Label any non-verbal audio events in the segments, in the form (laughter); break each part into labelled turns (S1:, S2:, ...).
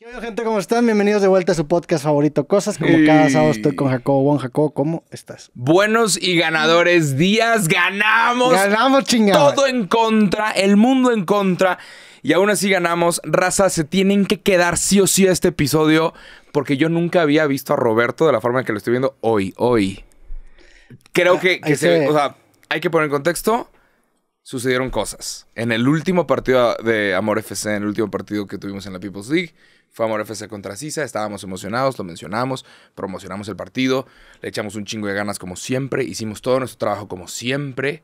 S1: ¿Qué gente? ¿Cómo están? Bienvenidos de vuelta a su podcast favorito, Cosas. Como cada sábado estoy con Jacobo Buen Jacobo, ¿cómo
S2: estás? Buenos y ganadores días. ¡Ganamos! ¡Ganamos, chingados! Todo en contra, el mundo en contra. Y aún así ganamos. Raza, se tienen que quedar sí o sí a este episodio. Porque yo nunca había visto a Roberto de la forma en que lo estoy viendo hoy, hoy. Creo que, se o sea, hay que poner en contexto sucedieron cosas. En el último partido de Amor FC, en el último partido que tuvimos en la People's League, fue Amor FC contra Sisa, estábamos emocionados, lo mencionamos, promocionamos el partido, le echamos un chingo de ganas como siempre, hicimos todo nuestro trabajo como siempre,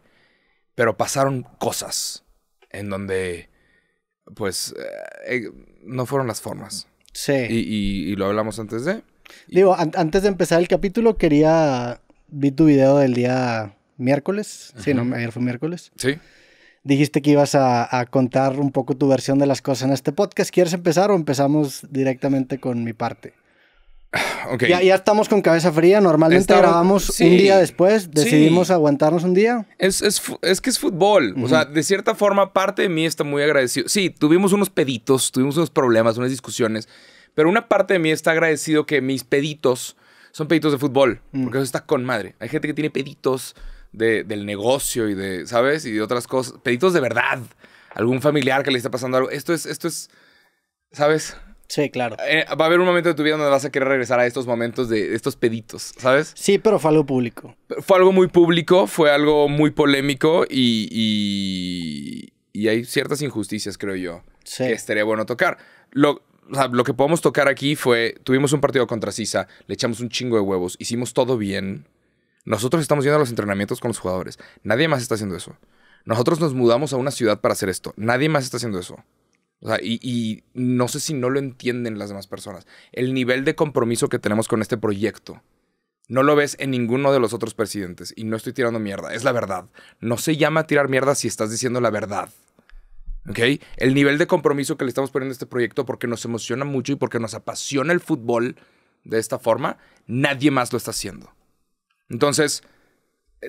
S2: pero pasaron cosas en donde, pues, eh, eh, no fueron las formas. Sí. Y, lo hablamos antes de.
S1: Digo, antes de empezar el capítulo, quería. Vi tu video del día miércoles. Sí, no, ayer fue miércoles. Sí dijiste que ibas a, contar un poco tu versión de las cosas en este podcast. ¿Quieres empezar o empezamos directamente con mi parte?
S2: (sighs) Okay. Ya,
S1: ya, estamos con cabeza fría. Normalmente grabamos un día después. Decidimos aguantarnos un día.
S2: Es, que es fútbol. O sea, de cierta forma, parte de mí está muy agradecido. Sí, tuvimos unos peditos, tuvimos unos problemas, unas discusiones. Pero una parte de mí está agradecido que mis peditos son peditos de fútbol. Porque mm. eso está con madre. Hay gente que tiene peditos de, del negocio y de, ¿sabes? Y de otras cosas. Peditos de verdad. Algún familiar que le está pasando algo. Esto es, esto es, ¿sabes? Sí, claro. Eh, va a haber un momento de tu vida donde vas a querer regresar a estos momentos de estos peditos, ¿sabes? Sí, pero fue algo público. Fue algo muy público, fue algo muy polémico y, y, hay ciertas injusticias, creo yo, sí. que estaría bueno tocar. Lo, lo que podemos tocar aquí fue, tuvimos un partido contra Sisa, le echamos un chingo de huevos, hicimos todo bien. Nosotros estamos yendo a los entrenamientos con los jugadores. Nadie más está haciendo eso. Nosotros nos mudamos a una ciudad para hacer esto. Nadie más está haciendo eso. O sea, y, no sé si no lo entienden las demás personas. El nivel de compromiso que tenemos con este proyecto. No lo ves en ninguno de los otros presidentes. Y no estoy tirando mierda. Es la verdad. No se llama tirar mierda si estás diciendo la verdad. ¿Ok? El nivel de compromiso que le estamos poniendo a este proyecto porque nos emociona mucho y porque nos apasiona el fútbol de esta forma, nadie más lo está haciendo. Entonces,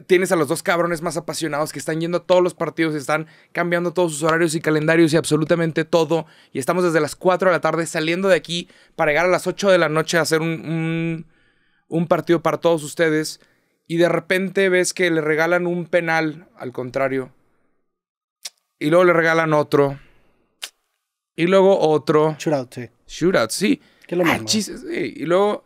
S2: tienes a los dos cabrones más apasionados que están yendo a todos los partidos, están cambiando todos sus horarios y calendarios y absolutamente todo. Y estamos desde las 4 de la tarde saliendo de aquí para llegar a las 8 de la noche a hacer un, partido para todos ustedes. Y de repente ves que le regalan un penal, al contrario. Y luego le regalan otro. Y luego otro. Shootout, sí. Shootout, sí. ¿Qué lo ah, mismo? Y luego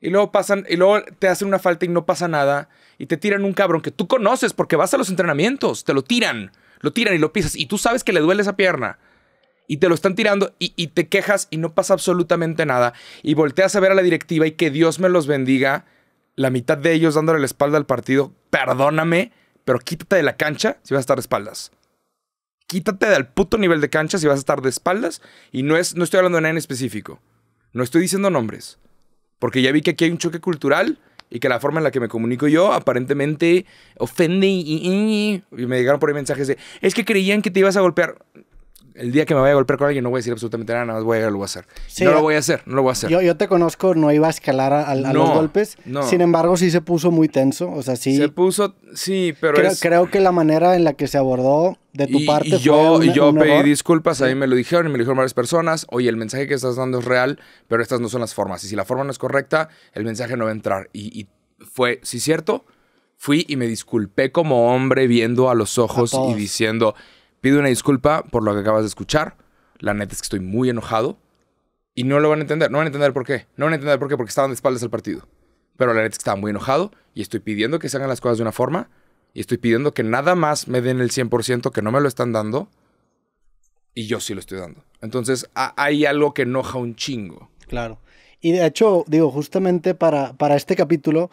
S2: y luego pasan, y luego te hacen una falta y no pasa nada. Y te tiran un cabrón que tú conoces porque vas a los entrenamientos. Te lo tiran. Lo tiran y lo pisas. Y tú sabes que le duele esa pierna. Y te lo están tirando y, te quejas y no pasa absolutamente nada. Y volteas a ver a la directiva y que Dios me los bendiga. La mitad de ellos dándole la espalda al partido. Perdóname, pero quítate de la cancha si vas a estar de espaldas quítate del puto nivel de cancha si vas a estar de espaldas. Y no, es, no estoy hablando de nada en específico. No estoy diciendo nombres. Porque ya vi que aquí hay un choque cultural y que la forma en la que me comunico yo aparentemente ofende y, me llegaron por ahí mensajes de, es que creían que te ibas a golpear el día que me vaya a golpear con alguien no voy a decir absolutamente nada, nada más voy a ir lo voy a hacer. no lo voy a hacer, no lo voy a hacer.
S1: Yo, te conozco, no iba a escalar a, los golpes. Sin embargo, sí se puso muy tenso, o sea, sí. Se
S2: puso, sí, pero creo, es...
S1: creo que la manera en la que se abordó de tu parte y yo, fue yo pedí disculpas, a mí me
S2: lo dijeron y me lo dijeron varias personas. Oye, el mensaje que estás dando es real, pero estas no son las formas. Y si la forma no es correcta, el mensaje no va a entrar. Y, fue, sí, cierto, fui y me disculpé como hombre viendo a los ojos y diciendo pido una disculpa por lo que acabas de escuchar. La neta es que estoy muy enojado. Y no lo van a entender. No van a entender por qué. No van a entender por qué, porque estaban de espaldas al partido. Pero la neta es que estaba muy enojado y estoy pidiendo que se hagan las cosas de una forma. Y estoy pidiendo que nada más me den el 100% que no me lo están dando. Y yo sí lo estoy dando. Entonces hay algo que enoja un chingo.
S1: Claro. Y de hecho, digo, justamente para, para este capítulo,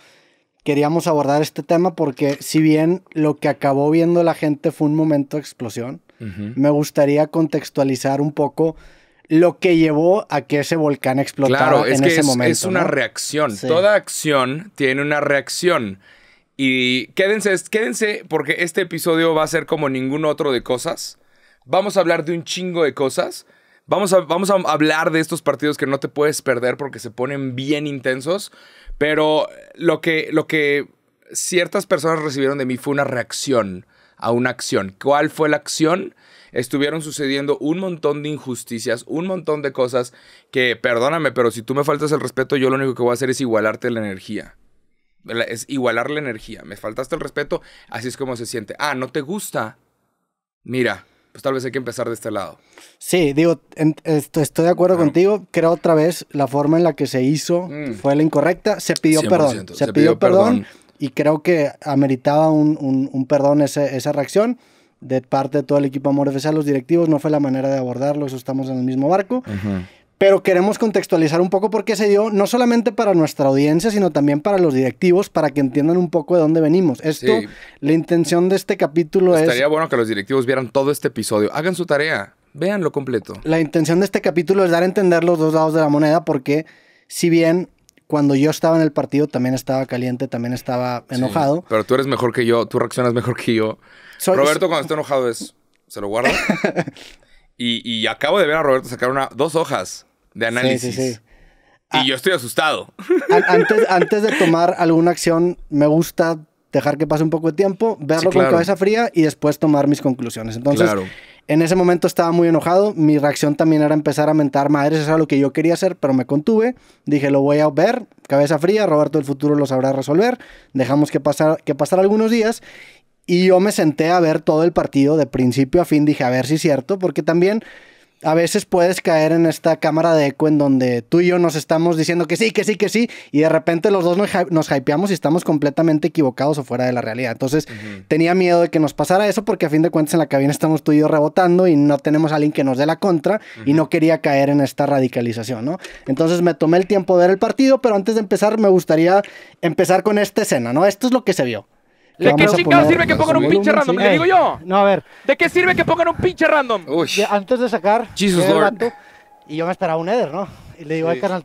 S1: queríamos abordar este tema porque si bien lo que acabó viendo la gente fue un momento de explosión, me gustaría contextualizar un poco lo que llevó a que ese volcán explotara en ese momento. Es una
S2: reacción. Toda acción tiene una reacción. Y quédense, quédense porque este episodio va a ser como ningún otro de cosas. Vamos a hablar de un chingo de cosas. Vamos a, vamos a hablar de estos partidos que no te puedes perder porque se ponen bien intensos. Pero lo que, ciertas personas recibieron de mí fue una reacción a una acción. ¿Cuál fue la acción? Estuvieron sucediendo un montón de injusticias, un montón de cosas que, perdóname, pero si tú me faltas el respeto, yo lo único que voy a hacer es igualarte la energía. Es igualar la energía. Me faltaste el respeto, así es como se siente. Ah, no te gusta. Mira, pues tal vez hay que empezar de este lado.
S1: Sí, digo, estoy de acuerdo contigo. Creo otra vez la forma en la que se hizo mm. fue la incorrecta. Se pidió perdón. Se, pidió, perdón, y creo que ameritaba un, un, perdón esa reacción de parte de todo el equipo Amor FC, los directivos. No fue la manera de abordarlo, eso estamos en el mismo barco pero queremos contextualizar un poco por qué se dio, no solamente para nuestra audiencia, sino también para los directivos, para que entiendan un poco de dónde venimos. Esto, la intención de este capítulo es... Estaría
S2: bueno que los directivos vieran todo este episodio. Hagan su tarea, véanlo completo.
S1: La intención de este capítulo es dar a entender los dos lados de la moneda, porque si bien cuando yo estaba en el partido también estaba caliente, también estaba
S2: enojado. pero tú eres mejor que yo, tú reaccionas mejor que yo. Roberto cuando está enojado es, se lo guarda. (laughs) y, y, acabo de ver a Roberto sacar una, dos hojas de análisis. Y ah. yo estoy asustado.
S1: Antes, de tomar alguna acción, me gusta dejar que pase un poco de tiempo, verlo con cabeza fría y después tomar mis conclusiones. Entonces, en ese momento estaba muy enojado. Mi reacción también era empezar a mentar madres. Eso era lo que yo quería hacer, pero me contuve. Dije, lo voy a ver, cabeza fría. Roberto el futuro lo sabrá resolver. Dejamos que pasar, que pasar algunos días. Y yo me senté a ver todo el partido de principio a fin. Dije, a ver si es cierto, porque también a veces puedes caer en esta cámara de eco en donde tú y yo nos estamos diciendo que sí, que sí, que sí, y de repente los dos nos, nos hypeamos y estamos completamente equivocados o fuera de la realidad. Entonces, tenía miedo de que nos pasara eso porque a fin de cuentas en la cabina estamos tú y yo rebotando y no tenemos a alguien que nos dé la contra y no quería caer en esta radicalización, ¿no? Entonces, me tomé el tiempo de ver el partido, pero antes de empezar me gustaría empezar con esta escena, ¿no? Esto es lo que se vio. ¿De qué chingado sirve que pongan un pinche random? le digo yo. No, a ver. ¿De qué sirve que pongan un pinche random? Antes de sacar. Jesus Lord. y yo me estará un Eder, ¿no?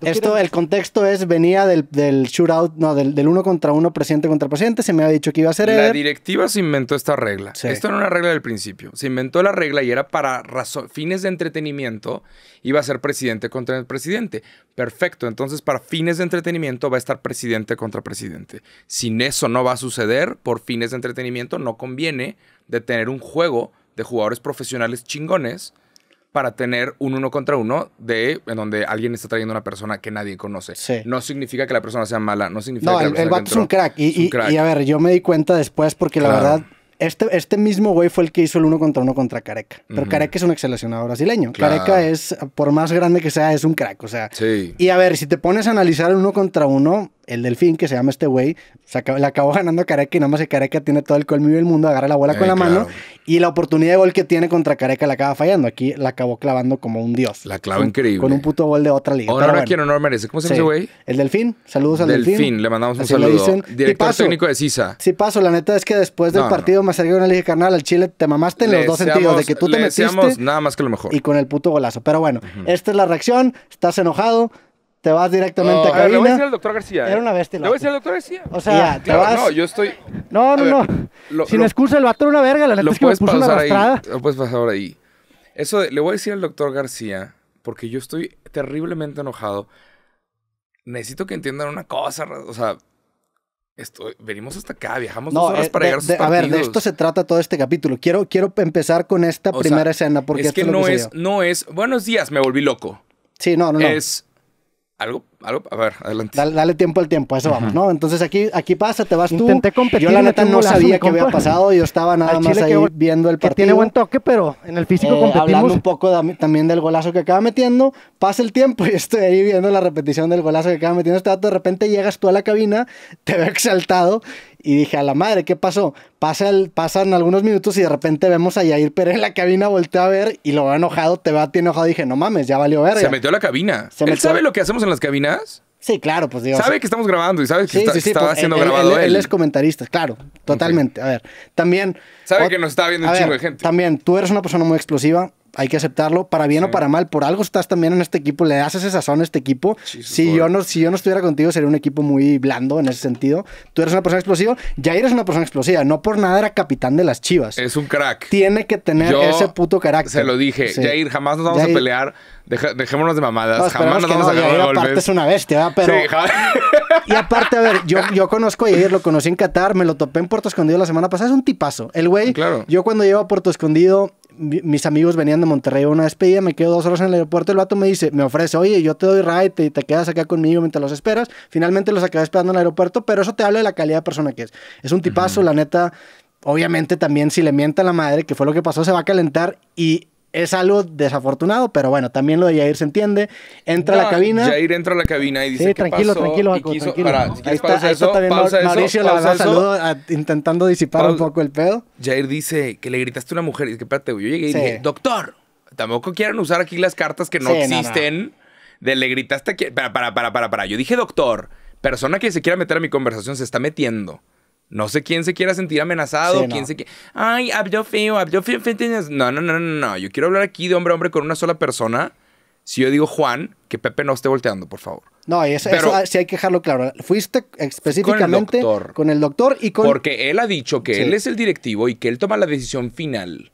S1: Esto, el contexto es, venía del, del shootout, no, del, uno contra uno, presidente contra presidente, se me había dicho que iba a ser La
S2: directiva se inventó esta regla. Esto era una regla del principio. Se inventó la regla y era para fines de entretenimiento, iba a ser presidente contra el presidente. Perfecto, entonces para fines de entretenimiento va a estar presidente contra presidente. Sin eso no va a suceder, por fines de entretenimiento no conviene de tener un juego de jugadores profesionales chingones para tener un uno contra uno de en donde alguien está trayendo a una persona que nadie conoce. No significa que la persona sea mala, no significa que el, el vato es un crack. Y, Y,
S1: a ver, yo me di cuenta después porque la verdad, este, este mismo güey fue el que hizo el uno contra uno contra Careca. Pero Careca es un seleccionado brasileño. Careca es, por más grande que sea, es un crack. O sea, y a ver, si te pones a analizar el uno contra uno, el delfín, que se llama este güey, le acabó ganando a Careca y nada más que Careca tiene todo el colmillo del mundo, agarra la bola con eh, la mano y la oportunidad de gol que tiene contra Careca la acaba fallando. Aquí la acabó clavando como un dios. La clava increíble. Con un puto gol de otra liga. Ahora bueno. a honor
S2: merece. ¿Cómo se llama ese güey?
S1: El delfín. Saludos al delfín. Delfín, le mandamos un saludo. Director técnico de sisa Sí, paso. La neta es que después del partido más me salió una liga carnal al Chile, te mamaste en los dos sentidos, de que tú te metiste. nada más que lo mejor. Y con el puto golazo. Pero bueno, esta es la reacción. Estás enojado te vas directamente a cabina. le voy a decir al
S2: doctor García. Era ¿eh? una bestia. Le voy a decir al doctor García. O sea, te vas... No, yo estoy... No, no, no. Sin excusa, el vato era una verga. La neta es que me puso una arrastrada. Ahí, lo puedes pasar ahí. Eso le voy a decir al doctor García, porque yo estoy terriblemente enojado. Necesito que entiendan una cosa, o sea... venimos hasta acá, viajamos no, dos horas eh, para de, llegar a sus A ver, de esto se
S1: trata todo este capítulo. Quiero, quiero empezar con esta primera escena porque es que, no es, es
S2: no es buenos días, me volví loco.
S1: Sí, no, no, no. Es
S2: algo a ver, adelante.
S1: Dale, tiempo al tiempo, eso vamos, ¿no? Entonces aquí, aquí pasa, te vas tú. Intenté competir. Yo la neta no sabía qué había pasado, yo estaba nada más ahí viendo el partido. tiene buen toque, pero en el físico eh, competimos. Hablando un poco también del golazo que acaba metiendo, pasa el tiempo (laughs) y estoy ahí viendo la repetición del golazo que acaba metiendo este de repente llegas tú a la cabina, (laughs) te veo exaltado y dije, a la madre, ¿qué pasó? Pasa pasan algunos minutos y de repente vemos a Yair Pérez en la cabina, voltea a ver y lo veo enojado, te va a ti enojado. Dije, no mames, ya valió ver Se metió
S2: a la cabina. sabe lo que hacemos en las cabinas Sí, claro, pues digo. Sabe que estamos grabando y sabe que está, estaba pues, siendo él, grabado. Él, él. es
S1: comentarista, claro, totalmente. A ver, también. Sabe que
S2: nos está viendo un chingo de gente.
S1: También, tú eres una persona muy explosiva hay que aceptarlo, para bien o para mal, por algo estás también en este equipo, le das esa sazón a este equipo. si yo, no, si yo no estuviera contigo, sería un equipo muy blando en ese sentido. Tú eres una persona explosiva, Jair es una persona explosiva, no por nada era capitán de las Chivas.
S2: Es un crack.
S1: Tiene que tener ese puto carácter. Se lo dije, Jair, jamás nos vamos a pelear.
S2: dejémonos de mamadas. jamás nos vamos a Jair, aparte es una
S1: bestia, pero. Sí, (laughs) y aparte, a ver, yo, yo conozco a Jair, lo conocí en Qatar, me lo topé en Puerto Escondido la semana pasada. Es un tipazo. El güey, claro. yo cuando llevo a Puerto Escondido, mis amigos venían de Monterrey a una despedida, me quedo dos horas en el aeropuerto, el vato me dice, me ofrece, oye, yo te doy ride y te, quedas acá conmigo mientras los esperas. Finalmente los acabé esperando en el aeropuerto, pero eso te habla de la calidad de persona que es. Es un tipazo, la neta. Obviamente también si le mienta a la madre, que fue lo que pasó, se va a calentar y es algo desafortunado, pero bueno, también lo de Jair se entiende. Entra a la cabina. Jair
S2: entra a la cabina y dice tranquilo, tranquilo, tranquilo. ahí eso, pausa Mauricio, la eso. saludo
S1: intentando disipar un poco el pedo.
S2: Jair dice que le gritaste a una mujer y dice que espérate, yo llegué y dije, doctor, tampoco quieran usar aquí las cartas que no existen. De le gritaste que... Para, para, para, para, para. Yo dije, doctor, persona que se quiera meter a mi conversación se está metiendo. No sé quién se quiera sentir amenazado, quién se quiera... Ay, habló feo, habló feo. No, no, no, no, no. Yo quiero hablar aquí de hombre a hombre con una sola persona. Si yo digo Juan, que Pepe no esté volteando, por favor.
S1: No, eso, Pero, ah, sí hay que dejarlo claro. Fuiste específicamente con el doctor,
S2: y con... Porque él ha dicho que él es el directivo y que él toma la decisión final.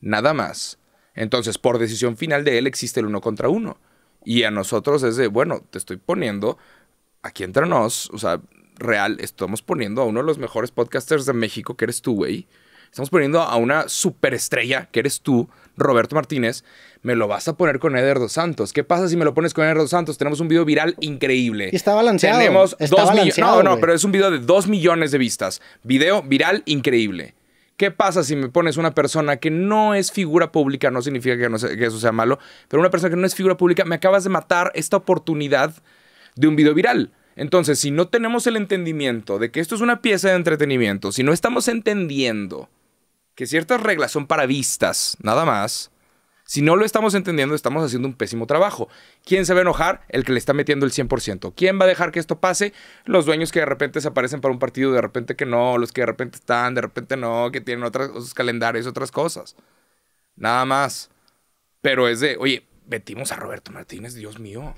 S2: Nada más. Entonces, por decisión final de él existe el uno contra uno. Y a nosotros es de, bueno, te estoy poniendo aquí entre nos, o sea, real, estamos poniendo a uno de los mejores podcasters de México, que eres tú, güey. Estamos poniendo a una superestrella, que eres tú, Roberto Martínez. Me lo vas a poner con Eder Dos Santos. ¿Qué pasa si me lo pones con Eder Dos Santos? Tenemos un video viral increíble. está balanceado. Tenemos dos millones. No, no, pero es un video de dos millones de vistas. Video viral increíble. ¿Qué pasa si me pones una persona que no es figura pública? No significa que, no que eso sea malo, pero una persona que no es figura pública, me acabas de matar esta oportunidad de un video viral. Entonces, si no tenemos el entendimiento de que esto es una pieza de entretenimiento, si no estamos entendiendo que ciertas reglas son para vistas, nada más, si no lo estamos entendiendo, estamos haciendo un pésimo trabajo. ¿Quién se va a enojar? El que le está metiendo el 100%. ¿Quién va a dejar que esto pase? Los dueños que de repente se aparecen para un partido, de repente que no, los que de repente están, de repente no, que tienen otros, otros calendarios, otras cosas. Nada más. Pero es de, oye, metimos a Roberto Martínez, Dios mío.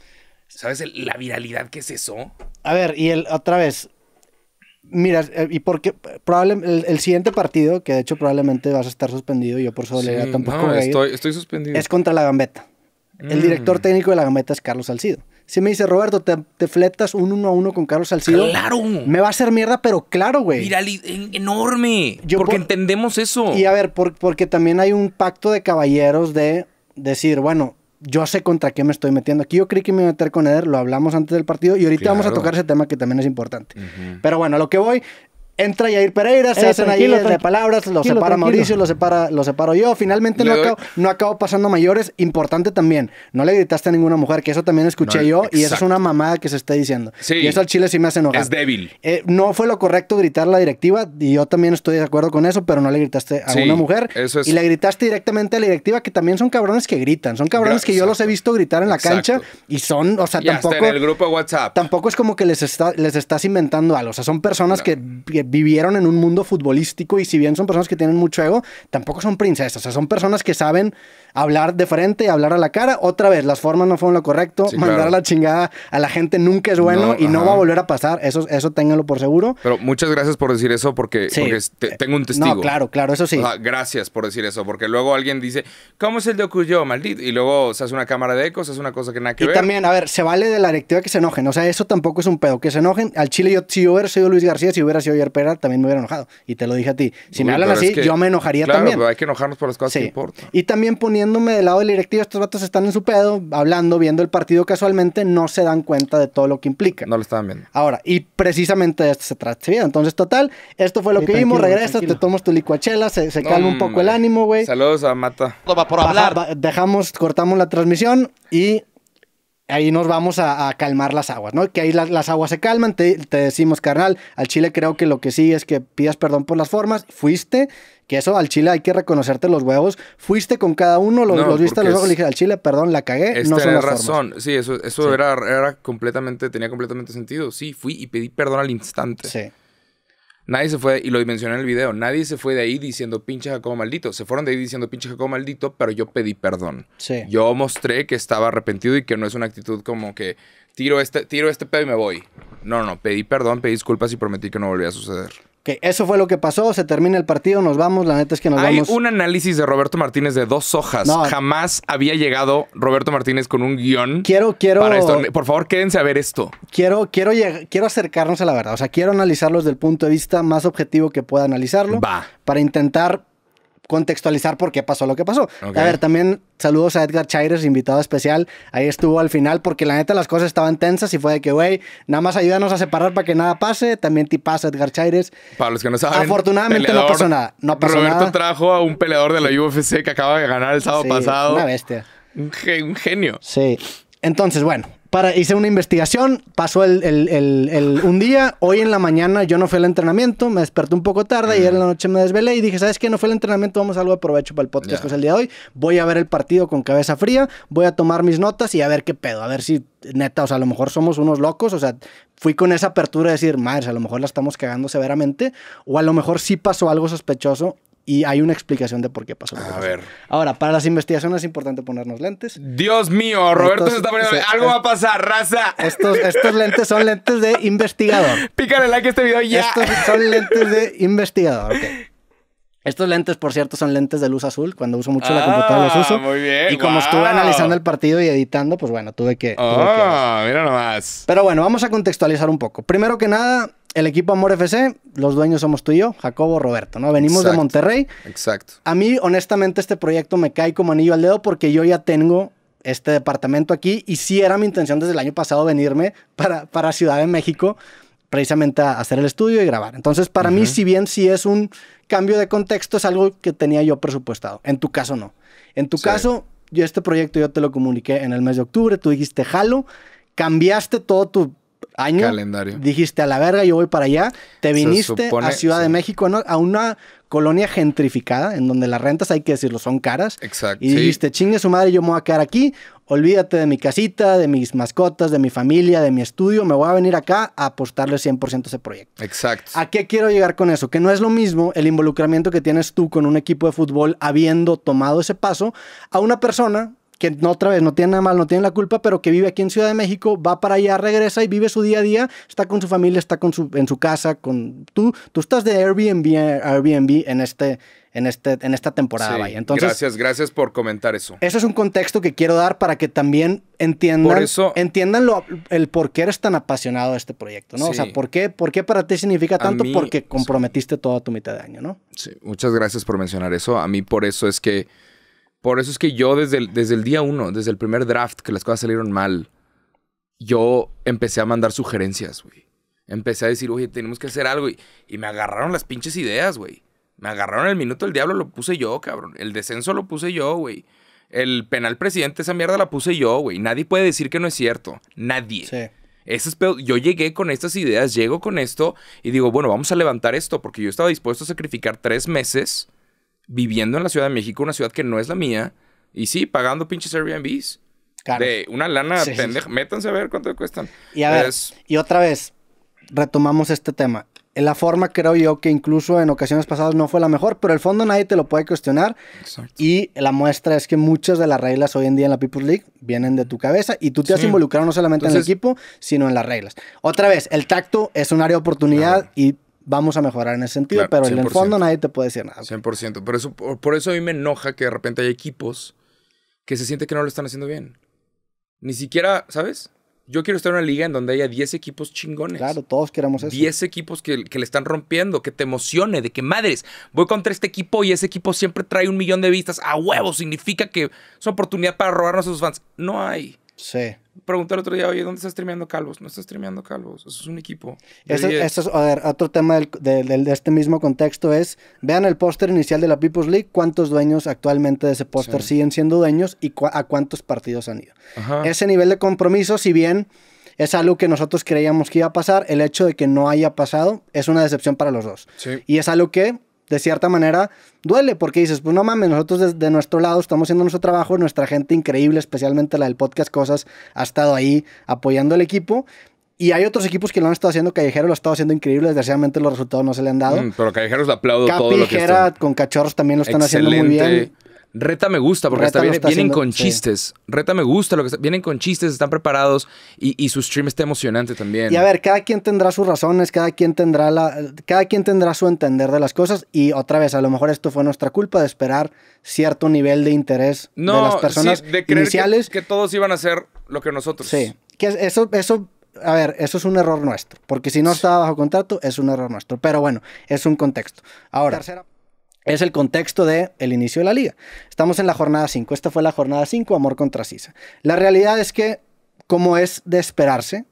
S2: ¿Sabes la viralidad que es eso?
S1: A ver, y el, otra vez. Mira, eh, y porque probablemente el, siguiente partido, que de hecho probablemente vas a estar suspendido, yo por soledad sí, tampoco no, voy a estoy,
S2: estoy, suspendido. Es
S1: contra la gambeta. El mm. director técnico de la gambeta es Carlos Salcido. Si me dice, Roberto, te, fletas un uno a uno con Carlos Salcido. ¡Claro! Me va a hacer mierda, pero claro, güey. Viralidad
S2: enorme. porque entendemos eso. Y a
S1: ver, porque también hay un pacto de caballeros de decir, bueno, yo sé contra qué me estoy metiendo. Aquí yo creí que me iba a meter con Eder, lo hablamos antes del partido y ahorita vamos a tocar ese tema que también es importante. Pero bueno, a lo que voy entra Jair Pereira, se eh, hacen ahí de palabras, lo separa Mauricio, lo separa, lo separo yo. Finalmente no, acabo, no acabo pasando mayores. Importante también, no le gritaste a ninguna mujer, que eso también escuché yo, y eso es una mamada que se está diciendo. y eso al Chile sí me hace enojar. Es débil. Eh, no fue lo correcto gritar a la directiva, y yo también estoy de acuerdo con eso, pero no le gritaste a una mujer. Y le gritaste directamente a la directiva, que también son cabrones que gritan. Son cabrones que yo los he visto gritar en la cancha y son, o sea, tampoco. en el grupo WhatsApp. Tampoco es como que les, les estás inventando algo. O sea, son personas que vivieron en un mundo futbolístico y si bien son personas que tienen mucho ego, tampoco son princesas, o sea, son personas que saben hablar de frente, hablar a la cara. Otra vez, las formas no fueron lo correcto. Mandar la chingada a la gente nunca es bueno y no va a volver a pasar. Eso, eso ténganlo por seguro.
S2: Pero muchas gracias por decir eso porque, tengo un testigo. No, claro, claro, eso sí. gracias por decir eso porque luego alguien dice, ¿cómo es el de ocurrió, maldito? Y luego se hace una cámara de eco, es una cosa que nada que Y también,
S1: a ver, se vale de la directiva que se enojen. O sea, eso tampoco es un pedo. Que se enojen. Al Chile, yo, si hubiera sido Luis García, si hubiera sido Javier Pera, también me hubiera enojado. Y te lo dije a ti. Si me hablan así, yo me enojaría también.
S2: Pero hay que enojarnos por las cosas que importan.
S1: Y también ponía poniéndome del lado del directivo, estos vatos están en su pedo, hablando, viendo el partido casualmente, no se dan cuenta de todo lo que implica. No lo estaban viendo. Ahora, y precisamente de esto se trata este Entonces, total, esto
S2: fue lo que vimos. Regresa,
S1: te tomas tu licuachela, se, calma un poco el ánimo, güey.
S2: Saludos a Mata. Por hablar.
S1: dejamos, cortamos la transmisión y ahí nos vamos a, calmar las aguas, ¿no? Que ahí las, aguas se calman, te, decimos, carnal, al Chile creo que lo que sí es que pidas perdón por las formas, fuiste, que eso al Chile hay que reconocerte los huevos, fuiste con cada uno, los, viste a los le dije al Chile, perdón, la cagué, no este, son las razón,
S2: sí, eso, eso Era, era completamente, tenía completamente sentido, sí, fui y pedí perdón al instante. Sí. Nadie se fue, y lo mencioné en el video, nadie se fue de ahí diciendo pinche Jacobo maldito. Se fueron de ahí diciendo pinche Jacobo maldito, pero yo pedí perdón. Sí. Yo mostré que estaba arrepentido y que no es una actitud como que tiro este, tiro este pedo y me voy. No, no, pedí perdón, pedí disculpas y prometí que no volvía a suceder.
S1: Ok, eso fue lo que pasó, se termina el partido, nos vamos, la neta es que nos vamos. Hay
S2: un análisis de Roberto Martínez de dos hojas. Jamás había llegado Roberto Martínez con un guión. Quiero, quiero. Por favor, quédense a ver esto.
S1: Quiero, quiero, quiero acercarnos a la verdad. O sea, quiero analizarlos desde el punto de vista más objetivo que pueda analizarlo. Va. Para intentar contextualizar por qué pasó lo que pasó. A ver, también saludos a Edgar Chaires, invitado especial. Ahí estuvo al final porque la neta las cosas estaban tensas y fue de que, güey, nada más ayúdanos a separar para que nada pase. También te pasa Edgar Chaires.
S2: Para los que no saben, afortunadamente no pasó nada. Roberto trajo a un peleador de la UFC que acaba de ganar el sábado pasado. Una bestia. Un, genio. Sí.
S1: Entonces, bueno, para, hice una investigación, pasó el, el, el, un día, hoy en la mañana yo no fui al entrenamiento, me desperté un poco tarde, y en la noche me desvelé y dije, ¿sabes qué? No fue el entrenamiento, vamos a algo de provecho para el podcast que es el día de hoy, voy a ver el partido con cabeza fría, voy a tomar mis notas y a ver qué pedo, a ver si neta, o sea, a lo mejor somos unos locos, o sea, fui con esa apertura de decir, madre, a lo mejor la estamos cagando severamente, o a lo mejor sí pasó algo sospechoso y hay una explicación de por qué pasó. a ver. Ahora, para las investigaciones es importante ponernos lentes.
S2: Dios mío, Roberto se está poniendo. algo va a pasar, raza. Estos, estos lentes
S1: son lentes de investigador.
S2: (laughs) Pícale like a este video ya. Estos son
S1: lentes de investigador. Estos lentes, por cierto, son lentes de luz azul. Cuando uso mucho la computadora los ah, uso. Muy bien. Y como estuve analizando el partido y editando, pues bueno, tuve que. oh, mira nomás. Pero bueno, vamos a contextualizar un poco. Primero que nada, el equipo Amor FC, los dueños somos tú y yo, Jacobo Roberto, ¿no? Venimos de Monterrey. Exacto. A mí, honestamente, este proyecto me cae como anillo al dedo porque yo ya tengo este departamento aquí y sí era mi intención desde el año pasado venirme para, para Ciudad de México precisamente a hacer el estudio y grabar. Entonces, para mí, si bien sí es un cambio de contexto, es algo que tenía yo presupuestado. En tu caso, no. En tu caso, yo este proyecto yo te lo comuniqué en el mes de octubre, tú dijiste, jalo, cambiaste todo tu año. Dijiste a la verga, yo voy para allá. Te viniste a Ciudad de México, a una colonia gentrificada, en donde las rentas, hay que decirlo, son caras.
S2: Exacto. Y dijiste,
S1: chingue su madre, yo me voy a quedar aquí. Olvídate de mi casita, de mis mascotas, de mi familia, de mi estudio. Me voy a venir acá a apostarle 100% a ese proyecto. Exacto. ¿A qué quiero llegar con eso? Que no es lo mismo el involucramiento que tienes tú con un equipo de fútbol habiendo tomado ese paso a una persona que no, otra vez no tiene nada mal, no tiene la culpa, pero que vive aquí en Ciudad de México, va para allá, regresa y vive su día a día, está con su familia, está con su, en su casa, con tú, tú estás de Airbnb, Airbnb en este, en, este, en esta temporada. Entonces, gracias,
S2: gracias por comentar eso.
S1: Ese es un contexto que quiero dar para que también entiendan, entiendan el por qué eres tan apasionado de este proyecto, ¿no? O sea, ¿por qué, ¿por qué, para ti significa tanto? Porque comprometiste toda tu mitad de año, ¿no?
S2: Sí, muchas gracias por mencionar eso. A mí por eso es que por eso es que yo desde el, desde el día uno, desde el primer draft, que las cosas salieron mal, yo empecé a mandar sugerencias, güey. Empecé a decir, oye, tenemos que hacer algo. Y, me agarraron las pinches ideas, güey. Me agarraron el minuto del diablo, lo puse yo, cabrón. El descenso lo puse yo, güey. El penal presidente, esa mierda la puse yo, güey. Nadie puede decir que no es cierto. Nadie. Sí. yo llegué con estas ideas, llego con esto y digo, bueno, vamos a levantar esto porque yo estaba dispuesto a sacrificar tres meses viviendo en la Ciudad de México, una ciudad que no es la mía, y sí, pagando pinches Airbnbs. De una lana Métanse a ver cuánto cuestan. Y a ver,
S1: y otra vez, retomamos este tema. En la forma creo yo que incluso en ocasiones pasadas no fue la mejor, pero el fondo nadie te lo puede cuestionar. Y la muestra es que muchas de las reglas hoy en día en la People's League vienen de tu cabeza y tú te has involucrado no solamente en el equipo, sino en las reglas. Otra vez, el tacto es un área de oportunidad y vamos a mejorar en ese sentido, pero en el fondo nadie te puede decir
S2: nada. 100%, pero eso, por eso a mí me enoja que de repente haya equipos que se siente que no lo están haciendo bien. Ni siquiera, ¿sabes? Yo quiero estar en una liga en donde haya 10 equipos chingones. Claro, todos queremos eso. 10 equipos que, que, le están rompiendo, que te emocione, de que madres, voy contra este equipo y ese equipo siempre trae un millón de vistas. A huevo, significa que es una oportunidad para robarnos a sus fans. No hay. Sí. Pregunté el otro día, oye, ¿dónde está streameando Calvos? No está streameando Calvos, eso es un equipo. Eso, es,
S1: a ver, otro tema de este mismo contexto es, vean el póster inicial de la People's League, cuántos dueños actualmente de ese póster siguen siendo dueños y a cuántos partidos han ido. Ese nivel de compromiso, si bien es algo que nosotros creíamos que iba a pasar, el hecho de que no haya pasado es una decepción para los dos. Y es algo que de cierta manera duele porque dices, pues no mames, nosotros desde nuestro lado estamos haciendo nuestro trabajo, nuestra gente increíble, especialmente la del podcast Cosas, ha estado ahí apoyando al equipo. Y hay otros equipos que lo han estado haciendo. Callejero lo ha estado haciendo increíble. Desgraciadamente los resultados no se le han dado. Mm,
S2: pero Callejeros aplaudo todo
S1: con Cachorros también lo están haciendo muy bien.
S2: Reta me gusta, porque hasta vienen con chistes. Reta me gusta, lo que vienen con chistes, están preparados y, su stream está emocionante también. Y a ver,
S1: cada quien tendrá sus razones, cada quien tendrá la, cada quien tendrá su entender de las cosas y otra vez, a lo mejor esto fue nuestra culpa de esperar cierto nivel de interés de las personas que,
S2: todos iban a hacer lo que nosotros. Sí,
S1: que eso, eso a ver, eso es un error nuestro, porque si no estaba bajo contrato es un error nuestro, pero bueno, es un contexto. Ahora, es el contexto del inicio de la liga. Estamos en la jornada 5. Esta fue la jornada 5, Amor contra Sisa. La realidad es que, como es de esperarse,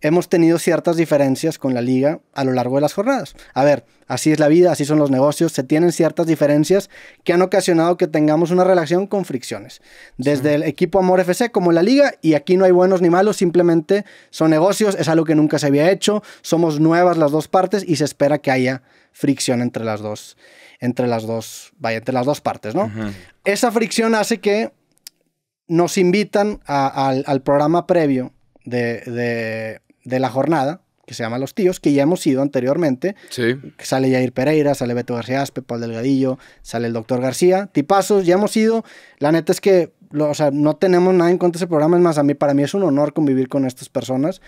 S1: hemos tenido ciertas diferencias con la liga a lo largo de las jornadas. A ver, así es la vida, así son los negocios, se tienen ciertas diferencias que han ocasionado que tengamos una relación con fricciones. Desde el equipo Amor FC como la liga, y aquí no hay buenos ni malos, simplemente son negocios, es algo que nunca se había hecho, somos nuevas las dos partes y se espera que haya fricción entre las dos, entre las dos, vaya, entre las dos partes, ¿no? Esa fricción hace que nos invitan al, programa previo de de la jornada, que se llama Los Tíos, que ya hemos ido anteriormente. Sí. sale Jair Pereira, sale Beto García Aspe, Paul Delgadillo, sale el doctor García, tipazos, ya hemos ido. La neta es que o sea, no tenemos nada en contra de ese programa. Es más, a mí, para mí es un honor convivir con estas personas.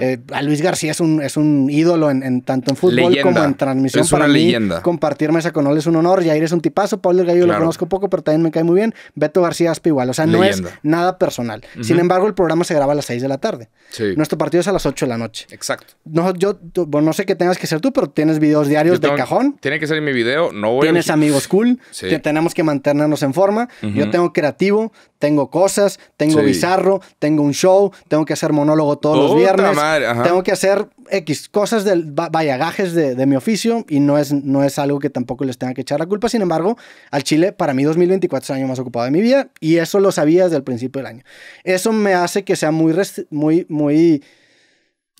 S1: Eh, a Luis García es un, es un ídolo en, tanto en fútbol como en transmisión. Es para una leyenda. Compartirme esa con él es un honor. ya es un tipazo. Pablo Gallo lo conozco poco, pero también me cae muy bien. Beto García Aspa igual. O sea, no es nada personal. Sin embargo, el programa se graba a las 6 de la tarde. Nuestro partido es a las 8 de la noche. Exacto. No, yo, no sé qué tengas que hacer tú, pero tienes videos diarios de cajón.
S2: Tiene que ser mi video. No voy Tienes amigos cool. Sí. Que
S1: tenemos que mantenernos en forma. Yo tengo creativo tengo cosas, tengo bizarro, tengo un show, tengo que hacer monólogo todos los viernes, tengo que hacer X cosas del vaya de, mi oficio y no es, no es algo que tampoco les tenga que echar la culpa. Sin embargo, al Chile, para mí 2024 es el año más ocupado de mi vida y eso lo sabía desde el principio del año. Eso me hace que sea muy, muy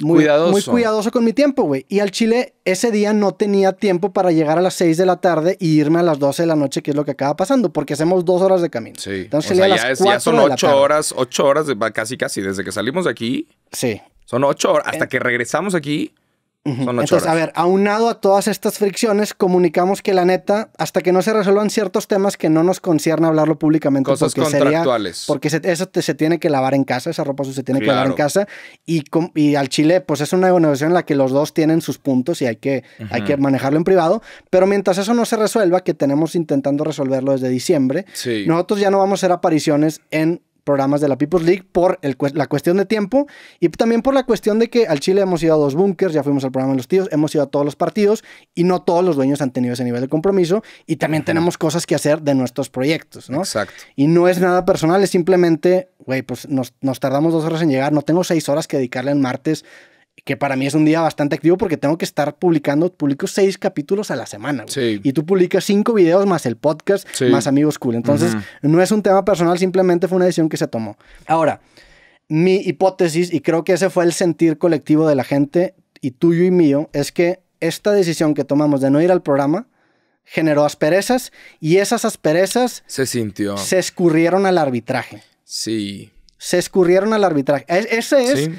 S1: muy cuidadoso. Muy cuidadoso con mi tiempo, güey. Y al Chile, ese día no tenía tiempo para llegar a las 6 de la tarde y irme a las 12 de la noche, que es lo que acaba pasando, porque hacemos dos horas de camino.
S2: Sí. ya, son ocho horas, ocho horas, de, casi, casi, desde que salimos de aquí. Sí. Son ocho horas, hasta que regresamos aquí. Entonces, a
S1: ver, aunado a todas estas fricciones, comunicamos que la neta, hasta que no se resuelvan ciertos temas que no nos concierne hablarlo públicamente. porque porque eso se tiene que lavar en casa, esa ropa se tiene que lavar en casa. Y, y al Chile, pues es una negociación en la que los dos tienen sus puntos y hay que, hay que manejarlo en privado. Pero mientras eso no se resuelva, que tenemos intentando resolverlo desde diciembre, nosotros ya no vamos a hacer apariciones en programas de la People's League por la cuestión de tiempo y también por la cuestión de que al Chile hemos ido a dos bunkers, ya fuimos al programa de los tíos, hemos ido a todos los partidos y no todos los dueños han tenido ese nivel de compromiso y también tenemos cosas que hacer de nuestros proyectos, ¿no? Exacto. Y no es nada personal, es simplemente, güey, pues nos, nos, tardamos dos horas en llegar, no tengo seis horas que dedicarle en martes que para mí es un día bastante activo porque tengo que estar publicando, publico seis capítulos a la semana. Y tú publicas cinco videos más el podcast, más amigos cool. Entonces, no es un tema personal, simplemente fue una decisión que se tomó. Ahora, mi hipótesis, y creo que ese fue el sentir colectivo de la gente, y tuyo y mío, es que esta decisión que tomamos de no ir al programa generó asperezas y esas asperezas
S2: se sintió. Se
S1: escurrieron al arbitraje.
S2: Sí.
S1: Se escurrieron al arbitraje. ese es...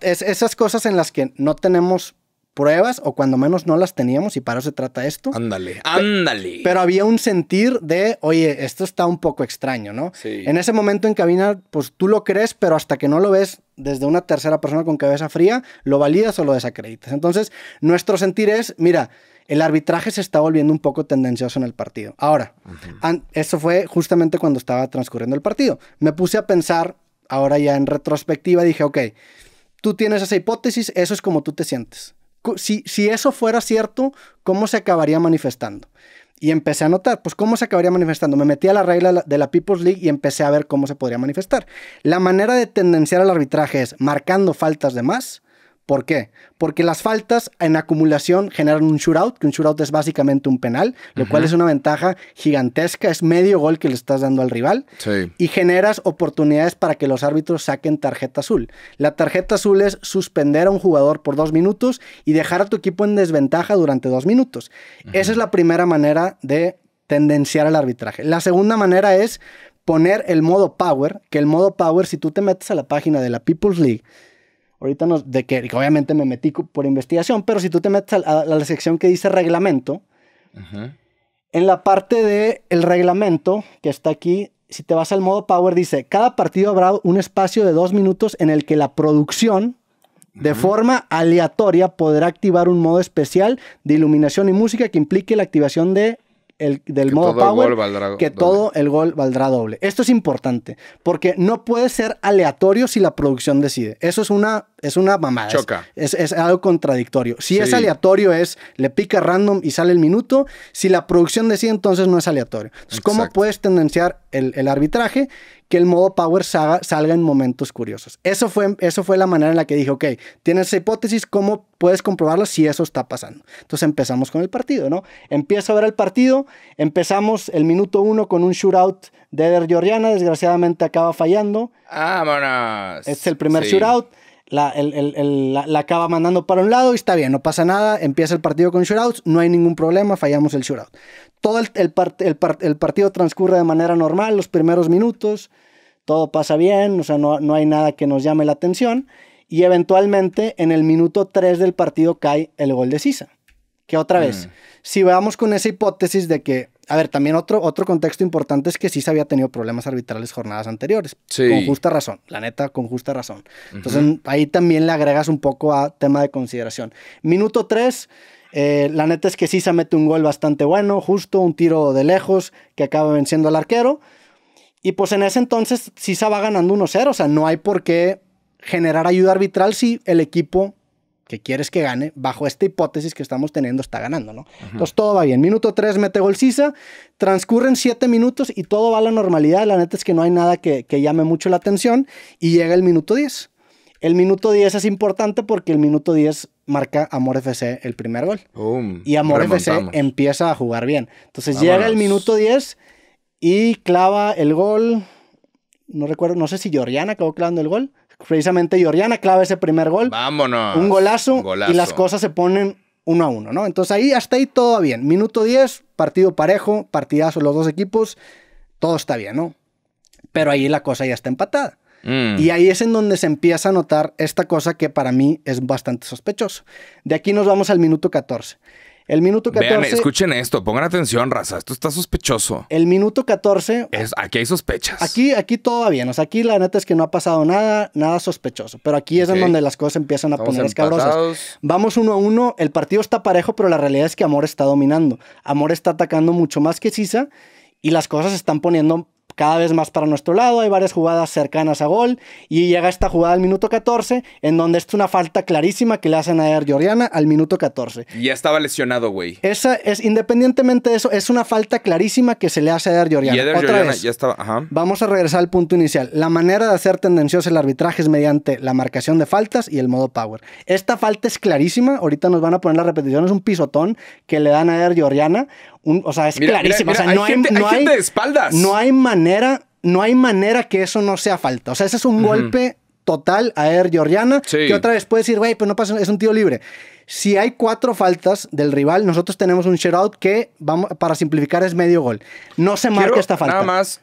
S1: Es, esas cosas en las que no tenemos pruebas o cuando menos no las teníamos y para eso se trata esto. Ándale,
S2: ándale. Pero
S1: había un sentir de, oye, esto está un poco extraño, ¿no? Sí. En ese momento en cabina, pues tú lo crees, pero hasta que no lo ves desde una tercera persona con cabeza fría, lo validas o lo desacreditas. Entonces, nuestro sentir es, mira, el arbitraje se está volviendo un poco tendencioso en el partido. Ahora, eso fue justamente cuando estaba transcurriendo el partido. Me puse a pensar, ahora ya en retrospectiva, dije, ok, tú tienes esa hipótesis, eso es como tú te sientes. Si, eso fuera cierto, ¿cómo se acabaría manifestando? Y empecé a notar, pues, cómo se acabaría manifestando. Me metí a la regla de la People's League y empecé a ver cómo se podría manifestar. La manera de tendenciar al arbitraje es marcando faltas de más, ¿Por qué? Porque las faltas en acumulación generan un shootout, que un shootout es básicamente un penal, lo cual es una ventaja gigantesca, es medio gol que le estás dando al rival. Y generas oportunidades para que los árbitros saquen tarjeta azul. La tarjeta azul es suspender a un jugador por dos minutos y dejar a tu equipo en desventaja durante dos minutos. Esa es la primera manera de tendenciar al arbitraje. La segunda manera es poner el modo power, que el modo power, si tú te metes a la página de la People's League, Ahorita nos, de que, obviamente me metí por investigación, pero si tú te metes a, la sección que dice reglamento, en la parte del el reglamento que está aquí, si te vas al modo Power, dice, cada partido habrá un espacio de dos minutos en el que la producción, de forma aleatoria podrá activar un modo especial de iluminación y música que implique la activación de del modo power, que todo el gol valdrá doble. Esto es importante, porque no puede ser aleatorio si la producción decide. Eso es una, es una mamada. Es, algo contradictorio. Si es aleatorio es, le pica random y sale el minuto. Si la producción decide, entonces no es aleatorio. Entonces, ¿cómo puedes tendenciar el arbitraje? que el modo Power salga en momentos curiosos. Eso fue, eso fue la manera en la que dije, ok, tienes esa hipótesis, ¿cómo puedes comprobarla si eso está pasando? Entonces empezamos con el partido, ¿no? Empiezo a ver el partido, empezamos el minuto uno con un shootout de Eder Georgiana, desgraciadamente acaba fallando.
S2: ¡Vámonos! Es el primer shootout la,
S1: el, acaba mandando para un lado y está bien, no pasa nada, empieza el partido con shootouts, no hay ningún problema, fallamos el shootout. Todo part, el, partido transcurre de manera normal, los primeros minutos, todo pasa bien, o sea, no, hay nada que nos llame la atención y eventualmente en el minuto 3 del partido cae el gol de Sisa. Que otra vez, mm si vamos con esa hipótesis de que, a ver, también otro, otro contexto importante es que sí se había tenido problemas arbitrales jornadas anteriores. Sí. Con justa razón, la neta, con justa razón. Entonces ahí también le agregas un poco a tema de consideración. Minuto 3. Eh, la neta es que sí se mete un gol bastante bueno, justo un tiro de lejos que acaba venciendo al arquero. Y pues en ese entonces sí se va ganando 1-0, o sea, no hay por qué generar ayuda arbitral si el equipo que quieres que gane, bajo esta hipótesis que estamos teniendo, está ganando, ¿no? Entonces todo va bien. Minuto 3 mete gol Sisa, transcurren 7 minutos y todo va a la normalidad. La neta es que no hay nada que, llame mucho la atención y llega el minuto 10. El minuto 10 es importante porque el minuto 10 marca Amor FC el primer gol.
S2: y Amor FC
S1: empieza a jugar bien. Entonces llega el minuto 10 y clava el
S2: gol. No
S1: recuerdo, no sé si Jorian acabó clavando el gol precisamente Georgiana clava ese primer gol.
S2: Vámonos. Un golazo, y las
S1: cosas se ponen uno a uno, ¿no? Entonces ahí hasta ahí todo bien. Minuto 10, partido parejo, partidazo los dos equipos, todo está bien, ¿no? Pero ahí la cosa ya está empatada. Mm. Y ahí es en donde se empieza a notar esta cosa que para mí es bastante sospechoso. De aquí nos vamos al minuto 14. El minuto 14.
S2: escuchen esto, pongan atención, raza. Esto está sospechoso.
S1: El minuto 14.
S2: Es, aquí hay sospechas. Aquí,
S1: aquí todo va bien. O sea, aquí la neta es que no ha pasado nada, nada sospechoso. Pero aquí es en donde las cosas empiezan a poner escabrosas. Vamos uno a uno. El partido está parejo, pero la realidad es que Amor está dominando. Amor está atacando mucho más que Sisa y las cosas se están poniendo cada vez más para nuestro lado, hay varias jugadas cercanas a gol y llega esta jugada al minuto 14 en donde es una falta clarísima que le hacen a Eder al minuto 14.
S2: Ya estaba lesionado, güey.
S1: Esa es independientemente de eso, es una falta clarísima que se le hace a Otra vez, Vamos a regresar al punto inicial. La manera de hacer tendencioso el arbitraje es mediante la marcación de faltas y el modo power. Esta falta es clarísima, ahorita nos van a poner la repetición, es un pisotón que le dan a Georgiana o sea, es clarísimo. no hay, de
S2: espaldas. No
S1: hay manera, no hay manera que eso no sea falta. O sea, ese es un golpe total a Er Que otra vez puede decir, güey, pero pues no pasa, es un tío libre. Si hay cuatro faltas del rival, nosotros tenemos un shutout que, vamos, para simplificar, es medio gol. No se marca esta falta. Nada
S2: más,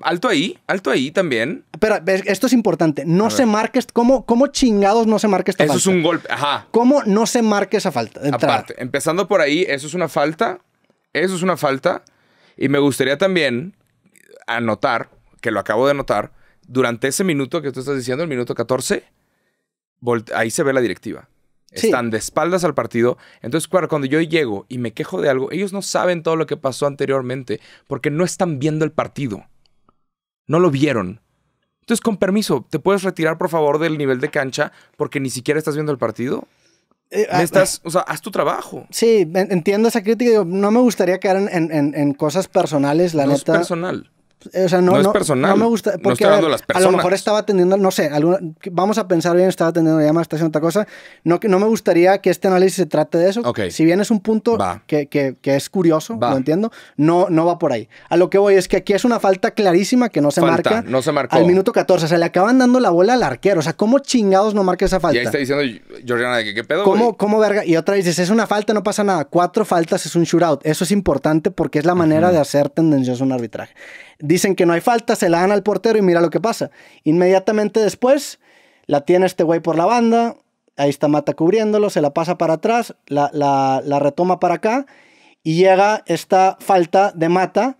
S2: alto ahí, alto ahí también. Pero
S1: esto es importante. No se marca, ¿cómo, ¿cómo chingados no se marque esta falta? Eso es un
S2: golpe, ajá.
S1: ¿Cómo no se marque esa falta? Aparte,
S2: empezando por ahí, eso es una falta eso es una falta. Y me gustaría también anotar, que lo acabo de anotar, durante ese minuto que tú estás diciendo, el minuto 14, ahí se ve la directiva. Están de espaldas al partido. Entonces, claro, cuando yo llego y me quejo de algo, ellos no saben todo lo que pasó anteriormente porque no están viendo el partido. No lo vieron. Entonces, con permiso, ¿te puedes retirar por favor del nivel de cancha porque ni siquiera estás viendo el partido? Eh, ah, estás, o sea, haz tu trabajo.
S1: Sí, entiendo esa crítica. no me gustaría caer en, en, en cosas personales, la neta. Es personal. Eh, no, no, es personal. No me gusta. Porque A lo mejor estaba atendiendo, no sé, vamos a pensar bien, estaba atendiendo llama, está haciendo otra cosa. No, no me gustaría que este análisis se trate de eso. Ok. Si bien es un punto que, que, es curioso, lo entiendo, no, no va por ahí. A lo que voy es que aquí es una falta clarísima que no se marca. No se marcó. Al minuto 14. O sea, le acaban dando la bola al arquero. O sea, ¿cómo chingados no marca esa falta? Y está
S2: diciendo Georgiana de qué pedo. ¿Cómo, ¿Cómo,
S1: verga? Y otra dices, es una falta, no pasa nada. Cuatro faltas es un shootout. Eso es importante porque es la manera de hacer tendencioso un arbitraje dicen que no hay falta, se la dan al portero y mira lo que pasa. Inmediatamente después, la tiene este güey por la banda, ahí está Mata cubriéndolo, se la pasa para atrás, la, retoma para acá y llega esta falta de Mata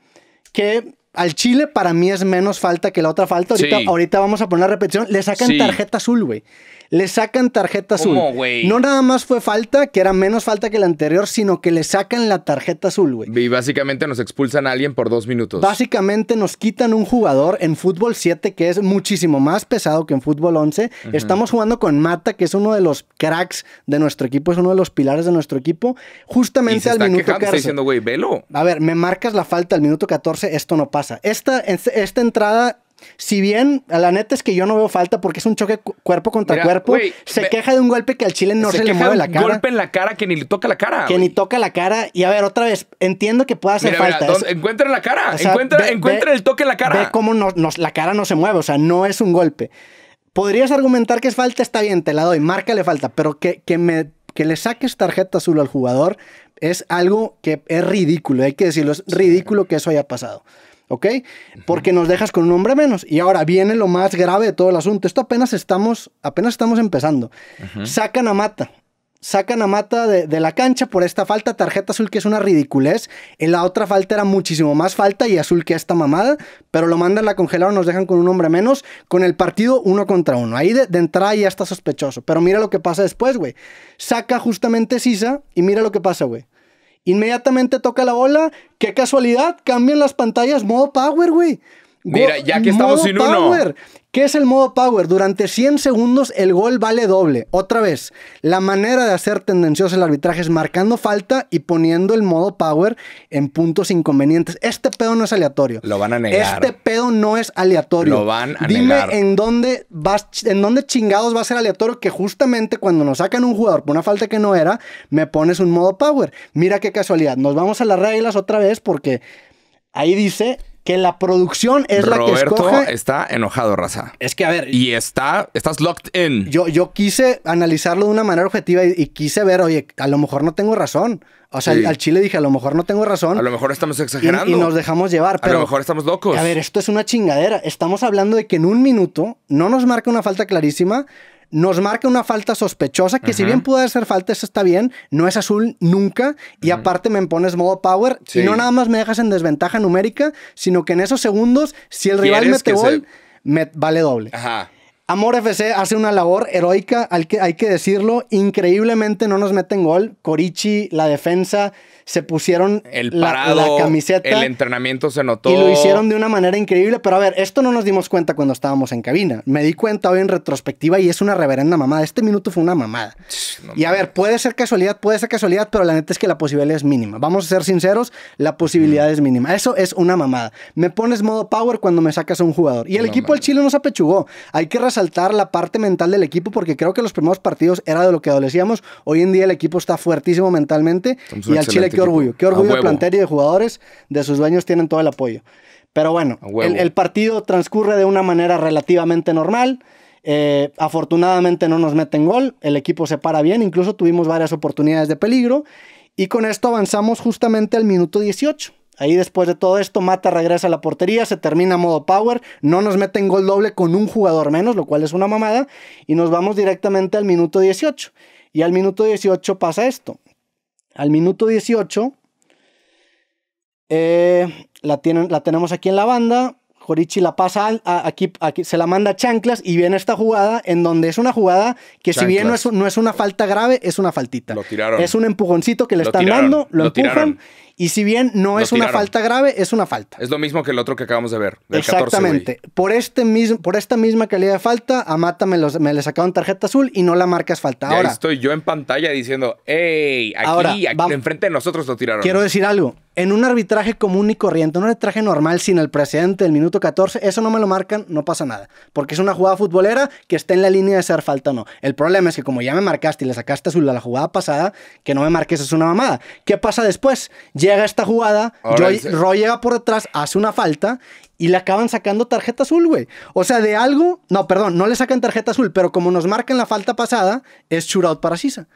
S1: que al Chile para mí es menos falta que la otra falta. Ahorita, vamos a poner la repetición. Le sacan tarjeta azul, güey le sacan tarjeta azul. güey? No nada más fue falta, que era menos falta que la anterior, sino que le sacan la tarjeta azul, güey.
S2: Y básicamente nos expulsan a alguien por dos minutos.
S1: Básicamente nos quitan un jugador en fútbol 7 que es muchísimo más pesado que en fútbol 11. Estamos jugando con Mata, que es uno de los cracks de nuestro equipo, es uno de los pilares de nuestro equipo, justamente al minuto quejando, Está diciendo,
S2: güey, velo.
S1: A ver, me marcas la falta al minuto 14, esto no pasa. esta entrada si bien, a la neta es que yo no veo falta porque es un choque cuerpo contra cuerpo. se queja de un golpe que al chile no se, le mueve la cara. Un golpe
S2: en la cara que ni le toca la cara. Que ni
S1: toca la cara. Y a ver, otra vez, entiendo que pueda hacer falta. encuentra la cara. encuentra, el toque
S2: en la cara. Ve cómo
S1: la cara no se mueve. O sea, no es un golpe. Podrías argumentar que es falta, está bien, te la doy. Márcale falta. Pero que, que me que le saques tarjeta azul al jugador es algo que es ridículo, hay que decirlo, es ridículo que eso haya pasado. ¿ok? Porque nos dejas con un hombre menos. Y ahora viene lo más grave de todo el asunto. Esto apenas estamos, apenas estamos empezando. Sacan a Mata. Sacan a Mata de, la cancha por esta falta, tarjeta azul que es una ridiculez. En la otra falta era muchísimo más falta y azul que esta mamada, pero lo mandan la congelar, nos dejan con un hombre menos, con el partido uno contra uno. Ahí de, de entrada ya está sospechoso, pero mira lo que pasa después, güey. Saca justamente Sisa y mira lo que pasa, güey. Inmediatamente toca la bola. Qué casualidad, cambian las pantallas modo power, güey. Mira, ya que estamos sin uno. ¿Qué es el modo power? Durante 100 segundos el gol vale doble. Otra vez, la manera de hacer tendencioso el arbitraje es marcando falta y poniendo el modo power en puntos inconvenientes. Este pedo no es aleatorio.
S2: Lo van a negar. Este
S1: pedo no es aleatorio. Lo van a Dime en dónde vas, en dónde chingados va a ser aleatorio que justamente cuando nos sacan un jugador por una falta que no era, me pones un modo power. Mira qué casualidad. Nos vamos a las reglas otra vez porque ahí dice que la producción es la que escoge.
S2: está enojado, raza. Es que, a ver. Y está, estás locked in. Yo, yo quise
S1: analizarlo de una manera objetiva y, quise ver, oye, a lo mejor no tengo razón. O sea, al Chile dije, a lo mejor no tengo razón.
S2: A lo mejor estamos exagerando. Y, nos
S1: dejamos llevar. Pero, a lo mejor estamos
S2: locos. A ver, esto
S1: es una chingadera. Estamos hablando de que en un minuto no nos marca una falta clarísima, nos marca una falta sospechosa, que si bien puede ser falta, eso está bien, no es azul nunca, y aparte me pones modo power, y no nada más me dejas en desventaja numérica, sino que en esos segundos, si el rival mete gol, vale doble. Ajá. Amor FC hace una labor heroica, hay que, hay que decirlo, increíblemente no nos meten gol, Corichi, la defensa se pusieron
S2: el parado, la, camiseta. El entrenamiento se notó. Y lo hicieron
S1: de una manera increíble. Pero a ver, esto no nos dimos cuenta cuando estábamos en cabina. Me di cuenta hoy en retrospectiva y es una reverenda mamada. Este minuto fue una mamada. y a ver, puede ser casualidad, puede ser casualidad, pero la neta es que la posibilidad es mínima. Vamos a ser sinceros, la posibilidad mm. es mínima. Eso es una mamada. Me pones modo power cuando me sacas a un jugador. Y el equipo del Chile nos apechugó. Hay que resaltar la parte mental del equipo porque creo que los primeros partidos era de lo que adolecíamos. Hoy en día el equipo está fuertísimo mentalmente y al Chile qué orgullo, qué orgullo de plantel y de jugadores, de sus dueños tienen todo el apoyo. Pero bueno, el, partido transcurre de una manera relativamente normal. Eh, afortunadamente no nos meten gol, el equipo se para bien, incluso tuvimos varias oportunidades de peligro. Y con esto avanzamos justamente al minuto 18. Ahí después de todo esto, Mata regresa a la portería, se termina modo power, no nos meten gol doble con un jugador menos, lo cual es una mamada, y nos vamos directamente al minuto 18. Y al minuto 18 pasa esto. Al minuto 18, eh, la, tienen, la tenemos aquí en la banda. Jorichi la pasa aquí, aquí, se la manda a Chanclas y viene esta jugada en donde es una jugada que si bien no es, no es, una falta grave, es una faltita. Lo tiraron. Es un empujoncito que le están dando, lo, empujan
S2: y si bien no es una falta
S1: grave, es una falta.
S2: Es lo mismo que el otro que acabamos de ver. Del Exactamente.
S1: por, este mismo, por esta misma calidad de falta, a Mata me, los, me le sacaron tarjeta azul y no la marcas falta. Ahora
S2: estoy yo en pantalla diciendo, ¡Ey! aquí, aquí enfrente de nosotros lo tiraron. Quiero decir
S1: algo. En un arbitraje común y corriente, un arbitraje normal sin el precedente del minuto 14, eso no me lo marcan, no pasa nada. Porque es una jugada futbolera que está en la línea de ser falta o no. El problema es que como ya me marcaste y le sacaste azul a la jugada pasada, que no me marques es una mamada. ¿Qué pasa después? llega esta jugada, Roy, llega por detrás, hace una falta y le acaban sacando tarjeta azul, güey. O sea, de algo, no, perdón, no le sacan tarjeta azul, pero como nos marcan la falta pasada, es shootout para Sisa.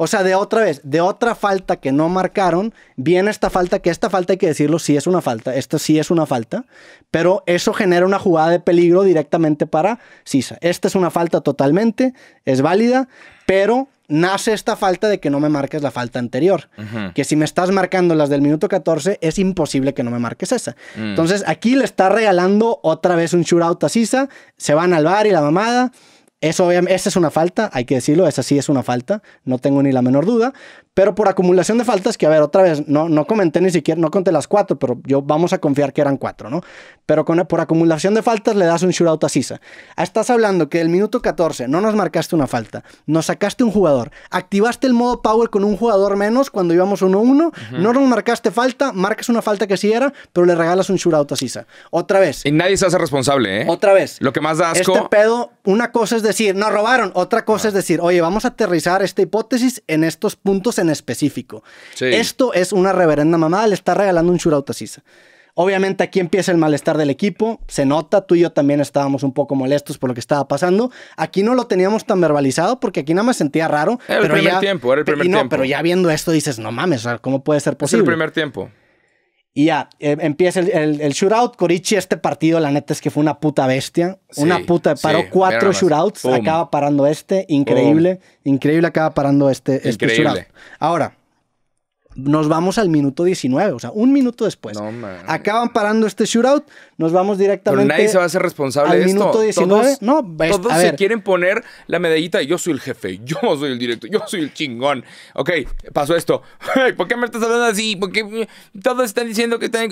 S1: O sea, de otra vez, de otra falta que no marcaron, viene esta falta, que esta falta hay que decirlo, sí es una falta, esta sí es una falta, pero eso genera una jugada de peligro directamente para Sisa. Esta es una falta totalmente, es válida, pero nace esta falta de que no me marques la falta anterior. Que si me estás marcando las del minuto 14, es imposible que no me marques esa. Mm. Entonces aquí le está regalando otra vez un shootout a Sisa, se van al bar y la mamada. Eso, esa es una falta, hay que decirlo, esa sí es una falta, no tengo ni la menor duda, pero por acumulación de faltas, que a ver, otra vez, no, no comenté ni siquiera, no conté las cuatro, pero yo vamos a confiar que eran cuatro, ¿no? Pero con, por acumulación de faltas le das un shootout a Sisa. Estás hablando que el minuto 14 no nos marcaste una falta, nos sacaste un jugador, activaste el modo power con un jugador menos cuando íbamos 1-1, no nos marcaste falta, marcas una falta que sí era, pero le regalas un shootout a Sisa.
S2: Otra vez. Y nadie se hace responsable, ¿eh? Otra vez. Lo que más da asco. Este
S1: pedo, una cosa es decir, nos robaron. Otra cosa es decir, oye, vamos a aterrizar esta hipótesis en estos puntos en específico. Esto es una reverenda mamada, le está regalando un shootout Sisa. Obviamente aquí empieza el malestar del equipo, se nota, tú y yo también estábamos un poco molestos por lo que estaba pasando. Aquí no lo teníamos tan verbalizado porque aquí nada más sentía raro. Era el primer tiempo, era el primer tiempo. Pero ya viendo esto dices, no mames, ¿cómo puede ser posible? Es el primer tiempo. Y ya, em, empieza el, el, shootout. Corichi, este partido, la neta es que fue una puta bestia. una puta. Paró cuatro shootouts. Acaba parando este. Increíble. Increíble acaba parando este, este shootout. Ahora, nos vamos al minuto 19, o sea, un minuto después. Acaban parando este shootout, nos vamos directamente. Pero nadie se va a hacer responsable de esto. minuto 19. Todos, no, se
S2: quieren poner la medallita. Yo soy el jefe, (laughs) yo soy el directo, yo soy el chingón. Ok, pasó esto. (laughs) ¿Por qué me estás hablando así? ¿Por qué todos están diciendo que están.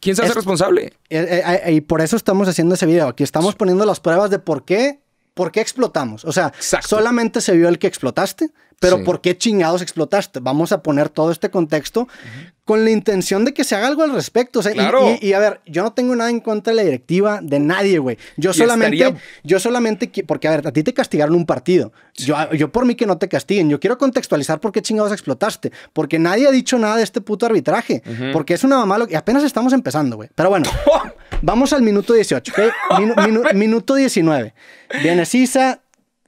S2: ¿Quién se hace responsable?
S1: Eh, eh, eh, y por eso estamos haciendo ese video. Aquí estamos poniendo las pruebas de por qué ¿por qué explotamos? O sea, solamente se vio el que explotaste, pero ¿por qué chingados explotaste? Vamos a poner todo este contexto con la intención de que se haga algo al respecto. O sea, y, a ver, yo no tengo nada en contra de la directiva de nadie, güey. Yo solamente, yo solamente, porque a ver, a ti te castigaron un partido. Yo, por mí que no te castiguen. Yo quiero contextualizar por qué chingados explotaste. Porque nadie ha dicho nada de este puto arbitraje. Porque es una mamá lo que apenas estamos empezando, güey. Pero bueno, (laughs) Vamos al minuto 18, (laughs) minuto 19. Viene Sisa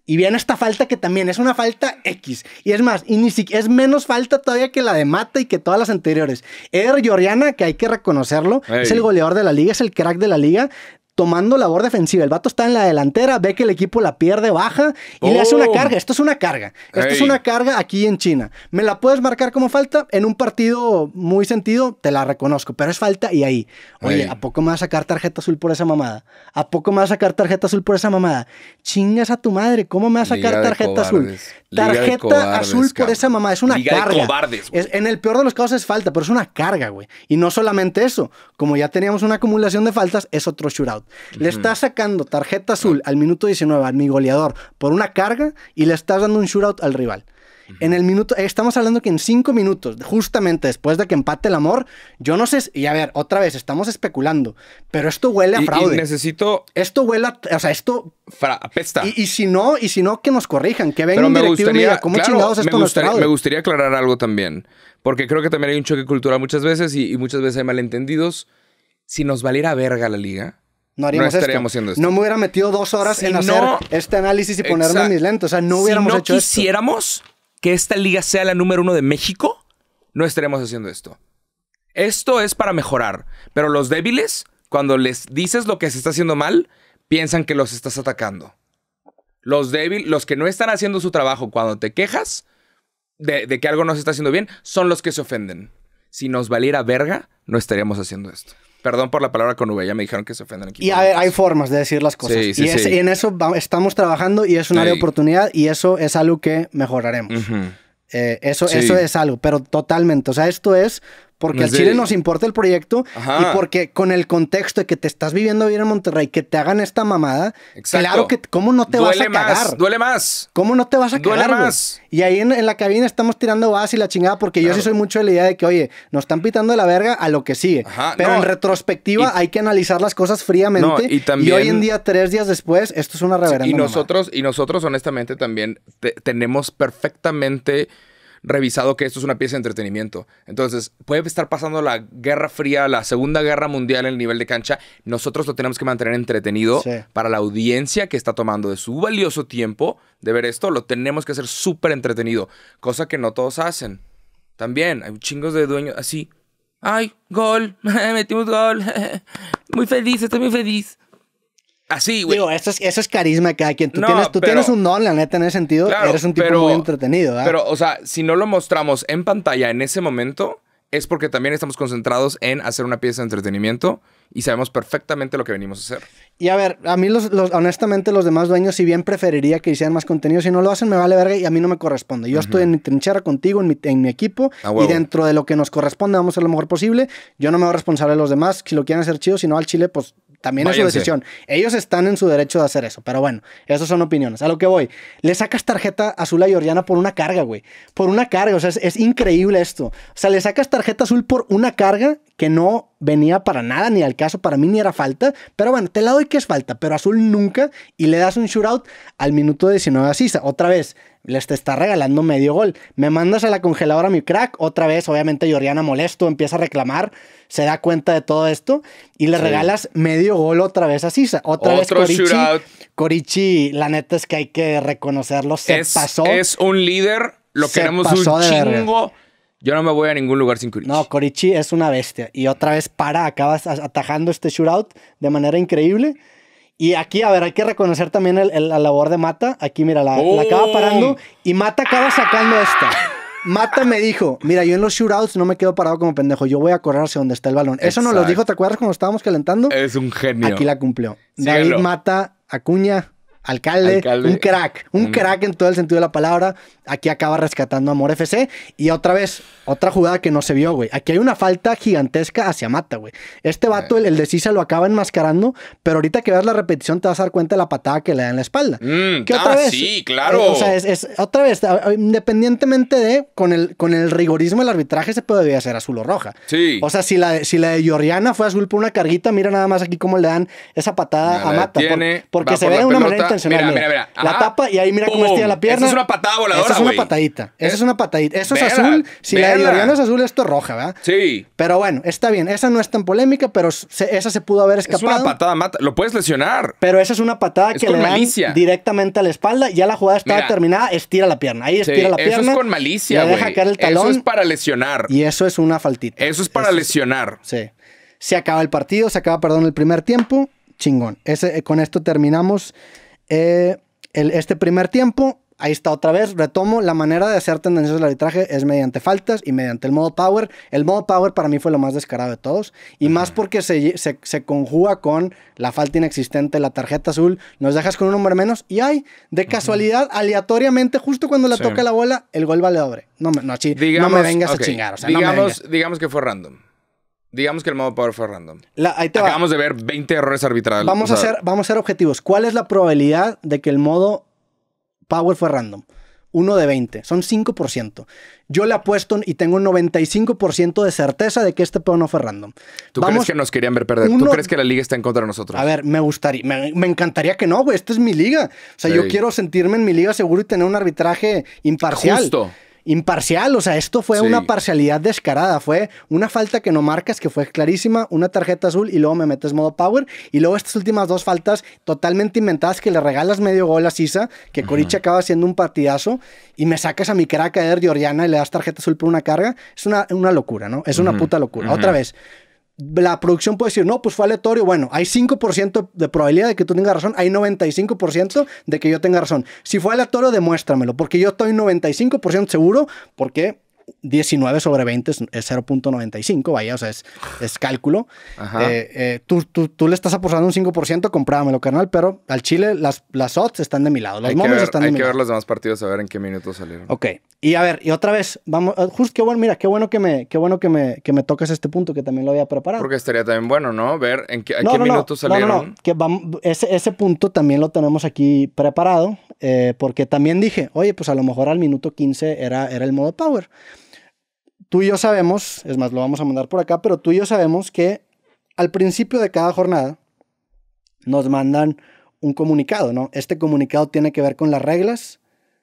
S1: y viene esta falta que también es una falta X. Y es más, y ni es menos falta todavía que la de Mata y que todas las anteriores. Eder Yoriana, que hay que reconocerlo, es el goleador de la liga, es el crack de la liga tomando labor defensiva. El vato está en la delantera, ve que el equipo la pierde, baja y le hace una oh. carga. Esto es una carga. Esto es una carga aquí en China. ¿Me la puedes marcar como falta? En un partido muy sentido, te la reconozco, pero es falta y ahí. Oye, ¿a poco me vas a sacar tarjeta azul por esa mamada? ¿A poco me vas a sacar tarjeta azul por esa mamada? Chingas a tu madre, ¿cómo me va a sacar tarjeta azul? tarjeta azul por esa mamada, es una carga. en el peor de los casos es falta, pero es una carga, güey. Y no solamente eso, como ya teníamos una acumulación de faltas, es otro churado le estás sacando tarjeta azul al minuto 19 a mi goleador por una carga y le estás dando un shootout al rival. En el minuto, eh, estamos hablando que en cinco minutos, justamente después de que empate el amor, yo no sé, y a ver, otra vez, estamos especulando, pero esto huele a fraude. Y,
S2: necesito. Esto huele a, o sea, esto. Apesta.
S1: Y, si no, y si no, que nos corrijan, que vengan me gustaría, y ¿cómo chingados esto me gustaría, Me
S2: gustaría aclarar algo también, porque creo que también hay un choque cultural muchas veces y, y muchas veces hay malentendidos. Si nos valiera verga la liga, no estaríamos Haciendo esto. No me
S1: hubiera metido dos horas en hacer este análisis y ponerme mis lentes. O sea,
S2: no hubiéramos si no quisiéramos que esta liga sea la número uno de México, no estaríamos haciendo esto. Esto es para mejorar. Pero los débiles, cuando les dices lo que se está haciendo mal, piensan que los estás atacando. Los débiles, los que no están haciendo su trabajo cuando te quejas de que algo no se está haciendo bien, son los que se ofenden. Si nos valiera verga, no estaríamos haciendo esto. Perdón por la palabra con V, ya me dijeron que se ofenden aquí.
S1: Y hay, formas de decir las cosas. y, en eso estamos trabajando y es un área de oportunidad y eso es algo que mejoraremos. Eh, eso, eso es algo, pero totalmente. O sea, esto es porque al Chile nos importa el proyecto y porque con el contexto de que te estás viviendo bien en Monterrey, que te hagan esta mamada, claro que cómo no te vas a cagar.
S2: duele más. ¿Cómo
S1: no te vas a duele Más. Y ahí en, la cabina estamos tirando vas y la chingada porque yo sí soy mucho de la idea de que, oye, nos están pitando la verga a lo que sigue. Pero en retrospectiva hay que analizar las cosas fríamente. y, hoy en día, tres días después, esto es una reverenda. Y nosotros,
S2: y nosotros honestamente también tenemos perfectamente revisado que esto es una pieza de entretenimiento. Entonces, puede estar pasando la Guerra Fría, la Segunda Guerra Mundial en el nivel de cancha. Nosotros lo tenemos que mantener entretenido para la audiencia que está tomando de su valioso tiempo de ver esto. Lo tenemos que hacer súper entretenido, cosa que no todos hacen. También hay chingos de dueños así. ¡Ay, gol! (laughs) ¡Metimos gol! (laughs) muy feliz, estoy muy feliz. Así, Digo, eso es, carisma de cada quien. Tú, tienes,
S1: un don, la neta, en ese sentido. eres un tipo muy entretenido, Pero,
S2: o sea, si no lo mostramos en pantalla en ese momento, es porque también estamos concentrados en hacer una pieza de entretenimiento y sabemos perfectamente lo que venimos a hacer.
S1: Y a ver, a mí, los, los, honestamente, los demás dueños, si bien preferiría que hicieran más contenido, si no lo hacen, me vale verga y a mí no me corresponde. Yo estoy en mi trinchera contigo, en mi, equipo, y dentro de lo que nos corresponde, vamos a lo mejor posible. Yo no me voy a responsable de los demás. Si lo quieren hacer chido, si no al chile, pues también es su decisión. Ellos están en su derecho de hacer eso, pero bueno, esas son opiniones. A lo que voy, le sacas tarjeta azul a Georgiana por una carga, güey. Por una carga, o sea, es, increíble esto. O sea, le sacas tarjeta azul por una carga que no venía para nada ni al caso, para mí ni era falta, pero bueno, te la doy que es falta, pero azul nunca y le das un shootout al minuto 19 a Sisa. Otra vez, les te está regalando medio gol. Me mandas a la congeladora mi crack. Otra vez, obviamente, Yoriana molesto, empieza a reclamar, se da cuenta de todo esto y le regalas medio gol otra vez a Sisa. Otra vez Corichi, Corichi, la neta es que hay que reconocerlo, se es, pasó. Es
S2: un líder, lo queremos un chingo. Yo no me voy a ningún lugar sin
S1: Corichi. No, Corichi es una bestia. Y otra vez para, acabas atajando este shootout de manera increíble. Y aquí, a ver, hay que reconocer también el, la labor de Mata. Aquí, mira, la, acaba oh. parando y Mata acaba sacando esta. (laughs) Mata me dijo, mira, yo en los shootouts no me quedo parado como pendejo, yo voy a correr hacia donde está el balón. Eso no nos lo dijo, ¿te acuerdas cuando estábamos calentando?
S2: Es un genio. Aquí la
S1: cumplió. David Mata Acuña, Alcalde, un crack, un mm. crack en todo el sentido de la palabra. Aquí acaba rescatando a Amor FC. Y otra vez, otra jugada que no se vio, güey. Aquí hay una falta gigantesca hacia Mata, güey. Este vato, eh. el, de Sisa, lo acaba enmascarando, pero ahorita que veas la repetición te vas a dar cuenta de la patada que le da en la espalda.
S2: Mm, que otra ah, vez, sí, eh, claro. o sea,
S1: es, otra vez, independientemente de, con el, con el rigorismo del arbitraje se puede hacer azul o roja. Sí. O sea, si la, si la de Georgiana fue azul por una carguita, mira nada más aquí cómo le dan esa patada a Mata. porque se ve de una manera manera la tapa y ahí mira cómo estira la pierna. Esa es una patada voladora, Esa es una patadita. Esa es eh, una patadita. Eso es azul. Si la de es azul, esto es roja, ¿verdad? Sí. Pero bueno, está bien. Esa no es tan polémica, pero esa se pudo haber escapado. Es una patada
S2: mata. Lo puedes lesionar. Pero
S1: esa es una patada que le dan directamente a la espalda. Ya la jugada está terminada. Estira la pierna. Ahí estira la pierna. Eso es con malicia, güey. el Eso es
S2: para lesionar. Y eso es una faltita. Eso es para lesionar. sí.
S1: Se acaba el partido, se acaba, perdón, el primer tiempo chingón. Ese, eh, con esto terminamos eh, el, este primer tiempo, ahí está otra vez, retomo, la manera de hacer tendencias del arbitraje es mediante faltas y mediante el modo power. El modo power para mí fue lo más descarado de todos, y más porque se, se, se, conjuga con la falta inexistente, la tarjeta azul, nos dejas con un hombre menos, y hay, de casualidad, aleatoriamente, justo cuando le toca la bola, el gol vale doble. No, no, me vengas a chingar, digamos,
S2: digamos que fue random. Digamos que el modo power fue random. Acabamos de ver 20 errores arbitrales. Vamos, a hacer,
S1: vamos a ser objetivos. ¿Cuál es la probabilidad de que el modo power fue random? Uno de 20. Son 5%. Yo le apuesto y tengo un 95% de certeza de que este pedo no fue random. ¿Tú crees que nos
S2: querían ver perder? ¿Tú crees que la liga está en contra de nosotros?
S1: A ver, me gustaría, me, encantaría que no, güey. Esta es mi liga. O sea, yo quiero sentirme en mi liga seguro y tener un arbitraje imparcial. Justo imparcial, o sea, esto fue una parcialidad descarada, fue una falta que no marcas, que fue clarísima, una tarjeta azul y luego me metes modo power y luego estas últimas dos faltas totalmente inventadas que le regalas medio gol a Sisa, que Coriche acaba haciendo un partidazo y me sacas a mi crack a Oriana y le das tarjeta azul por una carga, es una, una locura, ¿no? Es una puta locura. Otra vez la producción puede decir, no, pues fue aleatorio. Bueno, hay 5% de probabilidad de que tú tengas razón, hay 95% de que yo tenga razón. Si fue aleatorio, demuéstramelo, porque yo estoy 95% seguro, porque 19 sobre 20 es, 0.95, vaya, o sea, es, es cálculo. Eh, eh, tú, tú, le estás apostando un 5%, comprámelo, carnal, pero al Chile las, las odds están de mi lado, los momos están de mi lado. Hay
S2: que ver los demás partidos a ver en qué minutos salieron. Ok,
S1: y a ver, y otra vez, vamos, eh, justo qué bueno, mira, qué bueno que me, qué bueno que me, que me tocas este punto que también lo había preparado.
S2: Porque estaría también bueno, ¿no? Ver en qué, qué minutos salieron. No,
S1: que ese, ese punto también lo tenemos aquí preparado. Eh, porque también dije, oye, pues a lo mejor al minuto 15 era, era el modo power. Tú y yo sabemos, es más, lo vamos a mandar por acá, pero tú y yo sabemos que al principio de cada jornada nos mandan un comunicado, ¿no? Este comunicado tiene que ver con las reglas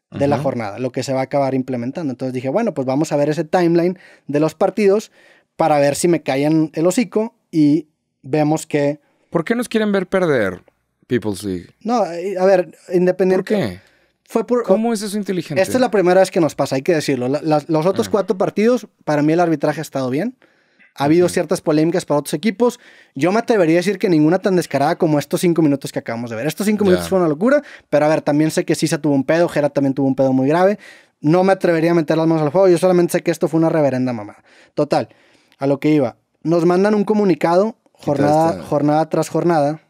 S2: de la jornada,
S1: lo que se va a acabar implementando. Entonces dije, bueno, pues vamos a ver ese timeline de los partidos para ver si me callan el hocico y vemos que...
S2: ¿Por qué nos quieren ver perder? People's League?
S1: No, a ver, independiente. ¿Por qué? Fue por, ¿Cómo es
S2: eso inteligente? Esta es la
S1: primera vez que nos pasa, hay que decirlo. los otros ah. cuatro partidos, para mí el arbitraje ha estado bien. Ha habido ciertas polémicas para otros equipos. Yo me atrevería a decir que ninguna tan descarada como estos cinco minutos que acabamos de ver. Estos cinco minutos fue una locura, pero a ver, también sé que Sisa tuvo un pedo, Gerard también tuvo un pedo muy grave. No me atrevería a meter las manos al fuego, yo solamente sé que esto fue una reverenda mamada. Total, a lo que iba. Nos mandan un comunicado jornada, jornada tras jornada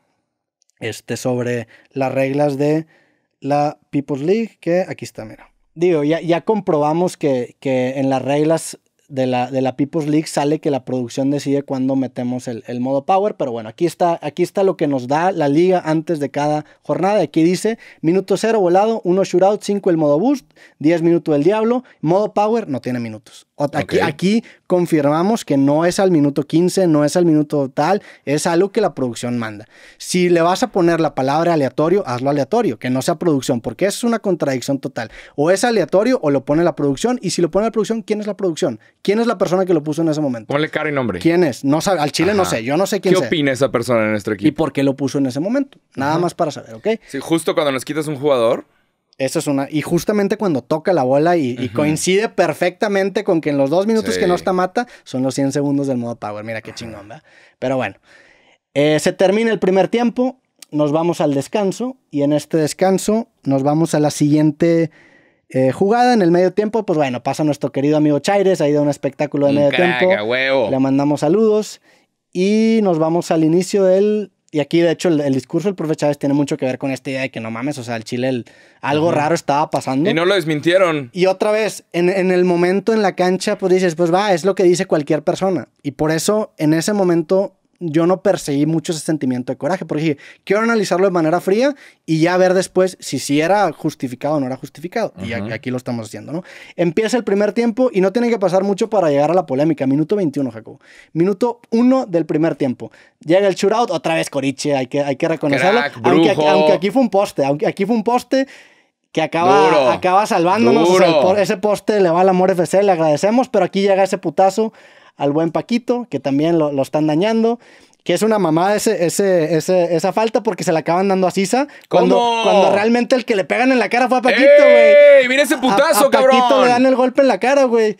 S1: este, sobre las reglas de la People's League, que aquí está, mira. Digo, ya, ya comprobamos que, que en las reglas de la, de la People's League sale que la producción decide cuándo metemos el, modo power, pero bueno, aquí está, aquí está lo que nos da la liga antes de cada jornada. Aquí dice, minuto cero volado, uno shootout, cinco el modo boost, 10 minutos el diablo, modo power no tiene minutos. Aquí, aquí confirmamos que no es al minuto 15, no es al minuto tal, es algo que la producción manda. Si le vas a poner la palabra aleatorio, hazlo aleatorio, que no sea producción, porque eso es una contradicción total. O es aleatorio o lo pone la producción, y si lo pone la producción, ¿quién es la producción? ¿Quién es la persona que lo puso en ese momento?
S2: Ponle cara y nombre. ¿Quién
S1: es? No sabe, al Chile no sé, yo no sé quién es. ¿Qué opina
S2: esa persona en nuestro equipo? ¿Y por qué lo puso en ese momento? Nada más para saber, ¿ok? Sí, justo cuando nos quitas un jugador.
S1: Esa es una. Y justamente cuando toca la bola y, coincide perfectamente con que en los dos minutos que no está mata son los 100 segundos del modo power. Mira qué chingón, ¿verdad? Pero bueno, eh, se termina el primer tiempo, nos vamos al descanso y en este descanso nos vamos a la siguiente eh, jugada en el medio tiempo, pues bueno, pasa nuestro querido amigo Chaires, ahí a un espectáculo de medio tiempo. Le mandamos saludos y nos vamos al inicio del y aquí, de hecho, el, discurso del profe Chávez tiene mucho que ver con esta idea de que no mames, o sea, el Chile, algo raro estaba pasando. Y no
S2: lo desmintieron.
S1: Y otra vez, en, en, el momento en la cancha, pues dices, pues va, es lo que dice cualquier persona. Y por eso, en ese momento, yo no perseguí mucho ese sentimiento de coraje, porque dije, quiero analizarlo de manera fría y ya ver después si sí era justificado o no era justificado. Y aquí lo estamos haciendo, ¿no? Empieza el primer tiempo y no tiene que pasar mucho para llegar a la polémica. Minuto 21, Jacob. Minuto 1 del primer tiempo. Llega el shootout, otra vez Coriche, hay que, hay que reconocerlo. aunque, aquí, aunque aquí fue un poste, aunque aquí fue un poste que acaba, acaba salvándonos. ese poste le va al amor FC, le agradecemos, pero aquí llega ese putazo al buen Paquito, que también lo, están dañando que es una mamada ese, ese, esa falta porque se la acaban dando a Sisa. Cuando, cuando realmente el que le pegan en la cara fue a Paquito, güey. ¡Mira ese putazo, cabrón! Paquito le dan el golpe en la cara, güey.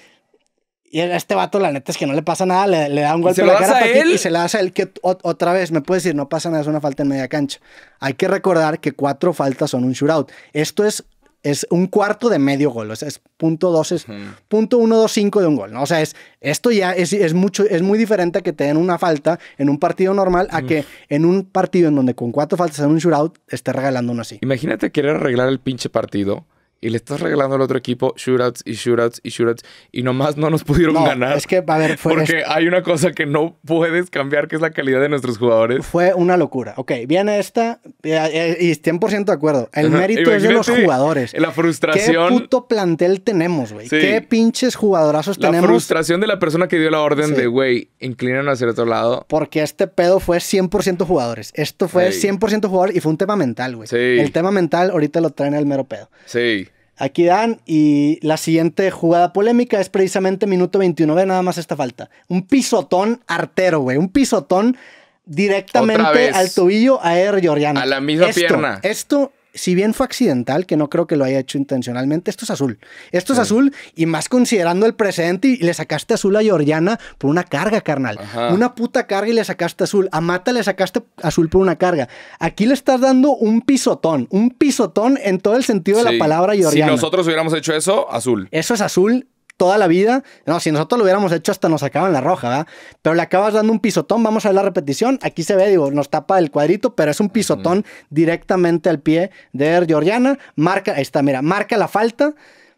S1: Y este vato, la neta es que no le pasa nada, le, da un golpe en la cara a Paquito y se le hace el que otra vez, me puedes decir, no pasa nada, es una falta en media cancha. Hay que recordar que cuatro faltas son un shootout. Esto es es un cuarto de medio gol, o sea, es punto dos, es punto uno dos cinco de un gol, ¿no? O sea, es, esto ya es, mucho, es muy diferente a que te den una falta en un partido normal a que en un partido en donde con cuatro faltas en un shootout esté regalando uno así.
S2: Imagínate querer arreglar el pinche partido y le estás regalando al otro equipo shootouts y shootouts y shootouts y nomás no nos pudieron no, ganar. Es que, a ver, fue. Porque hay una cosa que no puedes cambiar, que es la calidad de nuestros jugadores. Fue una locura. Ok, viene esta
S1: eh, eh, y 100% de acuerdo. El mérito es de los jugadores. La
S2: frustración. ¿Qué
S1: puto plantel tenemos, güey? ¿Qué pinches jugadorazos tenemos? La
S2: frustración de la persona que dio la orden de, güey, inclinan hacia otro lado.
S1: Porque este pedo fue 100% jugadores. Esto fue 100% jugadores y fue un tema mental, güey. El tema mental ahorita lo traen el mero pedo. Sí. Aquí dan y la siguiente jugada polémica es precisamente minuto 29, nada más esta falta. Un pisotón artero, güey. Un pisotón directamente al tobillo a Er
S2: A la misma pierna.
S1: Esto si bien fue accidental, que no creo que lo haya hecho intencionalmente, esto es azul. Esto es azul y más considerando el presente y le sacaste azul a Georgiana por una carga, carnal. Una puta carga y le sacaste azul. A Mata le sacaste azul por una carga. Aquí le estás dando un pisotón, un pisotón en todo el sentido de la palabra Georgiana. Si
S2: nosotros hubiéramos hecho eso, azul. Eso es
S1: azul toda la vida. No, si nosotros lo hubiéramos hecho hasta nos acaban la roja, ¿verdad? Pero le acabas dando un pisotón, vamos a ver la repetición. Aquí se ve, digo, nos tapa el cuadrito, pero es un pisotón directamente al pie de Georgiana. Marca, ahí está, mira, marca la falta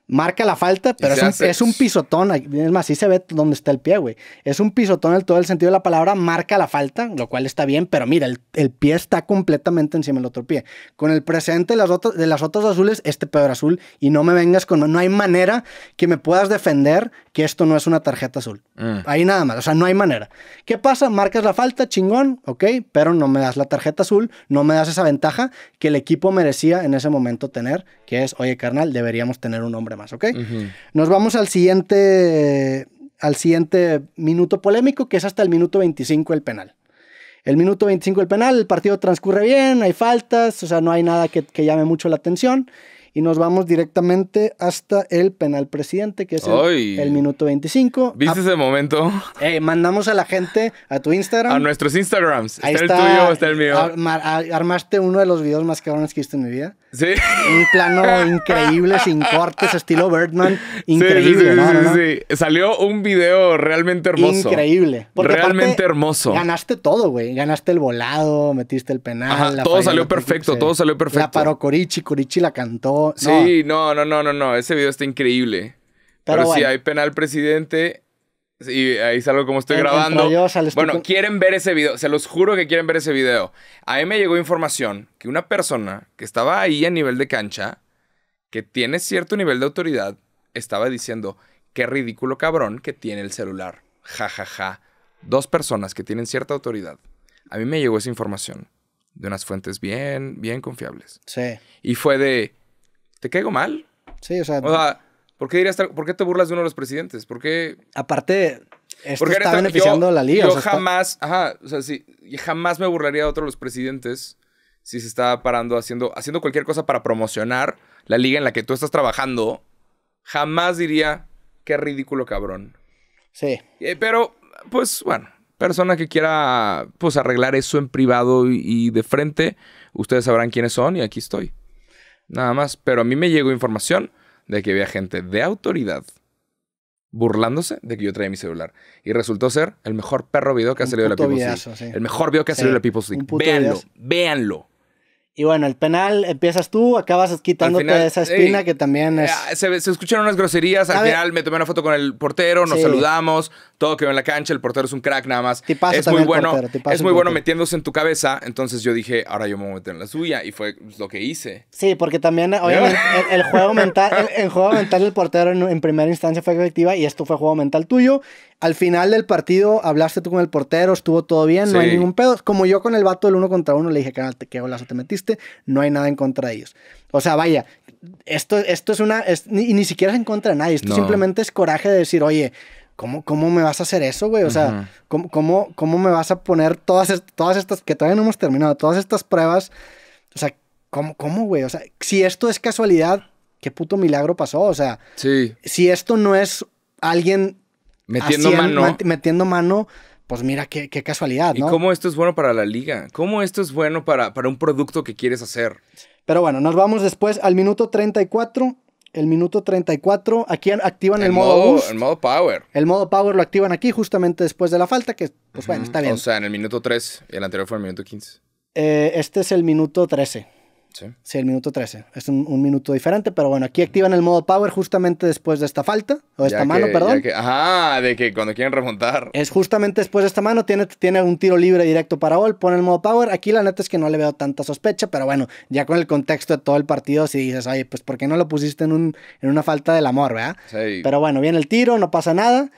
S1: marca la falta, pero es un, pisotón. Es más, sí se ve dónde está el pie, güey. Es un pisotón en todo el sentido de la palabra, marca la falta, lo cual está bien, pero mira, el, pie está completamente encima del otro pie. Con el presente de las, otras, de las otras azules, este peor azul, y no me vengas con. No hay manera que me puedas defender que esto no es una tarjeta azul. Mm. Ahí nada más, o sea, no hay manera. ¿Qué pasa? Marcas la falta, chingón, ok, pero no me das la tarjeta azul, no me das esa ventaja que el equipo merecía en ese momento tener, que es, oye, carnal, deberíamos tener un hombre más, ok. Nos vamos al siguiente, al siguiente minuto polémico, que es hasta el minuto 25 el penal. El minuto 25 el penal, el partido transcurre bien, hay faltas, o sea, no hay nada que llame mucho la atención y nos vamos directamente hasta el penal presidente, que es el, el minuto 25.
S2: ¿Viste ah, ese momento?
S1: Eh, mandamos a la gente a tu Instagram. A nuestros
S2: Instagrams. está, el tuyo, está el mío.
S1: armaste uno de los videos más cabrones que he visto en mi vida.
S2: Sí. Un plano (laughs)
S1: increíble, sin cortes, estilo Birdman. Increíble, sí,
S2: sí, sí, Salió un video realmente hermoso. Increíble. realmente hermoso.
S1: Ganaste todo, güey. Ganaste el volado, metiste el penal. todo salió perfecto, todo salió perfecto. La paró Corichi, Corichi la cantó. Sí,
S2: no, no, no, no, no. Ese video está increíble. Pero, si hay penal presidente, y ahí salgo como estoy grabando. bueno, quieren ver ese video. Se los juro que quieren ver ese video. A mí me llegó información que una persona que estaba ahí a nivel de cancha, que tiene cierto nivel de autoridad, estaba diciendo, qué ridículo cabrón que tiene el celular. Ja, ja, ja. Dos personas que tienen cierta autoridad. A mí me llegó esa información de unas fuentes bien, bien confiables. Sí. Y fue de, te caigo mal. Sí, o sea. O sea, ¿por qué, dirías, ¿por qué te burlas de uno de los presidentes? ¿Por qué? Aparte, esto está beneficiando a la liga. Yo jamás, ajá, o sea, sí, jamás me burlaría de otro de los presidentes si se está parando haciendo, haciendo cualquier cosa para promocionar la liga en la que tú estás trabajando. Jamás diría, qué ridículo cabrón. Sí. Eh, pero, pues, bueno, persona que quiera, pues, arreglar eso en privado y de frente, ustedes sabrán quiénes son y aquí estoy nada más. Pero a mí me llegó información de que había gente de autoridad burlándose de que yo traía mi celular. Y resultó ser el mejor perro video que ha salido de la People's El mejor video que ha salido de la People's League. Véanlo, véanlo. Y
S1: bueno, el penal empiezas tú, acabas quitándote esa espina que también eh, es.
S2: Ah, se, escucharon unas groserías, al final me tomé una foto con el portero, nos saludamos, todo quedó en la cancha, el portero es un crack nada más. es muy bueno, es muy bueno metiéndose en tu cabeza, entonces yo dije, ahora yo me voy a meter en la suya y fue lo que hice.
S1: Sí, porque también obviamente el, (laughs) juego mental, el, juego mental del portero en, primera instancia fue efectiva y esto fue juego mental tuyo. Al final del partido hablaste tú con el portero, estuvo todo bien, no hay ningún pedo. Como yo con el vato del uno contra uno le dije, qué golazo te metiste no hay nada en contra de ellos. O sea, vaya, esto, esto es una. Y ni, siquiera es en contra de nadie. Esto simplemente es coraje de decir, oye, ¿cómo, cómo me vas a hacer eso, güey? O sea, ¿cómo, cómo, cómo, me vas a poner todas, todas estas. que todavía no hemos terminado, todas estas pruebas. O sea, ¿cómo, cómo güey? O sea, si esto es casualidad, ¿qué puto milagro pasó? O sea, sí. si esto no es alguien.
S2: Metiendo mano.
S1: Metiendo mano pues mira qué, casualidad, ¿no? Y
S2: cómo esto es bueno para la liga, cómo esto es bueno para, para un producto que quieres hacer.
S1: Pero bueno, nos vamos después al minuto 34. El minuto 34, aquí activan el, modo,
S2: El modo power.
S1: El modo power lo activan aquí justamente después de la falta, que pues bueno, está bien. O
S2: sea, en el minuto 3, el anterior fue el minuto 15.
S1: Eh, este es el minuto 13. Sí. sí, el minuto 13. Es un, minuto diferente, pero bueno, aquí activan el modo power justamente después de esta falta, o esta mano, perdón.
S2: ajá, de que cuando quieren remontar.
S1: Es justamente después de esta mano, tiene, tiene un tiro libre directo para gol, pone el modo power. Aquí la neta es que no le veo tanta sospecha, pero bueno, ya con el contexto de todo el partido, si dices, ay, pues ¿por qué no lo pusiste en, un, en una falta del amor, verdad? Sí. Pero bueno, viene el tiro, no pasa nada.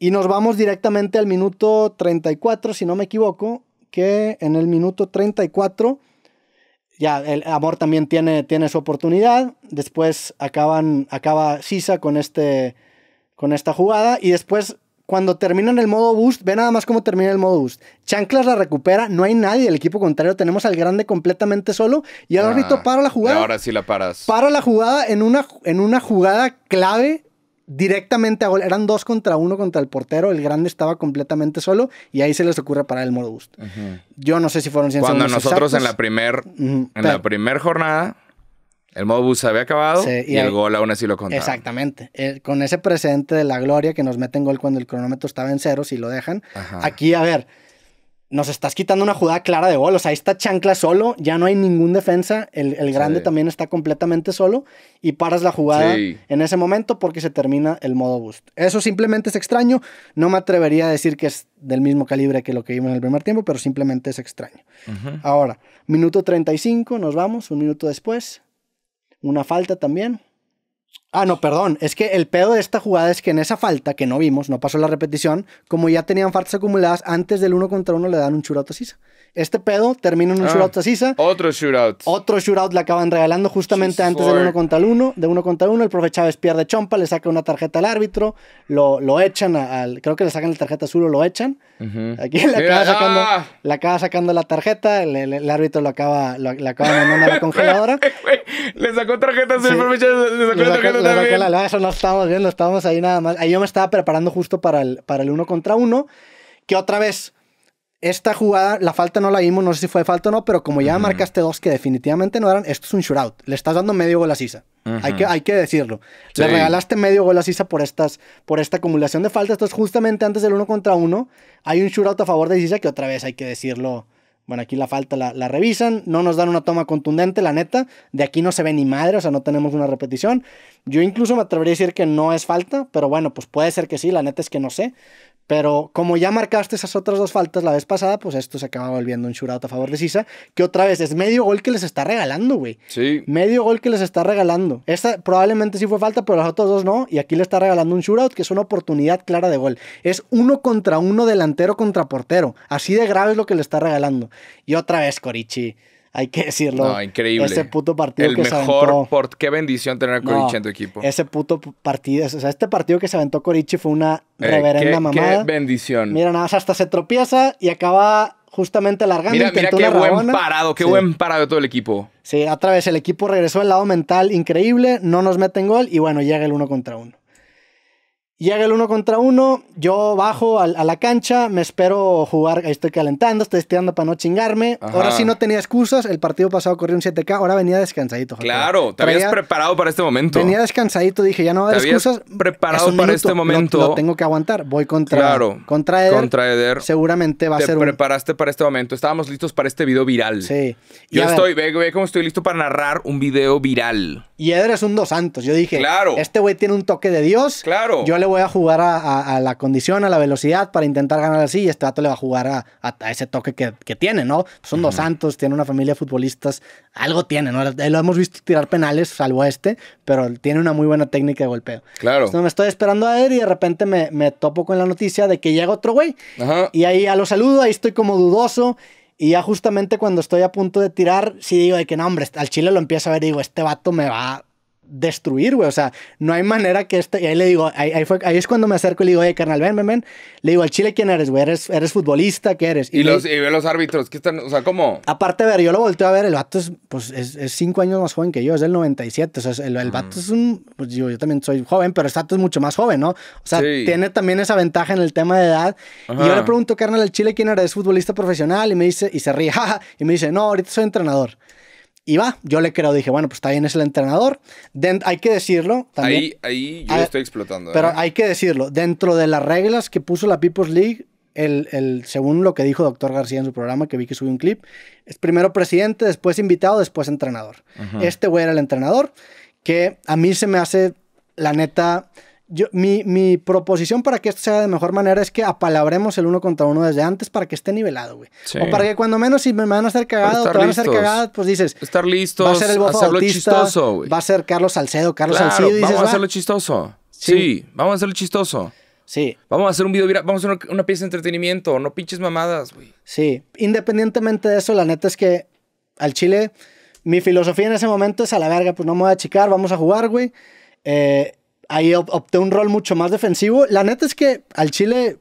S1: Y nos vamos directamente al minuto 34, si no me equivoco, que en el minuto 34 ya, el amor también tiene, tiene su oportunidad. Después acaban, acaba Sisa con, este, con esta jugada. Y después, cuando terminan el modo boost, ve nada más cómo termina el modo boost. Chanclas la recupera, no hay nadie del equipo contrario. Tenemos al grande completamente solo. Y ahora, ah, para la jugada.
S2: Ahora sí la paras.
S1: Para la jugada en una, en una jugada clave directamente a gol. Eran dos contra uno contra el portero. El grande estaba completamente solo y ahí se les ocurre parar el modo Yo no sé si fueron 100 Cuando nosotros en la
S2: primer, en la primera jornada, el bus se había acabado y, el gol aún así lo contaba.
S1: Exactamente. con ese precedente de la gloria que nos meten gol cuando el cronómetro estaba en cero, si lo dejan. Aquí, a ver nos estás quitando una jugada clara de gol. O sea, ahí está Chancla solo, ya no hay ningún defensa. El, grande también está completamente solo y paras la jugada en ese momento porque se termina el modo boost. Eso simplemente es extraño. No me atrevería a decir que es del mismo calibre que lo que vimos en el primer tiempo, pero simplemente es extraño. Ahora, minuto 35, nos vamos, un minuto después. Una falta también. Ah, no, perdón. Es que el pedo de esta jugada es que en esa falta, que no vimos, no pasó la repetición, como ya tenían faltas acumuladas, antes del uno contra uno le dan un shootout a Sisa. Este pedo termina en un ah, shootout a
S2: Sisa. Otro shootout. Otro
S1: shootout le acaban regalando justamente antes del uno contra el uno. De uno contra uno, el profe Chávez pierde chompa, le saca una tarjeta al árbitro, lo, lo echan al. Creo que le sacan la tarjeta azul o lo echan.
S2: Aquí le acaba,
S1: sacando, la tarjeta, el, árbitro lo acaba, le acaba mandando a la (laughs) congeladora.
S2: le sacó tarjetas el profe Chávez, le sacó tarjeta la
S1: la eso no estábamos viendo, estábamos ahí nada más. Ahí yo me estaba preparando justo para el, para el uno contra uno, que otra vez, esta jugada, la falta no la vimos, no sé si fue falta o no, pero como ya marcaste dos que definitivamente no eran, esto es un shootout. Le estás dando medio gol a Sisa. hay, que, hay que decirlo. Le regalaste medio gol a Sisa por, estas, por esta acumulación de faltas. Entonces, justamente antes del uno contra uno, hay un shootout a favor de Sisa que otra vez hay que decirlo. Bueno, aquí la falta la, revisan, no nos dan una toma contundente, la neta. De aquí no se ve ni madre, o sea, no tenemos una repetición. Yo incluso me atrevería a decir que no es falta, pero bueno, pues puede ser que sí, la neta es que no sé. Pero como ya marcaste esas otras dos faltas la vez pasada, pues esto se acaba volviendo un shootout a favor de Sisa, que otra vez es medio gol que les está regalando, güey. Sí. Medio gol que les está regalando. Esta probablemente sí fue falta, pero las otras dos no. Y aquí le está regalando un shootout, que es una oportunidad clara de gol. Es uno contra uno, delantero contra portero. Así de grave es lo que le está regalando. Y otra vez, Corichi. Hay que decirlo. No, increíble. Ese puto partido que se aventó.
S2: mejor. qué bendición tener a Corichi en tu equipo. Ese
S1: puto partido, o sea, este partido que se aventó Corichi fue una eh, reverenda mamá. Qué
S2: bendición.
S1: Mira, nada hasta se tropieza y acaba justamente largando. Mira, qué buen
S2: parado, qué buen parado de todo el equipo.
S1: Sí, otra vez el equipo regresó al lado mental increíble, no nos meten gol y bueno, llega el uno contra uno. Llega el uno contra uno, yo bajo a, la cancha, me espero jugar, estoy calentando, estoy estirando para no chingarme. Ahora sí no tenía excusas, el partido pasado corrió un 7K, ahora venía descansadito.
S2: Claro, te habías preparado para este momento. Venía
S1: descansadito, dije, ya no va a haber excusas. Preparado para este momento. Lo, tengo que aguantar, voy contra, contra
S2: Eder. Seguramente va a ser ser. Te preparaste para este momento, estábamos listos para este video viral. Sí. yo estoy, ve, cómo estoy listo para narrar un video viral.
S1: Y Eder es un dos santos, yo dije, claro. este güey tiene un toque de Dios. Claro. Yo le voy a jugar a, la condición, a la velocidad para intentar ganar así y este vato le va a jugar a, ese toque que, tiene, ¿no? son dos santos, tiene una familia de futbolistas, algo tiene, ¿no? Eh, lo hemos visto tirar penales, salvo este, pero tiene una muy buena técnica de golpeo. Claro. Entonces me estoy esperando a ver y de repente me, topo con la noticia de que llega otro güey. Y ahí a lo saludo, ahí estoy como dudoso. Y ya justamente cuando estoy a punto de tirar, sí digo de que no, hombre, al chile lo empiezo a ver y digo, este vato me va destruir, güey. O sea, no hay manera que este. Y ahí le digo, ahí, fue, ahí es cuando me acerco y le digo, oye, carnal, ven, ven, ven. Le digo, al Chile, ¿quién eres, güey? ¿Eres, ¿Eres futbolista? ¿Qué eres? Y, los, y ve los
S2: árbitros, ¿qué están? O sea, ¿cómo?
S1: Aparte, de ver, yo lo volteo a ver, el vato es, pues, es, cinco años más joven que yo, es del 97. O sea, el, vato es un. Pues digo, yo también soy joven, pero el este vato es mucho más joven, ¿no? O sea, tiene también esa ventaja en el tema de edad. Y yo le pregunto, carnal, al Chile, ¿quién eres? ¿Futbolista profesional? Y me dice, y se ríe, (laughs) jaja. Y me dice, no, ahorita soy entrenador. Y va, yo le creo, dije, bueno, pues está bien, es el entrenador. hay que decirlo. También, ahí,
S2: ahí yo ah, estoy explotando. Pero ¿eh? hay
S1: que decirlo, dentro de las reglas que puso la People's League, el, según lo que dijo doctor García en su programa, que vi que subió un clip, es primero presidente, después invitado, después entrenador. Este güey era el entrenador, que a mí se me hace, la neta, yo, mi, proposición para que esto sea de mejor manera es que apalabremos el uno contra uno desde antes para que esté nivelado, güey. O para que cuando menos si me van a hacer cagado, te van a hacer cagadas,
S2: pues dices. Estar listos. Va a ser el chistoso, güey. Va a ser Carlos Salcedo, Carlos Salcedo vamos a hacerlo chistoso. Sí. vamos a hacerlo chistoso. Sí. Vamos a hacer un video viral, vamos a hacer una, pieza de entretenimiento, no pinches mamadas, güey. Sí.
S1: Independientemente de eso, la neta es que al Chile, mi filosofía en ese momento es a la verga, pues no me voy a achicar, vamos a jugar, güey. Eh ahí opté un rol mucho más defensivo. La neta es que al Chile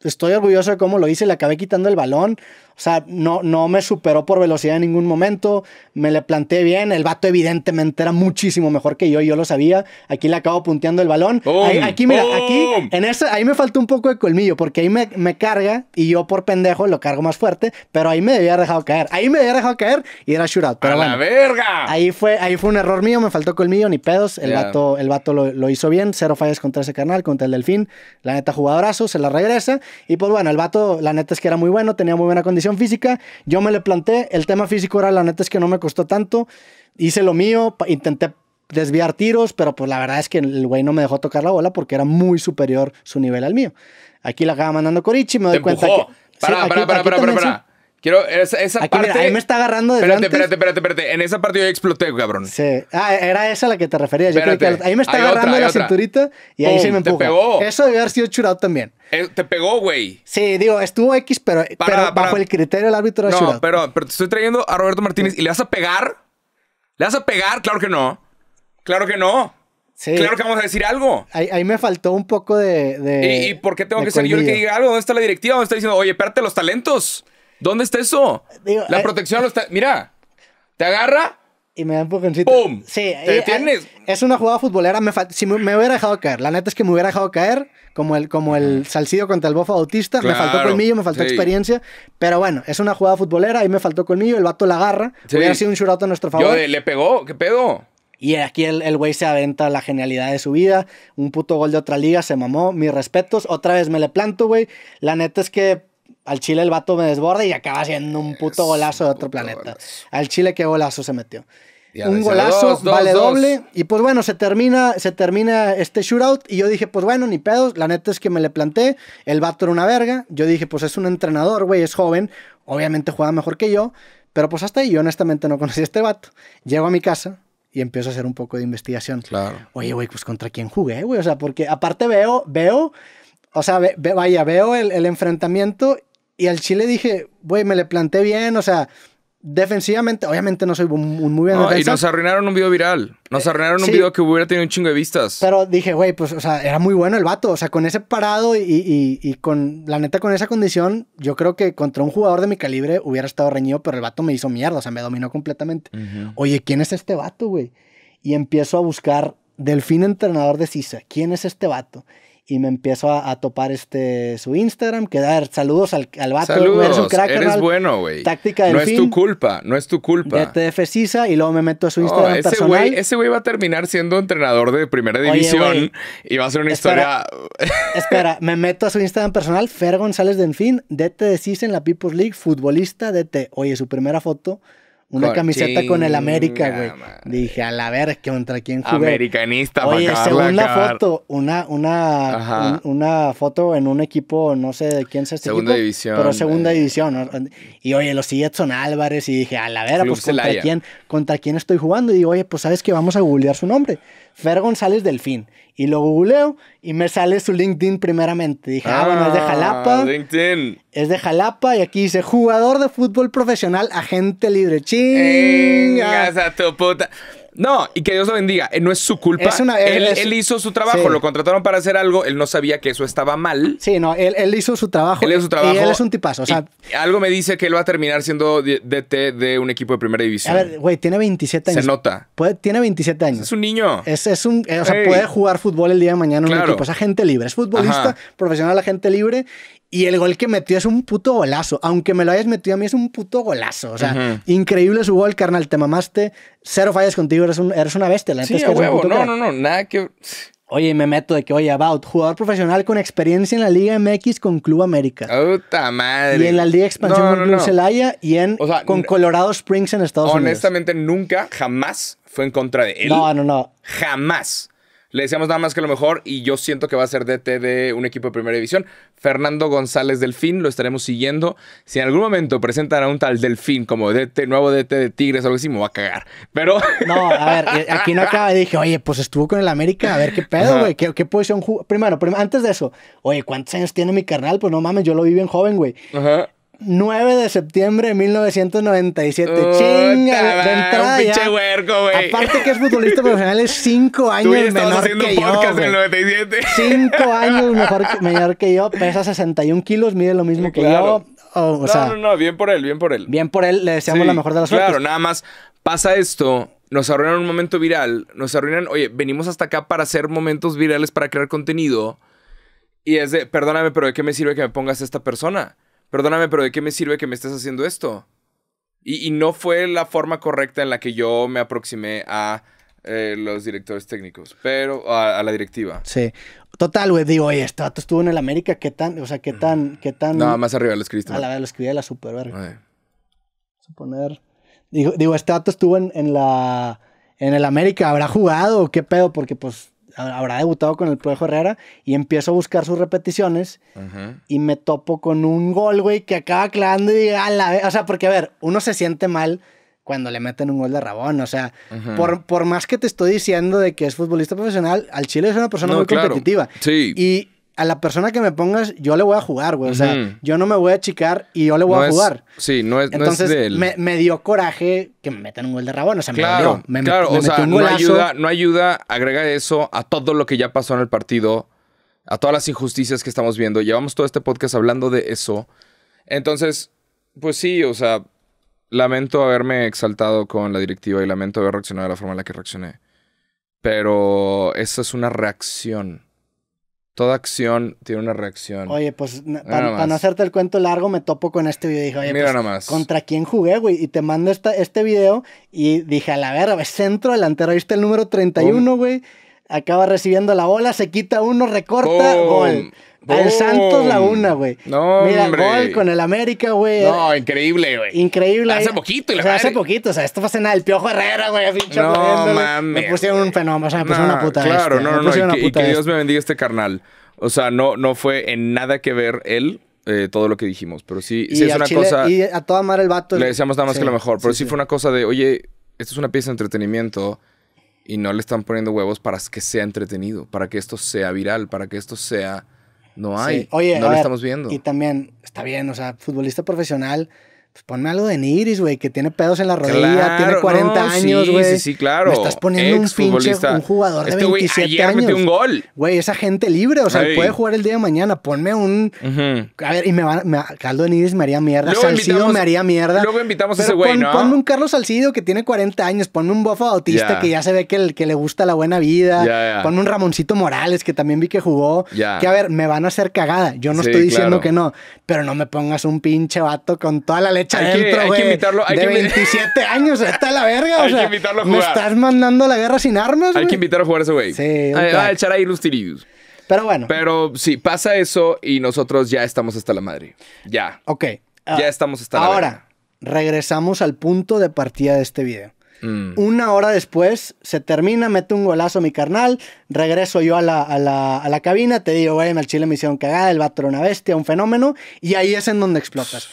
S1: estoy orgulloso de cómo lo hice, le acabé quitando el balón. O sea, no, no me superó por velocidad en ningún momento. Me le planté bien. El vato, evidentemente, era muchísimo mejor que yo. Yo lo sabía. Aquí le acabo punteando el balón. aquí, mira, aquí, en ese, ahí me faltó un poco de colmillo porque ahí me, carga y yo por pendejo lo cargo más fuerte. Pero ahí me debía dejado caer. Ahí me debía dejado caer y era shootout. Pero la verga! Ahí fue, ahí fue un error mío. Me faltó colmillo, ni pedos. El vato, el vato lo, lo hizo bien. Cero fallas contra ese carnal contra el Delfín. La neta, jugadorazo, se la regresa. Y pues bueno, el vato, la neta es que era muy bueno, tenía muy buena condición física, yo me le planté, el tema físico era la neta es que no me costó tanto, hice lo mío, intenté desviar tiros, pero pues la verdad es que el güey no me dejó tocar la bola porque era muy superior su nivel al mío. Aquí la acaba mandando Corichi, me doy cuenta que... para, para, para, para,
S2: Quiero esa, esa parte. ahí me está agarrando de Espérate, espérate, espérate, espérate. En esa parte yo exploté, cabrón. Sí.
S1: Ah, era esa a la que te referías. Yo creo que ahí me está agarrando la cinturita y ahí se me empujó. Te pegó. Eso debió haber sido churado también.
S2: Eh, te pegó, güey. Sí, digo,
S1: estuvo X, pero, bajo el criterio del árbitro era no,
S2: pero, pero, te estoy trayendo a Roberto Martínez y le vas a pegar. ¿Le vas a pegar? Claro que no. Claro que no. Sí. Claro que vamos a decir algo.
S1: Ahí, me faltó un poco de. de ¿Y, ¿Y, por qué tengo que ser yo el que diga algo?
S2: ¿Dónde está la directiva? ¿Dónde está diciendo, oye, espérate los talentos? ¿Dónde está eso? la eh, protección no está. Mira, te agarra.
S1: Y me da un poconcito. ¡Pum! Sí, ¿Te eh, detienes? Es una jugada futbolera. Me Si me, hubiera dejado caer. La neta es que me hubiera dejado caer. Como el, como el salcido contra el bofa autista. me faltó colmillo, me faltó experiencia. Pero bueno, es una jugada futbolera. Ahí me faltó colmillo. El vato la agarra. Hubiera sido un shootout a nuestro favor. Yo eh,
S2: le pegó. ¿Qué pedo?
S1: Y aquí el güey se aventa la genialidad de su vida. Un puto gol de otra liga. Se mamó. Mis respetos. Otra vez me le planto, güey. La neta es que al Chile el vato me desborda y acaba siendo un puto golazo de otro planeta. Al Chile qué golazo se metió. Un golazo, vale doble. Y pues bueno, se termina, se termina este shootout. Y yo dije, pues bueno, ni pedos. La neta es que me le planté. El vato era una verga. Yo dije, pues es un entrenador, güey, es joven. Obviamente juega mejor que yo. Pero pues hasta ahí yo honestamente no conocí a este vato. Llego a mi casa, y empiezo a hacer un poco de investigación. Oye, güey, pues contra quién jugué, güey. O sea, porque aparte veo, veo, o sea, vaya, veo el, enfrentamiento y al Chile dije, güey, me le planté bien, o sea, defensivamente, obviamente no soy muy bien Y nos
S2: arruinaron un video viral. Nos eh, arruinaron un video que hubiera tenido un chingo de vistas.
S1: Pero dije, güey, pues, o sea, era muy bueno el vato. O sea, con ese parado y, con, la neta, con esa condición, yo creo que contra un jugador de mi calibre hubiera estado reñido, pero el vato me hizo mierda, o sea, me dominó completamente. Oye, ¿quién es este vato, güey? Y empiezo a buscar Delfín entrenador de Sisa, ¿Quién es este vato? y me empiezo a, topar este su Instagram, que dar saludos al, al vato. Saludos, eres bueno,
S2: güey. Táctica del No es tu culpa, no es tu culpa.
S1: DTF Sisa y luego me meto a su Instagram ese personal. Güey,
S2: ese güey va a terminar siendo entrenador de primera división y va a ser una historia...
S1: (laughs) espera, (laughs) me meto a su Instagram personal, Fer González Denfín, DT de Sisa en la People's League, futbolista DT. Oye, su primera foto
S2: una camiseta con el América, güey.
S1: Dije, a la que ¿contra quién jugué? Americanista, Oye, para foto, una, una, una foto en un equipo, no sé de quién se este Segunda equipo, división. Pero segunda eh. división. Y oye, los siguientes son Álvarez. Y dije, a la vera, pues ¿contra quién, contra quién estoy jugando. Y digo, oye, pues sabes que vamos a googlear su nombre. Fer González Delfín. Y lo googleo y me sale su LinkedIn primeramente. Dije, ah, bueno, es de ah, Jalapa. Es de Jalapa y aquí dice, jugador de fútbol profesional, agente libre. Chingas
S2: a tu puta. No, y que Dios lo bendiga. Eh, no es su culpa. él, hizo su trabajo, lo contrataron para hacer algo, él no sabía que eso estaba mal.
S1: Sí, no, él, hizo su trabajo. Él es un tipazo.
S2: algo me dice que él va a terminar siendo DT de un equipo de primera división. a ver,
S1: güey, tiene 27 años. Se nota. tiene 27 años. Es un niño. Es, es un, eh, o sea, puede jugar fútbol el día de mañana en un equipo. Es agente libre. Es futbolista, profesional, agente libre. Y el gol que metió es un puto golazo. Aunque me lo hayas metido a mí, es un puto golazo. O sea, increíble su gol, carnal. Te mamaste cero fallas contigo, eres, un, eres una bestia. sí, no, no,
S2: no, nada que...
S1: Oye, me meto de que, oye, About, jugador profesional con experiencia en la Liga MX con Club América.
S2: ¡Puta madre! Y en la Liga Expansión con Club Celaya
S1: y en, con Colorado Springs en Estados Unidos.
S2: Honestamente, nunca, jamás fue en contra de él. No, no, no. Jamás. Le decíamos nada más que lo mejor y yo siento que va a ser DT de un equipo de primera división. Fernando González Delfín, lo estaremos siguiendo. Si en algún momento presentan a un tal Delfín como DT, nuevo DT de Tigres o algo así, me va a cagar. Pero. (laughs) No,
S1: a ver, aquí no acaba. Dije, oye, pues estuvo con el América, a ver qué pedo, güey. ¿Qué, ¿Qué, posición Primero, primero, antes de eso, oye, ¿cuántos años tiene mi carnal? Pues no mames, yo lo vi bien joven, güey. Ajá 9 de septiembre de 1997. Chinga, un pinche
S2: huerco, güey.
S1: Aparte que es futbolista profesional, es 5 años Tú menor haciendo que podcast En el
S2: 97.
S1: 5 (laughs) años mejor, menor que yo, pesa 61 kilos, mide lo mismo que yo. Oh, no, no,
S2: no, bien por él, bien por él. Bien por él, le deseamos lo la mejor de las suertes. Claro, nada más pasa esto, nos arruinan un momento viral, nos arruinan, oye, venimos hasta acá para hacer momentos virales, para crear contenido. Y es de, perdóname, pero ¿de qué me sirve que me pongas esta persona? perdóname, pero ¿de qué me sirve que me estés haciendo esto? Y, no fue la forma correcta en la que yo me aproximé a eh, los directores técnicos, pero a, la directiva.
S1: Sí. Total, güey, digo, oye, este estuvo en el América, ¿qué tan, o sea, qué tan, qué tan... No, más
S2: arriba lo escribiste. A la
S1: lo escribí de la super, ¿verdad? Suponer, Digo, digo, este estuvo en, en la... En el América, ¿habrá jugado? ¿Qué pedo? Porque, pues, habrá debutado con el pueblo Herrera y empiezo a buscar sus repeticiones y me topo con un gol, güey, que acaba clavando y a la vez, o sea, porque a ver, uno se siente mal cuando le meten un gol de Rabón, o sea, por, por más que te estoy diciendo de que es futbolista profesional, al Chile
S2: es una persona muy competitiva. Sí.
S1: Y, a la persona que me pongas, yo le voy a jugar, güey. O sea, yo no me voy a chicar y yo le voy a jugar.
S2: sí, no es, Entonces, de él. Me,
S1: me, dio coraje que me metan un gol de Rabón. O sea, me dio. claro, o sea, no ayuda,
S2: no ayuda, agrega eso a todo lo que ya pasó en el partido, a todas las injusticias que estamos viendo. Llevamos todo este podcast hablando de eso. Entonces, pues sí, o sea, lamento haberme exaltado con la directiva y lamento haber reaccionado de la forma en la que reaccioné. Pero esa es una reacción toda acción tiene una reacción. Oye,
S1: pues para no hacerte el cuento largo, me topo con este video y dije, oye, Mira pues, nomás. ¿contra quién jugué, güey? Y te mando esta, este video y dije, a la verga, centro delantero, ahí el número 31, güey acaba recibiendo la bola, se quita uno, recorta, gol. Al Santos la una, güey.
S2: No, Mira, gol
S1: con el América, güey. No,
S2: increíble, güey.
S1: Increíble. Hace poquito. hace poquito. O sea, esto fue hace nada. El Piojo Herrera,
S2: güey. No, mames. Me
S1: pusieron un fenómeno. O sea, me pusieron una puta Claro, no, no, no. Y, que, Dios me
S2: bendiga este carnal. O sea, no, no fue en nada que ver él eh, todo lo que dijimos. Pero sí, sí es una cosa... Y
S1: a toda mar el vato. Le decíamos nada más que lo mejor. Pero sí fue
S2: una cosa de, oye, esto es una pieza de entretenimiento y no le están poniendo huevos para que sea entretenido, para que esto sea viral, para que esto sea... No hay. no lo estamos
S1: viendo. Y también, está bien, o sea, futbolista profesional, pues, ponme algo de Niris güey, que tiene pedos en la rodilla, tiene 40 años, güey. Sí, sí, claro. Me estás poniendo un pinche un jugador de este 27 años. Metió un gol. Güey, esa gente libre, o sea, puede jugar el día de mañana, ponme un A ver, y me va me, Caldo de Niris me haría mierda, Salcido me haría mierda. Luego invitamos a ese güey, Ponme un Carlos Salcido que tiene 40 años, ponme un Bofo Bautista que ya se ve que, el, que le gusta la buena vida, ponme un Ramoncito Morales que también vi que jugó, que a ver, me van a hacer cagada. Yo no estoy diciendo que no, pero no me pongas un pinche vato con toda la ley hay que, hay que invitarlo, hay de que 27 (laughs) años,
S2: está la verga, o hay que invitarlo a jugar. me estás
S1: mandando la guerra sin armas, Hay que
S2: invitarlo a jugar a ese güey. Sí, eh, a echar ahí los tirillos. Pero bueno, Pero sí, pasa eso y nosotros ya estamos hasta la madre. Ya. ok. Ah, ya estamos hasta la Ahora,
S1: regresamos al punto de partida de este video. Mm. Una hora después se termina, mete un golazo mi carnal, regreso yo a la, a la, a la cabina, te digo, güey, al chile misión hicieron cagada, el vato era una bestia, un fenómeno, y ahí es en donde explotas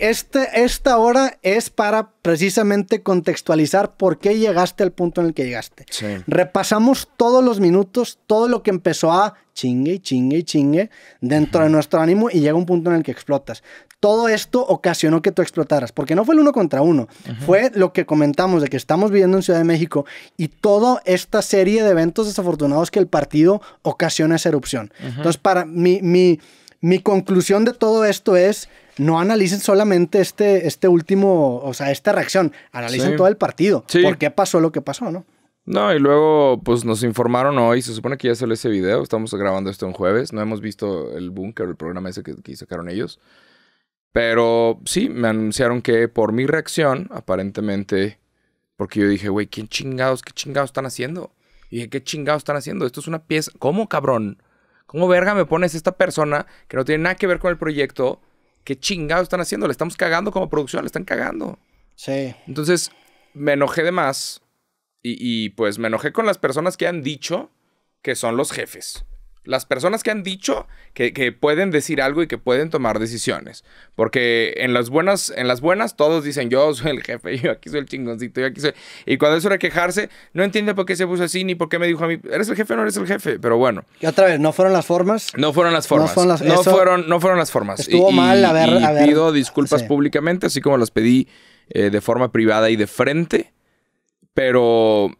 S1: este, esta hora es para precisamente contextualizar por qué llegaste al punto en el que llegaste. Repasamos todos los minutos, todo lo que empezó a chingue y chingue y chingue dentro de nuestro ánimo y llega un punto en el que explotas. Todo esto ocasionó que tú explotaras, porque no fue el uno contra uno, fue lo que comentamos de que estamos viviendo en Ciudad de México y toda esta serie de eventos desafortunados que el partido ocasiona esa erupción. Entonces, para mi, mi mi conclusión de todo esto es, no analicen solamente este, este último, o sea, esta reacción, analicen todo el partido. porque ¿Por qué pasó lo que pasó, no?
S2: No, y luego, pues nos informaron hoy, se supone que ya salió ese video, estamos grabando esto en jueves, no hemos visto el búnker, el programa ese que, sacaron ellos. Pero sí, me anunciaron que por mi reacción, aparentemente, porque yo dije, güey, ¿quién chingados, qué chingados están haciendo? Y dije, ¿qué chingados están haciendo? Esto es una pieza. ¿Cómo, cabrón? ¿Cómo verga me pones esta persona que no tiene nada que ver con el proyecto? ¿Qué chingados están haciendo? Le estamos cagando como producción, le están cagando. Sí. Entonces, me enojé de más. Y, y pues me enojé con las personas que han dicho que son los jefes. Las personas que han dicho que, que, pueden decir algo y que pueden tomar decisiones. Porque en las buenas, en las buenas, todos dicen, yo soy el jefe, (laughs) yo aquí soy el chingoncito, yo aquí soy. Y cuando es era quejarse, no entiende por qué se puso así, ni por qué me dijo a mí, ¿eres el jefe o no eres el jefe? Pero bueno. Y otra vez, ¿no fueron las formas? No fueron las formas. No, fueron, las, no fueron, las formas. Estuvo mal, a ver, pido disculpas públicamente, así como las pedí eh, de forma privada y de frente. Pero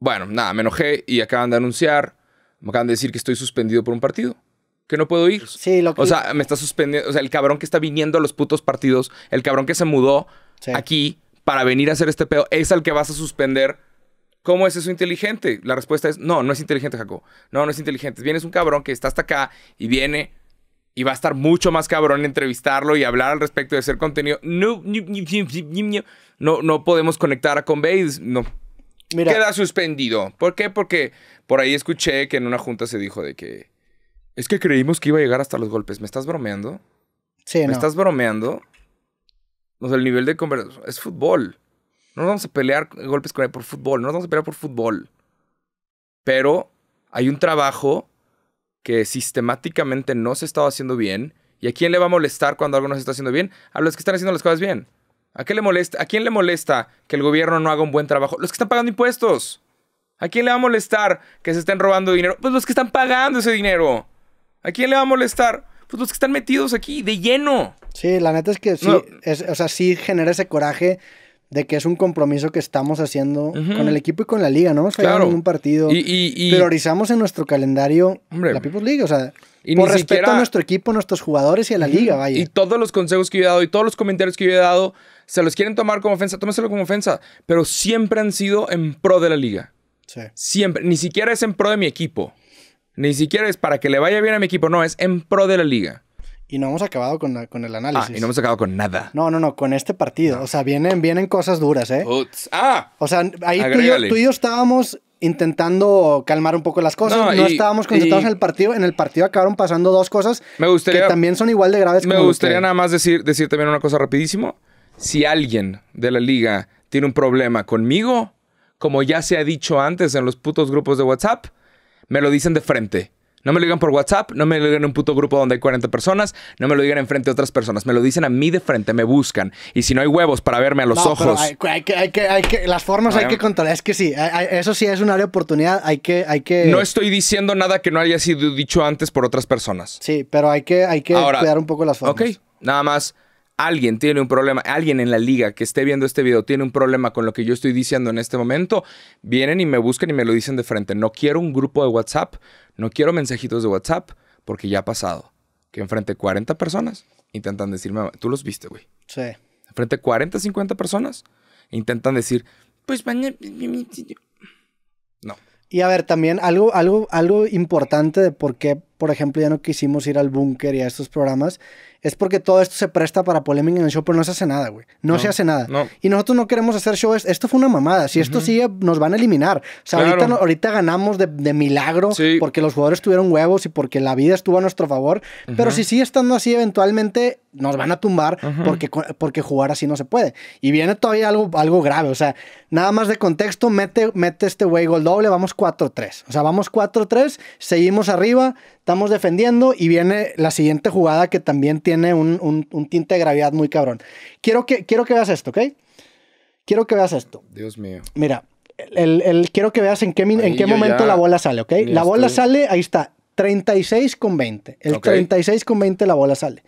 S2: bueno, nada, me enojé y acaban de anunciar me acaban de decir que estoy suspendido por un partido. Que no puedo ir. Pues, sí, lo que... O sea, me está suspendiendo. O sea, el cabrón que está viniendo a los putos partidos, el cabrón que se mudó aquí para venir a hacer este pedo, es al que vas a suspender. ¿Cómo es eso inteligente? La respuesta es: no, no es inteligente, Jacob. No, no es inteligente. Vienes un cabrón que está hasta acá y viene y va a estar mucho más cabrón entrevistarlo y hablar al respecto de hacer contenido. No, no, podemos conectar a Conveys, No, Queda suspendido. ¿Por qué? Porque por ahí escuché que en una junta se dijo de que. Es que creímos que iba a llegar hasta los golpes. ¿Me estás bromeando? Sí, ¿Me estás bromeando? O sea, el nivel de conversación. Es fútbol. No nos vamos a pelear golpes con por fútbol. No nos vamos a pelear por fútbol. Pero hay un trabajo que sistemáticamente no se está haciendo bien. ¿Y a quién le va a molestar cuando algo no se está haciendo bien? A los que están haciendo las cosas bien. ¿A qué le molesta? ¿A quién le molesta que el gobierno no haga un buen trabajo? Los que están pagando impuestos. ¿A quién le va a molestar que se estén robando dinero? Pues los que están pagando ese dinero. ¿A quién le va a molestar? Pues los que están metidos aquí de lleno.
S1: Sí, la neta es que sí, es, o sea, sí genera ese coraje de que es un compromiso que estamos haciendo con el equipo y con la liga, ¿no? O claro. en un partido. Y, priorizamos en nuestro calendario la People's League, o sea, y por respeto a nuestro equipo, a nuestros jugadores y a la liga, vaya. Y
S2: todos los consejos que yo he dado y todos los comentarios que yo he dado se los quieren tomar como ofensa, tómenselo como ofensa, pero siempre han sido en pro de la liga. Sí. Siempre, ni siquiera es en pro de mi equipo. Ni siquiera es para que le vaya bien a mi equipo, no, es en pro de la liga.
S1: Y no hemos acabado con, con el ah,
S2: análisis. Ah, y no hemos acabado con nada.
S1: No, no, no, con este partido. O sea, vienen, vienen cosas duras, ¿eh? Ah. O sea, ahí tú y, yo, estábamos intentando calmar un poco las cosas. No, estábamos concentrados en el partido. En el partido acabaron pasando dos cosas me gustaría, que también son igual de graves. Me gustaría nada
S2: más decir, decir también una cosa rapidísimo si alguien de la liga tiene un problema conmigo, como ya se ha dicho antes en los putos grupos de WhatsApp, me lo dicen de frente. No me lo digan por WhatsApp, no me lo digan en un puto grupo donde hay 40 personas, no me lo digan enfrente de otras personas, me lo dicen a mí de frente, me buscan. Y si no hay huevos para verme a los no, ojos. Hay,
S1: que, hay que, las formas hay que controlar, es que sí, eso sí es una área oportunidad, hay que, hay que. No
S2: estoy diciendo nada que no haya sido dicho antes por otras personas. Sí, pero hay que, hay
S1: que cuidar un
S2: poco las formas. Ok, nada más alguien tiene un problema, alguien en la liga que esté viendo este video tiene un problema con lo que yo estoy diciendo en este momento, vienen y me buscan y me lo dicen de frente. No quiero un grupo de WhatsApp, no quiero mensajitos de WhatsApp, porque ya ha pasado que enfrente 40 personas intentan decirme, tú los viste, güey. Sí. Enfrente 40, 50 personas intentan decir, pues mañana...
S1: No. Y a ver, también algo, algo, algo importante de por qué, por ejemplo, ya no quisimos ir al búnker y a estos programas es porque todo esto se presta para polémica en el show, pero no se hace nada, güey. No, se hace nada. Y nosotros no queremos hacer shows... Esto fue una mamada. Si esto sigue, nos van a eliminar. O sea, ahorita, ahorita, ganamos de, milagro porque los jugadores tuvieron huevos y porque la vida estuvo a nuestro favor. Pero si sigue estando así, eventualmente nos van a tumbar porque, porque jugar así no se puede. Y viene todavía algo, algo grave. O sea, nada más de contexto, mete, mete este güey gol doble, vamos 4-3. O sea, vamos 4-3, seguimos arriba, estamos defendiendo y viene la siguiente jugada que también tiene tiene un, un, tinte de gravedad muy cabrón. Quiero que, quiero que veas esto, ¿ok? Quiero que veas esto. Dios mío. Mira, el, el, quiero que veas en qué, en qué momento la bola sale, ¿ok? La bola sale, ahí está, 36 con 20. El 36 con 20 la bola sale.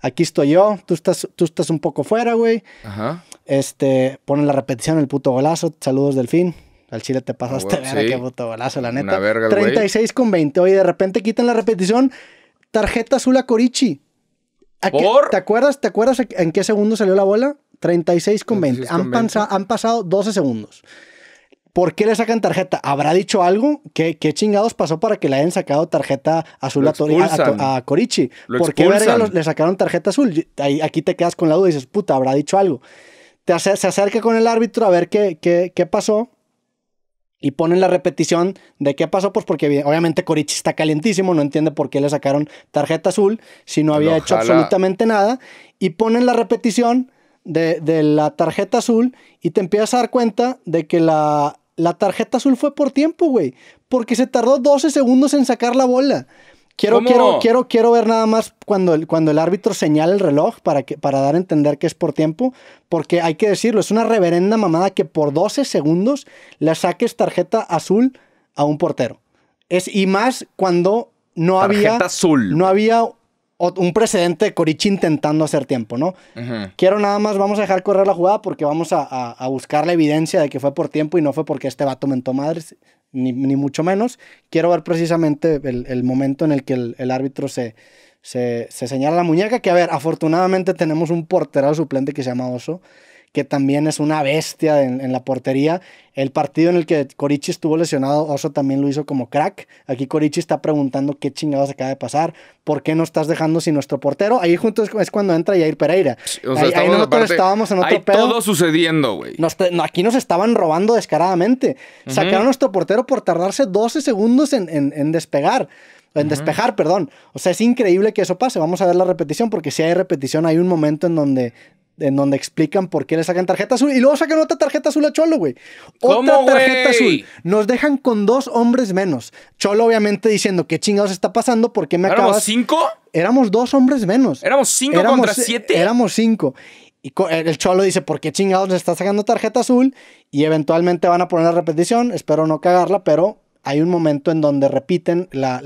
S1: Aquí estoy yo, tú estás, tú estás un poco fuera, güey. Ajá. Este, ponen la repetición, el puto golazo. Saludos, Delfín. Al Chile te ah, pasaste, qué puto golazo, la neta. Una verga, 36 con 20. Oye, de repente quitan la repetición. Tarjeta azul a Corichi. ¿Te acuerdas, ¿Te acuerdas en qué segundo salió la bola? 36 con 20. Han, pasado 12 segundos. ¿Por qué le sacan tarjeta? ¿Habrá dicho algo? ¿Qué, chingados pasó para que le hayan sacado tarjeta azul a, Corichi? ¿Por qué le sacaron tarjeta azul? aquí te quedas con la duda y dices, puta, habrá dicho algo. se acerca con el árbitro a ver qué pasó y ponen la repetición de qué pasó, pues porque obviamente Corichi está calientísimo, no entiende por qué le sacaron tarjeta azul si no había hecho absolutamente nada, y ponen la repetición de, la tarjeta azul y te empiezas a dar cuenta de que la, la tarjeta azul fue por tiempo, güey, porque se tardó 12 segundos en sacar la bola. Quiero, quiero, quiero, ver nada más cuando el, cuando el árbitro señala el reloj para, para dar a entender que es por tiempo, porque hay que decirlo, es una reverenda mamada que por 12 segundos le saques tarjeta azul a un portero. Es, y más cuando no había. azul. No había un precedente de Corichi intentando hacer tiempo, ¿no? Quiero nada más, vamos a dejar correr la jugada porque vamos a, buscar la evidencia de que fue por tiempo y no fue porque este vato mentó madres ni, mucho menos. Quiero ver precisamente el, momento en el que el, árbitro se, se, señala la muñeca, que a ver, afortunadamente tenemos un portero suplente que se llama Oso, que también es una bestia en, la portería. El partido en el que Corichi estuvo lesionado, Oso también lo hizo como crack. Aquí Corichi está preguntando qué chingados acaba de pasar, por qué no estás dejando sin nuestro portero. Ahí juntos es cuando entra Jair Pereira. ahí, nosotros estábamos en otro hay todo
S2: sucediendo, güey.
S1: aquí nos estaban robando descaradamente. Sacaron a nuestro portero por tardarse 12 segundos en, despegar en despejar, perdón. O sea, es increíble que eso pase. Vamos a ver la repetición, porque si hay repetición, hay un momento en donde en donde explican por qué le sacan tarjeta azul y luego sacan otra tarjeta azul a Cholo, güey. Otra tarjeta azul. Nos dejan con dos hombres menos. Cholo, obviamente, diciendo qué chingados está pasando, por qué me ¿Éramos cinco? Éramos dos hombres menos. ¿Éramos cinco contra siete? Éramos cinco. Y el Cholo dice, ¿por qué chingados le está sacando tarjeta azul? Y eventualmente van a poner la repetición. Espero no cagarla, pero hay un momento en donde repiten la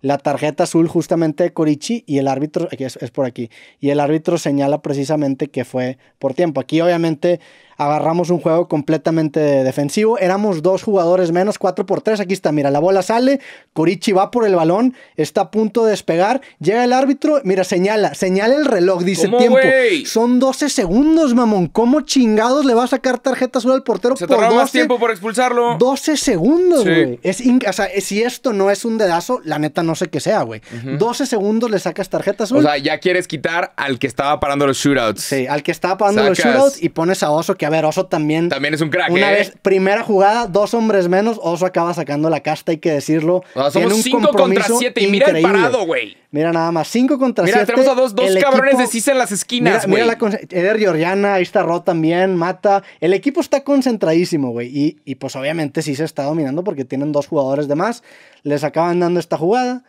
S1: la tarjeta azul justamente de Corichi y el árbitro, es por aquí, y el árbitro señala precisamente que fue por tiempo. Aquí obviamente agarramos un juego completamente defensivo. Éramos dos jugadores menos, 4 por 3. Aquí está, mira, la bola sale, Corichi va por el balón, está a punto de despegar, llega el árbitro, mira, señala, señala el reloj, dice tiempo. Son 12 segundos, mamón. ¿Cómo chingados le va a sacar tarjetas azul al portero Se tardó más tiempo
S2: por expulsarlo.
S1: 12 segundos, güey. o sea, si esto no es un dedazo, la neta no sé qué sea, güey. 12 segundos le sacas tarjetas azul. O sea,
S2: ya quieres quitar al que estaba parando los shootouts. Sí, al que estaba parando los shootouts y pones a Oso que a ver,
S1: Oso también. También
S2: es un crack. Una ¿eh? vez,
S1: primera jugada, dos hombres menos, Oso acaba sacando la casta, hay que decirlo. No, somos 5 contra 7 y mira el parado, güey. Mira nada más, 5 contra 7. Mira, tenemos a dos, dos cabrones de Cisa en las esquinas, güey. Mira, la la Eder Georgiana, ahí está Ro también, mata. El equipo está concentradísimo, güey. Y, y pues obviamente sí se está dominando porque tienen dos jugadores de más. Les acaban dando esta jugada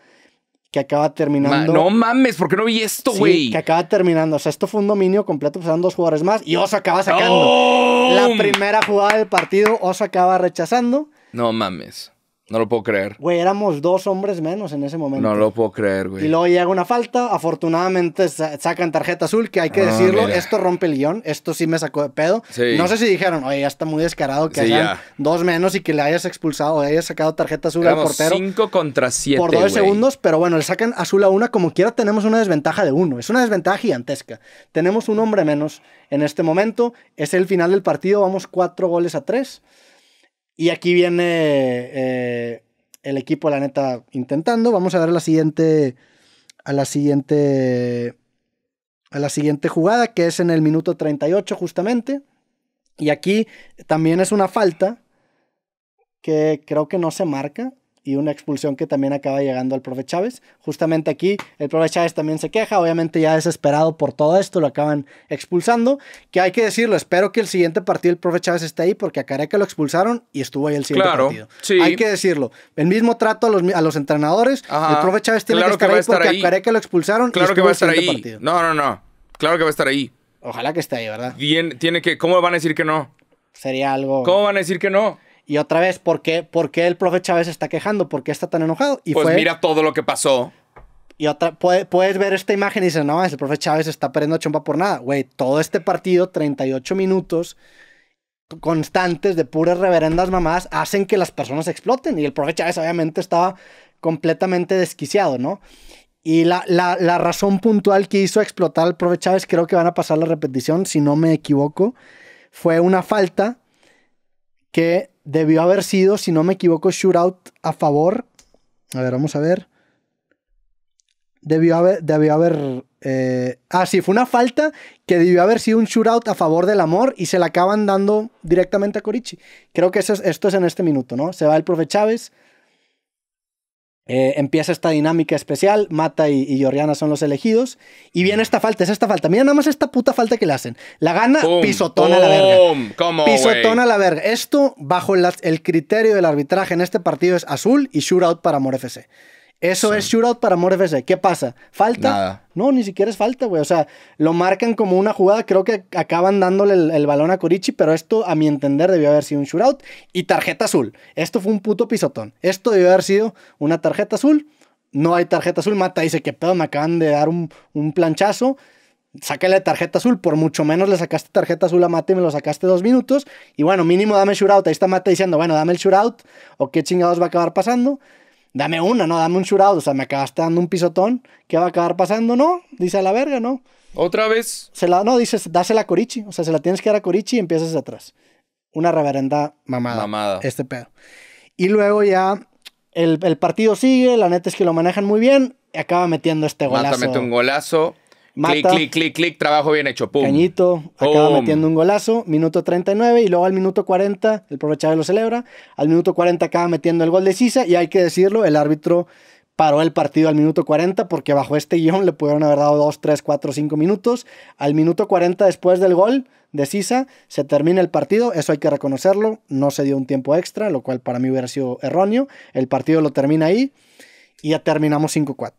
S1: que acaba terminando. no
S2: mames, ¿por qué no vi esto, güey? que
S1: acaba terminando. O sea, esto fue un dominio completo, pues eran dos jugadores más y os acaba sacando. ¡Oh! La primera jugada del partido, Oso acaba rechazando.
S2: No mames. No lo puedo creer.
S1: Güey, éramos dos hombres menos en ese momento. No lo
S2: puedo creer, güey. Y luego
S1: llega una falta. Afortunadamente sacan tarjeta azul, que hay que ah, decirlo. Esto rompe el guión. Esto sí me sacó de pedo. No sé si dijeron, oye, ya está muy descarado que haya hayan dos menos y que le hayas expulsado o hayas sacado tarjeta azul al portero.
S2: cinco contra siete. Por dos segundos,
S1: pero bueno, le sacan azul a una. Como quiera, tenemos una desventaja de uno. Es una desventaja gigantesca. Tenemos un hombre menos en este momento. Es el final del partido. Vamos cuatro goles a tres. Y aquí viene eh, el equipo, la neta, intentando. Vamos a dar la siguiente. A la siguiente. A la siguiente jugada, que es en el minuto 38, justamente. Y aquí también es una falta que creo que no se marca y una expulsión que también acaba llegando al profe Chávez. Justamente aquí el profe Chávez también se queja, obviamente ya desesperado por todo esto, lo acaban expulsando, que hay que decirlo, espero que el siguiente partido el profe Chávez esté ahí porque a Careca lo expulsaron y estuvo ahí el siguiente partido. Sí. Hay que decirlo, el mismo trato a los, a los entrenadores, el profe Chávez tiene que estar ahí porque ahí. a Careca lo expulsaron claro que va a estar ahí.
S2: No, no, no, claro que va a estar ahí. Ojalá que esté ahí, ¿verdad? Bien, tiene que, ¿cómo van a decir que no? Sería
S1: algo... ¿Cómo van
S2: a decir que no?
S1: Y otra vez, ¿por qué, el profe Chávez está quejando? ¿Por qué está tan enojado? Y pues mira
S2: todo lo que pasó.
S1: Y otra, puedes ver esta imagen y dices, no, el profe Chávez está perdiendo chompa por nada. Güey, todo este partido, 38 minutos constantes de puras reverendas mamás, hacen que las personas exploten. Y el profe Chávez obviamente estaba completamente desquiciado, ¿no? Y la, la, la razón puntual que hizo explotar al profe Chávez, creo que van a pasar la repetición, si no me equivoco, fue una falta que debió haber sido, si no me equivoco, shootout a favor. A ver, vamos a ver. Debió haber. Debió haber eh, ah, sí, fue una falta que debió haber sido un shootout a favor del amor y se la acaban dando directamente a Corichi. Creo que eso es, esto es en este minuto, ¿no? Se va el profe Chávez, eh, empieza esta dinámica especial, Mata y, y son los elegidos, y viene esta falta, es esta falta. Mira nada más esta puta falta que le hacen. La gana, pisotón pisotona la verga. pisotona la verga. Esto, bajo el criterio del arbitraje en este partido, es azul y shootout para FC. Eso es shootout para amor ¿Qué pasa? ¿Falta? No, ni siquiera es falta, güey. O sea, lo marcan como una jugada. Creo que acaban dándole el, balón a Corichi, pero esto, a mi entender, debió haber sido un shootout. Y tarjeta azul. Esto fue un puto pisotón. Esto debió haber sido una tarjeta azul. No hay tarjeta azul. Mata dice, que pedo? Me acaban de dar un, planchazo sácale tarjeta azul, por mucho menos le sacaste tarjeta azul a Mata y me lo sacaste dos minutos. Y bueno, mínimo dame shootout. Ahí está Mata diciendo, bueno, dame el shootout o qué chingados va a acabar pasando dame una, ¿no? Dame un shootout, o sea, me acabaste dando un pisotón, ¿qué va a acabar pasando? No, dice a la verga, ¿no?
S2: ¿Otra vez?
S1: Se la, no, dices, dásela a Corichi, o sea, se la tienes que dar a Corichi y empiezas atrás. Una reverenda mamada. Mamada. Este pedo. Y luego ya el, partido sigue, la neta es que lo manejan muy bien, y acaba metiendo este golazo. mete un
S2: golazo clic, clic, clic, clic, trabajo bien hecho. Pum. Cañito acaba metiendo
S1: un golazo. Minuto 39 y luego al minuto 40 el profe lo celebra. Al minuto 40 acaba metiendo el gol de Sisa y hay que decirlo, el árbitro paró el partido al minuto 40 porque bajo este guión le pudieron haber dado 2, 3, 4, 5 minutos. Al minuto 40 después del gol de Sisa se termina el partido, eso hay que reconocerlo, no se dio un tiempo extra, lo cual para mí hubiera sido erróneo. El partido lo termina ahí y ya terminamos 5-4.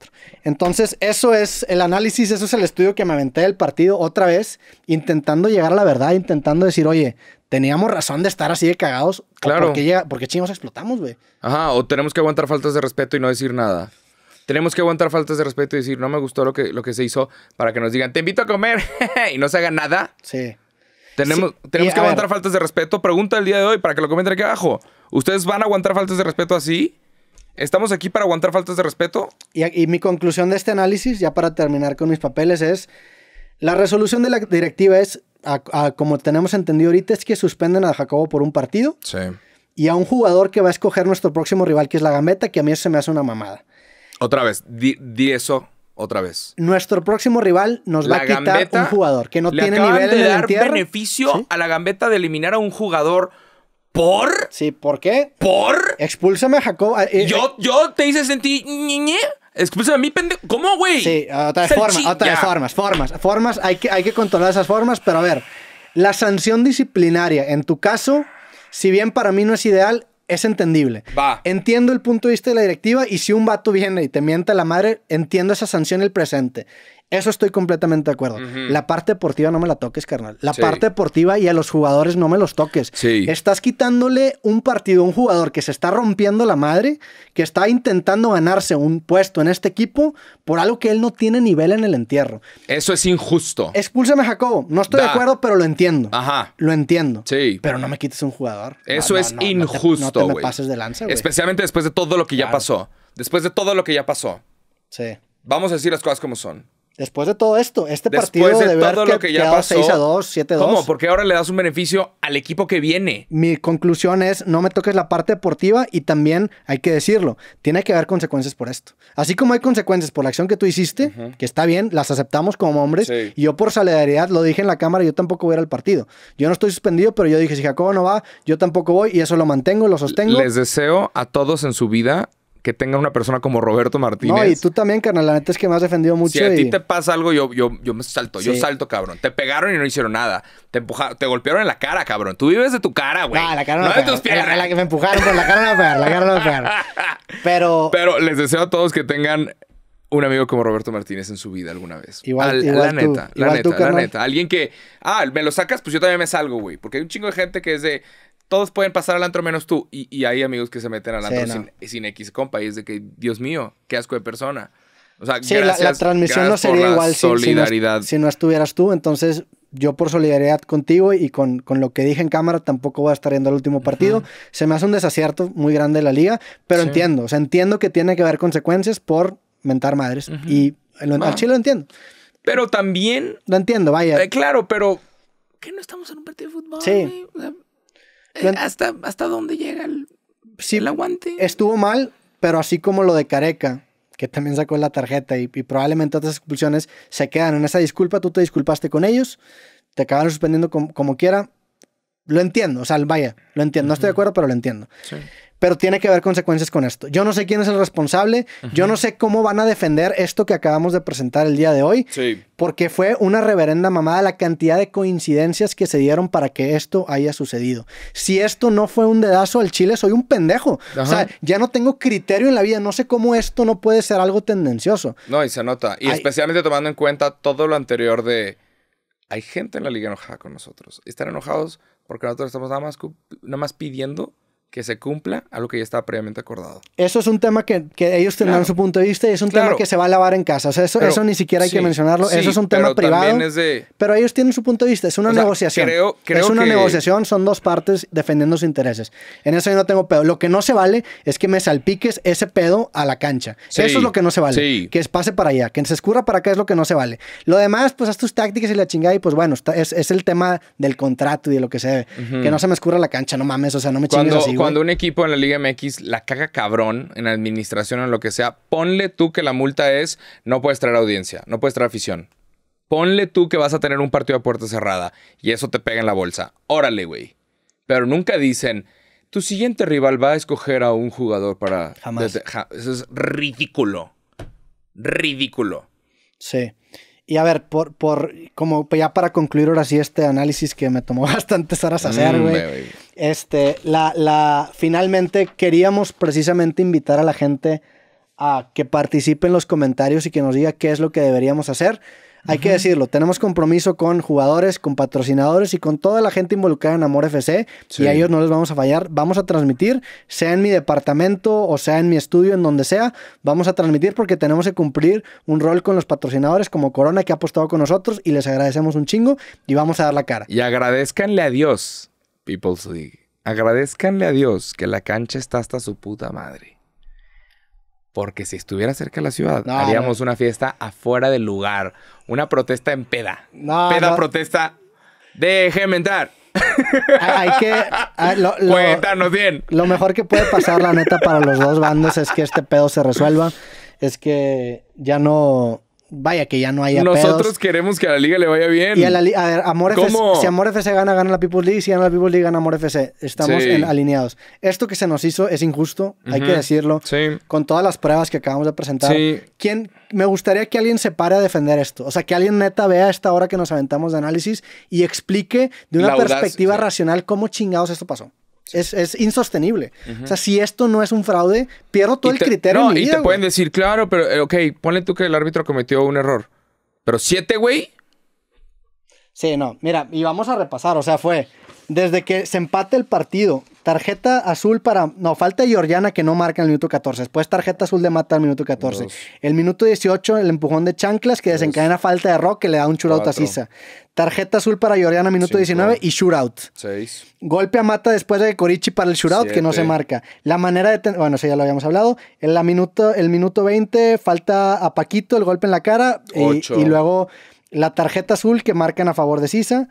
S1: Entonces, eso es el análisis, eso es el estudio que me aventé del partido otra vez, intentando llegar a la verdad, intentando decir, oye, teníamos razón de estar así de cagados. Claro. ¿Por qué, llega, explotamos, güey?
S2: Ajá, o tenemos que aguantar faltas de respeto y no decir nada. Tenemos que aguantar faltas de respeto y decir, no me gustó lo que, lo que se hizo para que nos digan, te invito a comer (laughs) y no se haga nada. Sí. Tenemos, tenemos que aguantar faltas de respeto. Pregunta el día de hoy para que lo comenten aquí abajo. ¿Ustedes van a aguantar faltas de respeto así? Estamos aquí para aguantar faltas de respeto.
S1: Y, mi conclusión de este análisis, ya para terminar con mis papeles, es la resolución de la directiva es, como tenemos entendido ahorita, es que suspenden a Jacobo por un partido. Y a un jugador que va a escoger nuestro próximo rival, que es la Gambeta, que a mí eso se me hace una mamada.
S2: Otra vez, di, eso otra vez.
S1: Nuestro próximo rival nos va a quitar un jugador que no tiene nivel de, de dar
S2: beneficio a la Gambeta de eliminar a un jugador ¿Por? Sí, ¿por qué? ¿Por?
S1: Expúlsame a Jacob. Eh, yo,
S2: yo te hice sentir niñe. Expúlsame a mí, pendejo. ¿Cómo, güey? Sí, ah, otra formas, otra formas, formas,
S1: formas. Hay que, hay que controlar esas formas, pero a ver. La sanción disciplinaria, en tu caso, si bien para mí no es ideal, es entendible. Va. Entiendo el punto de vista de la directiva y si un vato viene y te miente la madre, entiendo esa sanción en el presente. Eso estoy completamente de acuerdo. La parte deportiva no me la toques, carnal. La parte deportiva y a los jugadores no me los toques. Estás quitándole un partido a un jugador que se está rompiendo la madre, que está intentando ganarse un puesto en este equipo por algo que él no tiene nivel en el entierro.
S2: Eso es injusto.
S1: Expúlsame, Jacobo. No estoy de acuerdo, pero lo entiendo.
S2: Ajá. Lo entiendo. Sí. Pero no me quites
S1: un jugador. Eso es injusto. No pases de lanza, güey.
S2: Especialmente después de todo lo que ya pasó. Después de todo lo que ya pasó. Sí. Vamos a decir las cosas como son.
S1: Después de todo esto, este partido debe 6 a 2,
S2: 7 a 2. ¿Cómo? Porque ahora le das un beneficio al equipo que viene.
S1: Mi conclusión es, no me toques la parte deportiva y también hay que decirlo, tiene que haber consecuencias por esto. Así como hay consecuencias por la acción que tú hiciste, que está bien, las aceptamos como hombres y yo por solidaridad lo dije en la cámara, yo tampoco voy al partido. Yo no estoy suspendido, pero yo dije, si Jacobo no va, yo tampoco voy y eso lo mantengo, lo sostengo. Les
S2: deseo a todos en su vida que tenga una persona como Roberto Martínez. No, y
S1: tú también, carnal. La neta es que me has defendido mucho. Si a ti te
S2: pasa algo, yo, yo, yo me salto. Yo salto, cabrón. Te pegaron y no hicieron nada. Te empujaron, te golpearon en la cara, cabrón. Tú vives de tu cara, güey. No, la cara no, de tus piernas.
S1: La, que me empujaron, pero la cara no pegar, la cara no pegar.
S2: (laughs) Pero... Pero les deseo a todos que tengan un amigo como Roberto Martínez en su vida alguna vez. Igual, la neta, la neta, la neta. Alguien que, ah, me lo sacas, pues yo también me salgo, güey. Porque hay un chingo de gente que es de, todos pueden pasar al antro menos tú. Y, hay amigos que se meten al antro sin, X compa. Y es de que, Dios mío, qué asco de persona. O sea, la, transmisión no sería igual Si,
S1: no, estuvieras tú. Entonces, yo por solidaridad contigo y con, con, lo que dije en cámara, tampoco voy a estar yendo al último partido. Se me hace un desacierto muy grande de la liga, pero entiendo. O sea, entiendo que tiene que haber consecuencias por mentar madres. Y al lo entiendo.
S2: Pero también.
S1: Lo entiendo, vaya. Eh, claro, pero.
S2: ¿Qué no estamos en un partido de fútbol? Sí. ¿Hasta, hasta dónde llega el,
S1: sí, aguante? Estuvo mal, pero así como lo de Careca, que también sacó la tarjeta y, probablemente otras expulsiones se quedan en esa disculpa, tú te disculpaste con ellos, te acabaron suspendiendo como quiera, lo entiendo, o sea, vaya, lo entiendo, no estoy de acuerdo, pero lo entiendo. Pero tiene que haber consecuencias con esto. Yo no sé quién es el responsable, yo no sé cómo van a defender esto que acabamos de presentar el día de hoy, porque fue una reverenda mamada la cantidad de coincidencias que se dieron para que esto haya sucedido. Si esto no fue un dedazo al chile, soy un pendejo. O sea, ya no tengo criterio en la vida, no sé cómo esto no puede ser algo tendencioso.
S2: No, y se nota, y especialmente tomando en cuenta todo lo anterior de... Hay gente en la liga enojada con nosotros. Están enojados porque nosotros estamos nada más, nada más pidiendo que se cumpla algo que ya estaba previamente acordado.
S1: Eso es un tema que, ellos tendrán su punto de vista y es un tema que se va a lavar en casa. eso, eso ni siquiera hay que mencionarlo. eso es un tema privado. Pero ellos tienen su punto de vista. Es una negociación. Creo, creo es una negociación. Son dos partes defendiendo sus intereses. En eso yo no tengo pedo. Lo que no se vale es que me salpiques ese pedo a la cancha. eso es lo que no se vale. Que pase para allá. Que se escurra para acá es lo que no se vale. Lo demás, pues haz tus tácticas y la chingada. Y pues bueno, es, el tema del contrato y de lo que se Que no se me escurra la cancha. No mames. O sea, no me chingues así cuando
S2: un equipo en la Liga MX la caga cabrón en administración o en lo que sea, ponle tú que la multa es no puedes traer audiencia, no puedes traer afición. Ponle tú que vas a tener un partido a puerta cerrada y eso te pega en la bolsa. Órale, güey. Pero nunca dicen, tu siguiente rival va a escoger a un jugador para... Jamás. eso es ridículo. Ridículo.
S1: Sí. Y a ver, por, por, como ya para concluir ahora sí este análisis que me tomó (laughs) bastantes horas hacer, mm, güey. Este, la, la, finalmente queríamos precisamente invitar a la gente a que participe en los comentarios y que nos diga qué es lo que deberíamos hacer. Hay que decirlo, tenemos compromiso con jugadores, con patrocinadores y con toda la gente involucrada en Amor FC y a ellos no les vamos a fallar. Vamos a transmitir, sea en mi departamento o sea en mi estudio, en donde sea, vamos a transmitir porque tenemos que cumplir un rol con los patrocinadores como Corona que ha apostado con nosotros y les agradecemos un chingo y vamos a dar la cara.
S2: Y agradezcanle a Dios People's League. Agradezcanle a Dios que la cancha está hasta su puta madre. Porque si estuviera cerca de la ciudad, haríamos una fiesta afuera del lugar. Una protesta en peda. peda protesta. de entrar. Hay que.
S1: Ah, bien. Lo mejor que puede pasar, la neta, para los dos bandos es que este pedo se resuelva. Es que ya no vaya que ya no haya Nosotros
S2: queremos que a la liga le vaya bien. Y a, la, a ver, Amor FC, si Amor
S1: FC gana, gana la People's League, si gana la People's League, gana Amor FC. Estamos alineados. Esto que se nos hizo es injusto, hay que decirlo. Con todas las pruebas que acabamos de presentar. ¿Quién, me gustaría que alguien se pare a defender esto. O sea, que alguien neta vea esta hora que nos aventamos de análisis y explique de una perspectiva racional cómo chingados esto pasó. Es, es, insostenible. O sea, si esto no es un fraude, pierdo todo el criterio. No, y te
S2: pueden decir, claro, pero, eh, ok, ponle tú que el árbitro cometió un error. Pero siete, güey.
S1: Sí, no. Mira, y vamos a repasar. O sea, fue desde que se empate el partido, tarjeta azul para. No, falta Georgiana que no marca en el minuto 14. Después tarjeta azul de Mata el minuto 14. El minuto 18, el empujón de Chanclas que desencadena falta de Rock que le da un chulote a Sisa. Tarjeta azul para Lloriana, minuto 19 y shootout. Golpe a mata después de Corichi para el shootout, out que no se marca. La manera de. Ten... Bueno, eso ya lo habíamos hablado. En la minuto, el minuto 20, falta a Paquito, el golpe en la cara. Y, y, luego la tarjeta azul que marcan a favor de Sisa.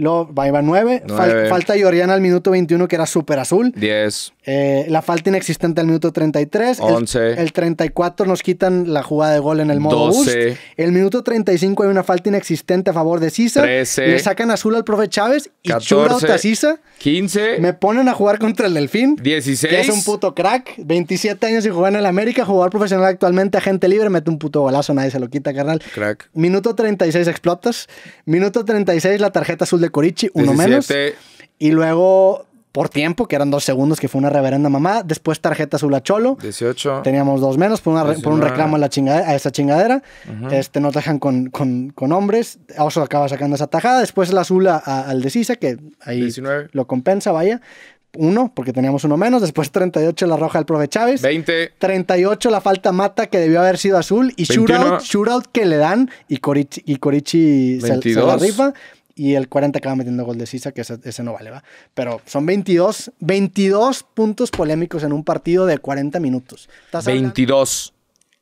S1: Luego va, va 9. falta Lloriana al minuto 21, que era súper azul. 10. Eh, la falta inexistente al minuto 33. 11. El, 34 nos quitan la jugada de gol en el modo Boost. El minuto 35 hay una falta inexistente a favor de Sisa. 13. Le sacan azul al profe Chávez y 14, a Sisa.
S2: 15. Me
S1: ponen a jugar contra el Delfín.
S2: 16. Que es un puto
S1: crack. 27 años y jugar en el América. Jugador profesional actualmente, agente libre. Mete un puto golazo, nadie se lo quita, carnal. Crack. Minuto 36 explotas. Minuto 36 la tarjeta azul de Corichi, uno menos. Y luego por tiempo, que eran dos segundos, que fue una reverenda mamá. Después tarjeta azul a Cholo.
S2: 18.
S1: Teníamos dos menos por, por un reclamo a, la a esa chingadera. este, nos dejan con, hombres. Oso acaba sacando esa tajada. Después la azul al de Sisa, que ahí lo compensa, vaya. Uno, porque teníamos uno menos. Después 38 la roja al profe Chávez. 20. 38 la falta mata que debió haber sido azul. Y shootout, que le dan. Y Corichi, y Corichi se, se la rifa y el 40 acaba metiendo gol de Sisa, que ese, no vale, ¿va? Pero son 22, 22 puntos polémicos en un partido de 40 minutos.
S2: 22.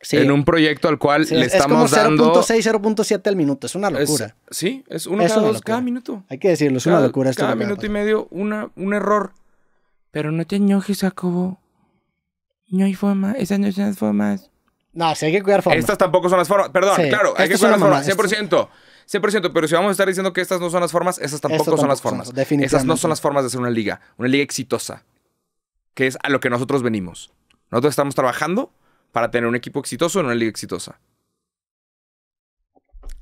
S2: Sí. En un proyecto al cual le estamos dando... 0.6,
S1: 0.7 al minuto. Es una locura.
S2: sí, es uno cada una dos, cada minuto. Hay que decirlo, es una locura. cada minuto y medio, una, un error. Pero no te enojes, Jacobo. No hay forma. Esas no son las formas. No, sí hay que cuidar formas. Estas tampoco son las formas. Perdón, claro, hay que cuidar las formas, 100%. 100%, pero si vamos a estar diciendo que estas no son las formas, esas tampoco, son las formas. Esas no son las formas de hacer una liga, una liga exitosa, que es a lo que nosotros venimos. Nosotros estamos trabajando para tener un equipo exitoso en una liga exitosa.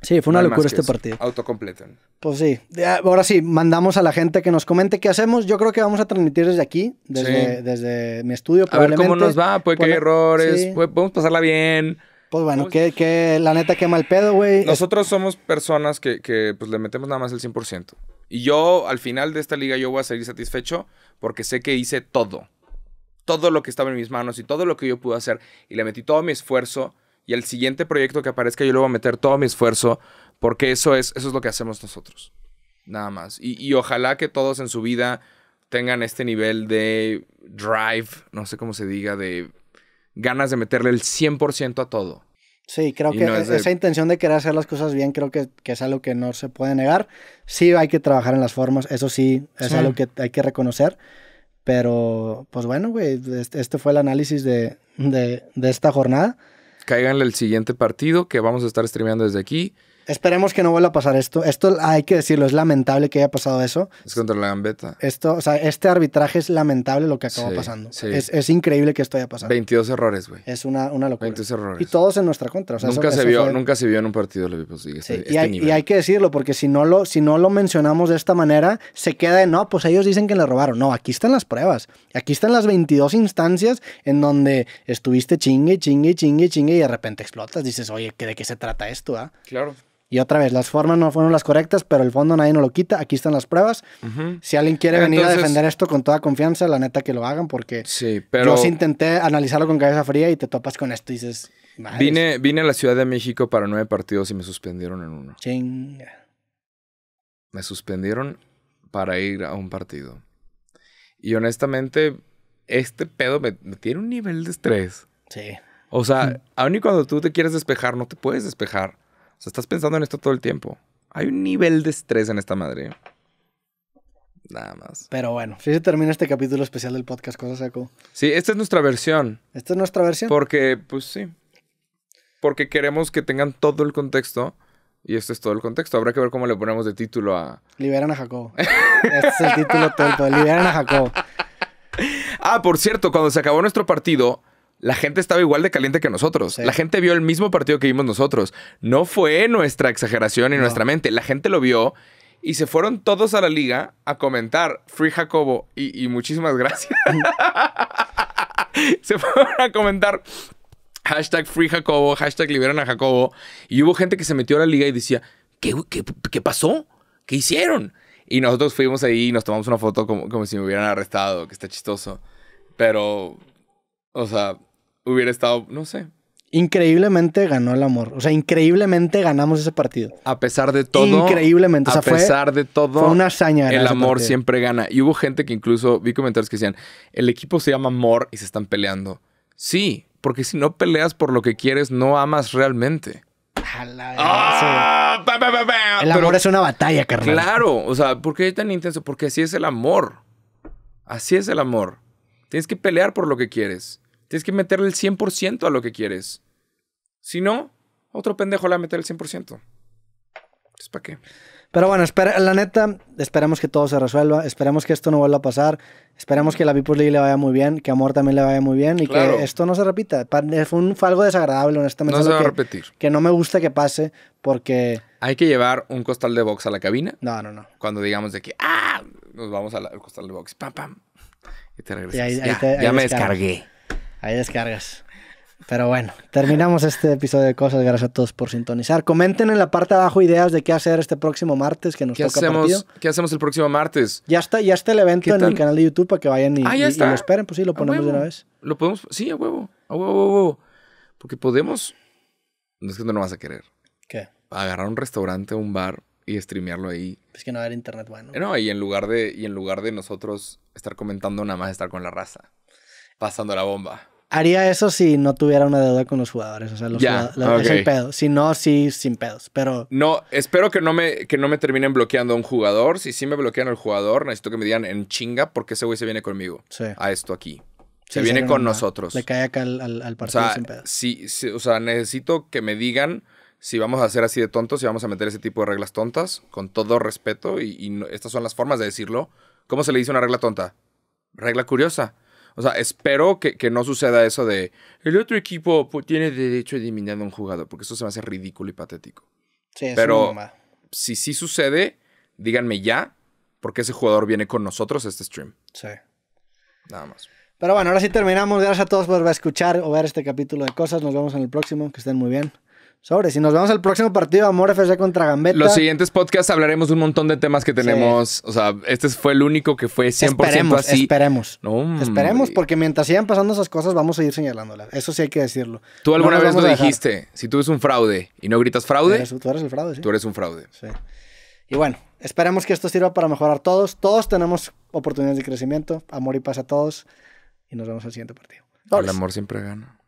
S1: Sí, fue una locura este partido.
S2: Autocompleten.
S1: Pues sí. Ah, ahora sí, mandamos a la gente que nos comente qué hacemos. Yo creo que vamos a transmitir desde aquí, desde,
S2: desde
S1: mi estudio. A ver cómo nos va, puede que hay errores,
S2: podemos pasarla bien. Pues bueno, pues que, la neta quema el pedo, güey. Nosotros somos personas que, pues, le metemos nada más el 100%. Y yo, al final de esta liga, yo voy a salir satisfecho porque sé que hice todo. Todo lo que estaba en mis manos y todo lo que yo pude hacer. Y le metí todo mi esfuerzo. Y el siguiente proyecto que aparezca, yo le voy a meter todo mi esfuerzo. Porque eso es, eso es lo que hacemos nosotros. Nada más. Y, y ojalá que todos en su vida tengan este nivel de drive, no sé cómo se diga, de ganas de meterle el 100% a todo. Sí, creo que esa
S1: intención de querer hacer las cosas bien, creo que, es algo que no se puede negar. Sí, hay que trabajar en las formas, eso sí, es algo que hay que reconocer. Pero, pues bueno, güey, este fue el análisis de, de, esta jornada.
S2: caiganle el siguiente partido que vamos a estar streameando desde aquí.
S1: Esperemos que no vuelva a pasar esto. Esto hay que decirlo, es lamentable que haya pasado eso.
S2: Es contra la gambeta.
S1: Esto, o sea, este arbitraje es lamentable lo que acabó pasando. Es, es, increíble que esto haya pasado.
S2: 22 errores, güey. Es una, una, locura. 22 errores. Y
S1: todos en nuestra contra. nunca, se vio,
S2: nunca se vio en un partido lo pues, sí, este, y, este hay, y, hay,
S1: que decirlo, porque si no, lo, si no lo mencionamos de esta manera, se queda de no, pues ellos dicen que le robaron. No, aquí están las pruebas. Aquí están las 22 instancias en donde estuviste chingue, chingue, chingue, chingue y de repente explotas. Dices, oye, ¿de qué se trata esto? Ah? Claro. Y otra vez, las formas no fueron las correctas, pero el fondo nadie no lo quita. Aquí están las pruebas. Si alguien quiere venir a defender esto con toda confianza, la neta que lo hagan, porque
S2: yo sí
S1: intenté analizarlo con cabeza fría y te topas con esto y
S2: dices. Vine, vine a la Ciudad de México para nueve partidos y me suspendieron en uno. Chinga. Me suspendieron para ir a un partido. Y honestamente, este pedo me, tiene un nivel de estrés. Sí. O sea, (laughs) aun y cuando tú te quieres despejar, no te puedes despejar estás pensando en esto todo el tiempo. Hay un nivel de estrés en esta madre. Nada más.
S1: Pero bueno, si se termina este capítulo especial del podcast Cosa Saco.
S2: Sí, esta es nuestra versión. Esta es nuestra versión. Porque, pues sí. Porque queremos que tengan todo el contexto. Y esto es todo el contexto. Habrá que ver cómo le ponemos de título a.
S1: Liberan a Jacob. este
S2: es el título tonto. Liberan a Jacob. (laughs) Ah, por cierto, cuando se acabó nuestro partido, la gente estaba igual de caliente que nosotros. La gente vio el mismo partido que vimos nosotros. No fue nuestra exageración y nuestra mente. La gente lo vio y se fueron todos a la liga a comentar Free Jacobo y, muchísimas gracias. (laughs) se fueron a comentar hashtag Free Jacobo, hashtag liberan a Jacobo. Y hubo gente que se metió a la liga y decía, ¿qué, qué, pasó? ¿Qué hicieron? Y nosotros fuimos ahí y nos tomamos una foto como, como si me hubieran arrestado, que está chistoso. Pero, o sea, hubiera estado, no sé.
S1: Increíblemente ganó el amor. O sea, increíblemente ganamos ese partido.
S2: A pesar de todo. Increíblemente. O sea, a pesar de todo. Fue una
S1: hazaña. El amor siempre
S2: gana. Y hubo gente que incluso vi comentarios que decían: el equipo se llama amor y se están peleando. Sí, porque si no peleas por lo que quieres, no amas realmente. Ah, el amor
S1: es una batalla, carnal. Claro,
S2: o sea, ¿por qué es tan intenso? Porque así es el amor. Así es el amor. Tienes que pelear por lo que quieres. Tienes que meterle el 100% a lo que quieres. Si no, otro pendejo le va a meter el 100%. ¿Para
S1: qué? Pero bueno, espera, la neta, esperemos que todo se resuelva, esperemos que esto no vuelva a pasar, esperemos que la People's League le vaya muy bien, que Amor también le vaya muy bien y que esto no se repita. Fue, un, algo desagradable, honestamente. No se va a repetir. Que no me gusta que pase porque...
S2: Hay que llevar un costal de box a la cabina. No, no, no. Cuando digamos de que, ah, nos vamos al costal de box, pam, pam. Y te regresas. ya me descargué.
S1: Ahí descargas. Pero bueno, terminamos este episodio de cosas. Gracias a todos por sintonizar. Comenten en la parte de abajo ideas de qué hacer este próximo martes que nos ¿Qué toca hacemos, partido.
S2: ¿Qué hacemos el próximo martes? Ya está,
S1: ya está el evento en el canal de YouTube para que vayan y, ah, lo esperen. Pues sí, lo ponemos de una vez.
S2: Lo podemos, sí, a huevo, a huevo, a huevo. Porque podemos. No es que no vas a querer. ¿Qué? Agarrar un restaurante, un bar y streamearlo ahí. Es que no va a haber internet bueno. No, y en lugar de, y en lugar de nosotros estar comentando, nada más estar con la raza. Pasando la bomba
S1: haría eso si no tuviera una deuda con los jugadores. O sea, los jugadores, Si no, sí, sin pedos. Pero.
S2: No, espero que no me, que no me terminen bloqueando a un jugador. Si sí me bloquean al jugador, necesito que me digan en chinga porque ese güey se viene conmigo. A esto aquí. Se viene con nosotros. Le cae acá al, al, partido sin Sí, o sea, necesito que me digan si vamos a ser así de tontos, si vamos a meter ese tipo de reglas tontas, con todo respeto, y, y estas son las formas de decirlo. ¿Cómo se le dice una regla tonta? Regla curiosa o sea, espero que, no suceda eso de el otro equipo tiene derecho a eliminar a un jugador, porque eso se me hace ridículo y patético.
S1: Sí, Pero
S2: si sí sucede, díganme ya, porque ese jugador viene con nosotros a este stream. Sí. Nada más.
S1: Pero bueno, ahora sí terminamos. Gracias a todos por escuchar o ver este capítulo de cosas. Nos vemos en el próximo. Que estén muy bien. Sobre, si nos vemos al próximo partido, Amor FC contra Gambetta. Los
S2: siguientes podcasts hablaremos de un montón de temas que tenemos. O sea, este fue el único que fue 100% esperemos, así. Esperemos. No, esperemos,
S1: porque mientras sigan pasando esas cosas, vamos a ir señalándolas. Eso sí hay que decirlo. Tú alguna vez lo dijiste.
S2: Si tú eres un fraude y no gritas fraude. tú eres el fraude, sí. Tú eres un fraude. Y bueno,
S1: esperemos que esto sirva para mejorar todos. Todos tenemos oportunidades de crecimiento. Amor y paz a todos. Y nos vemos al siguiente partido.
S2: El amor siempre gana.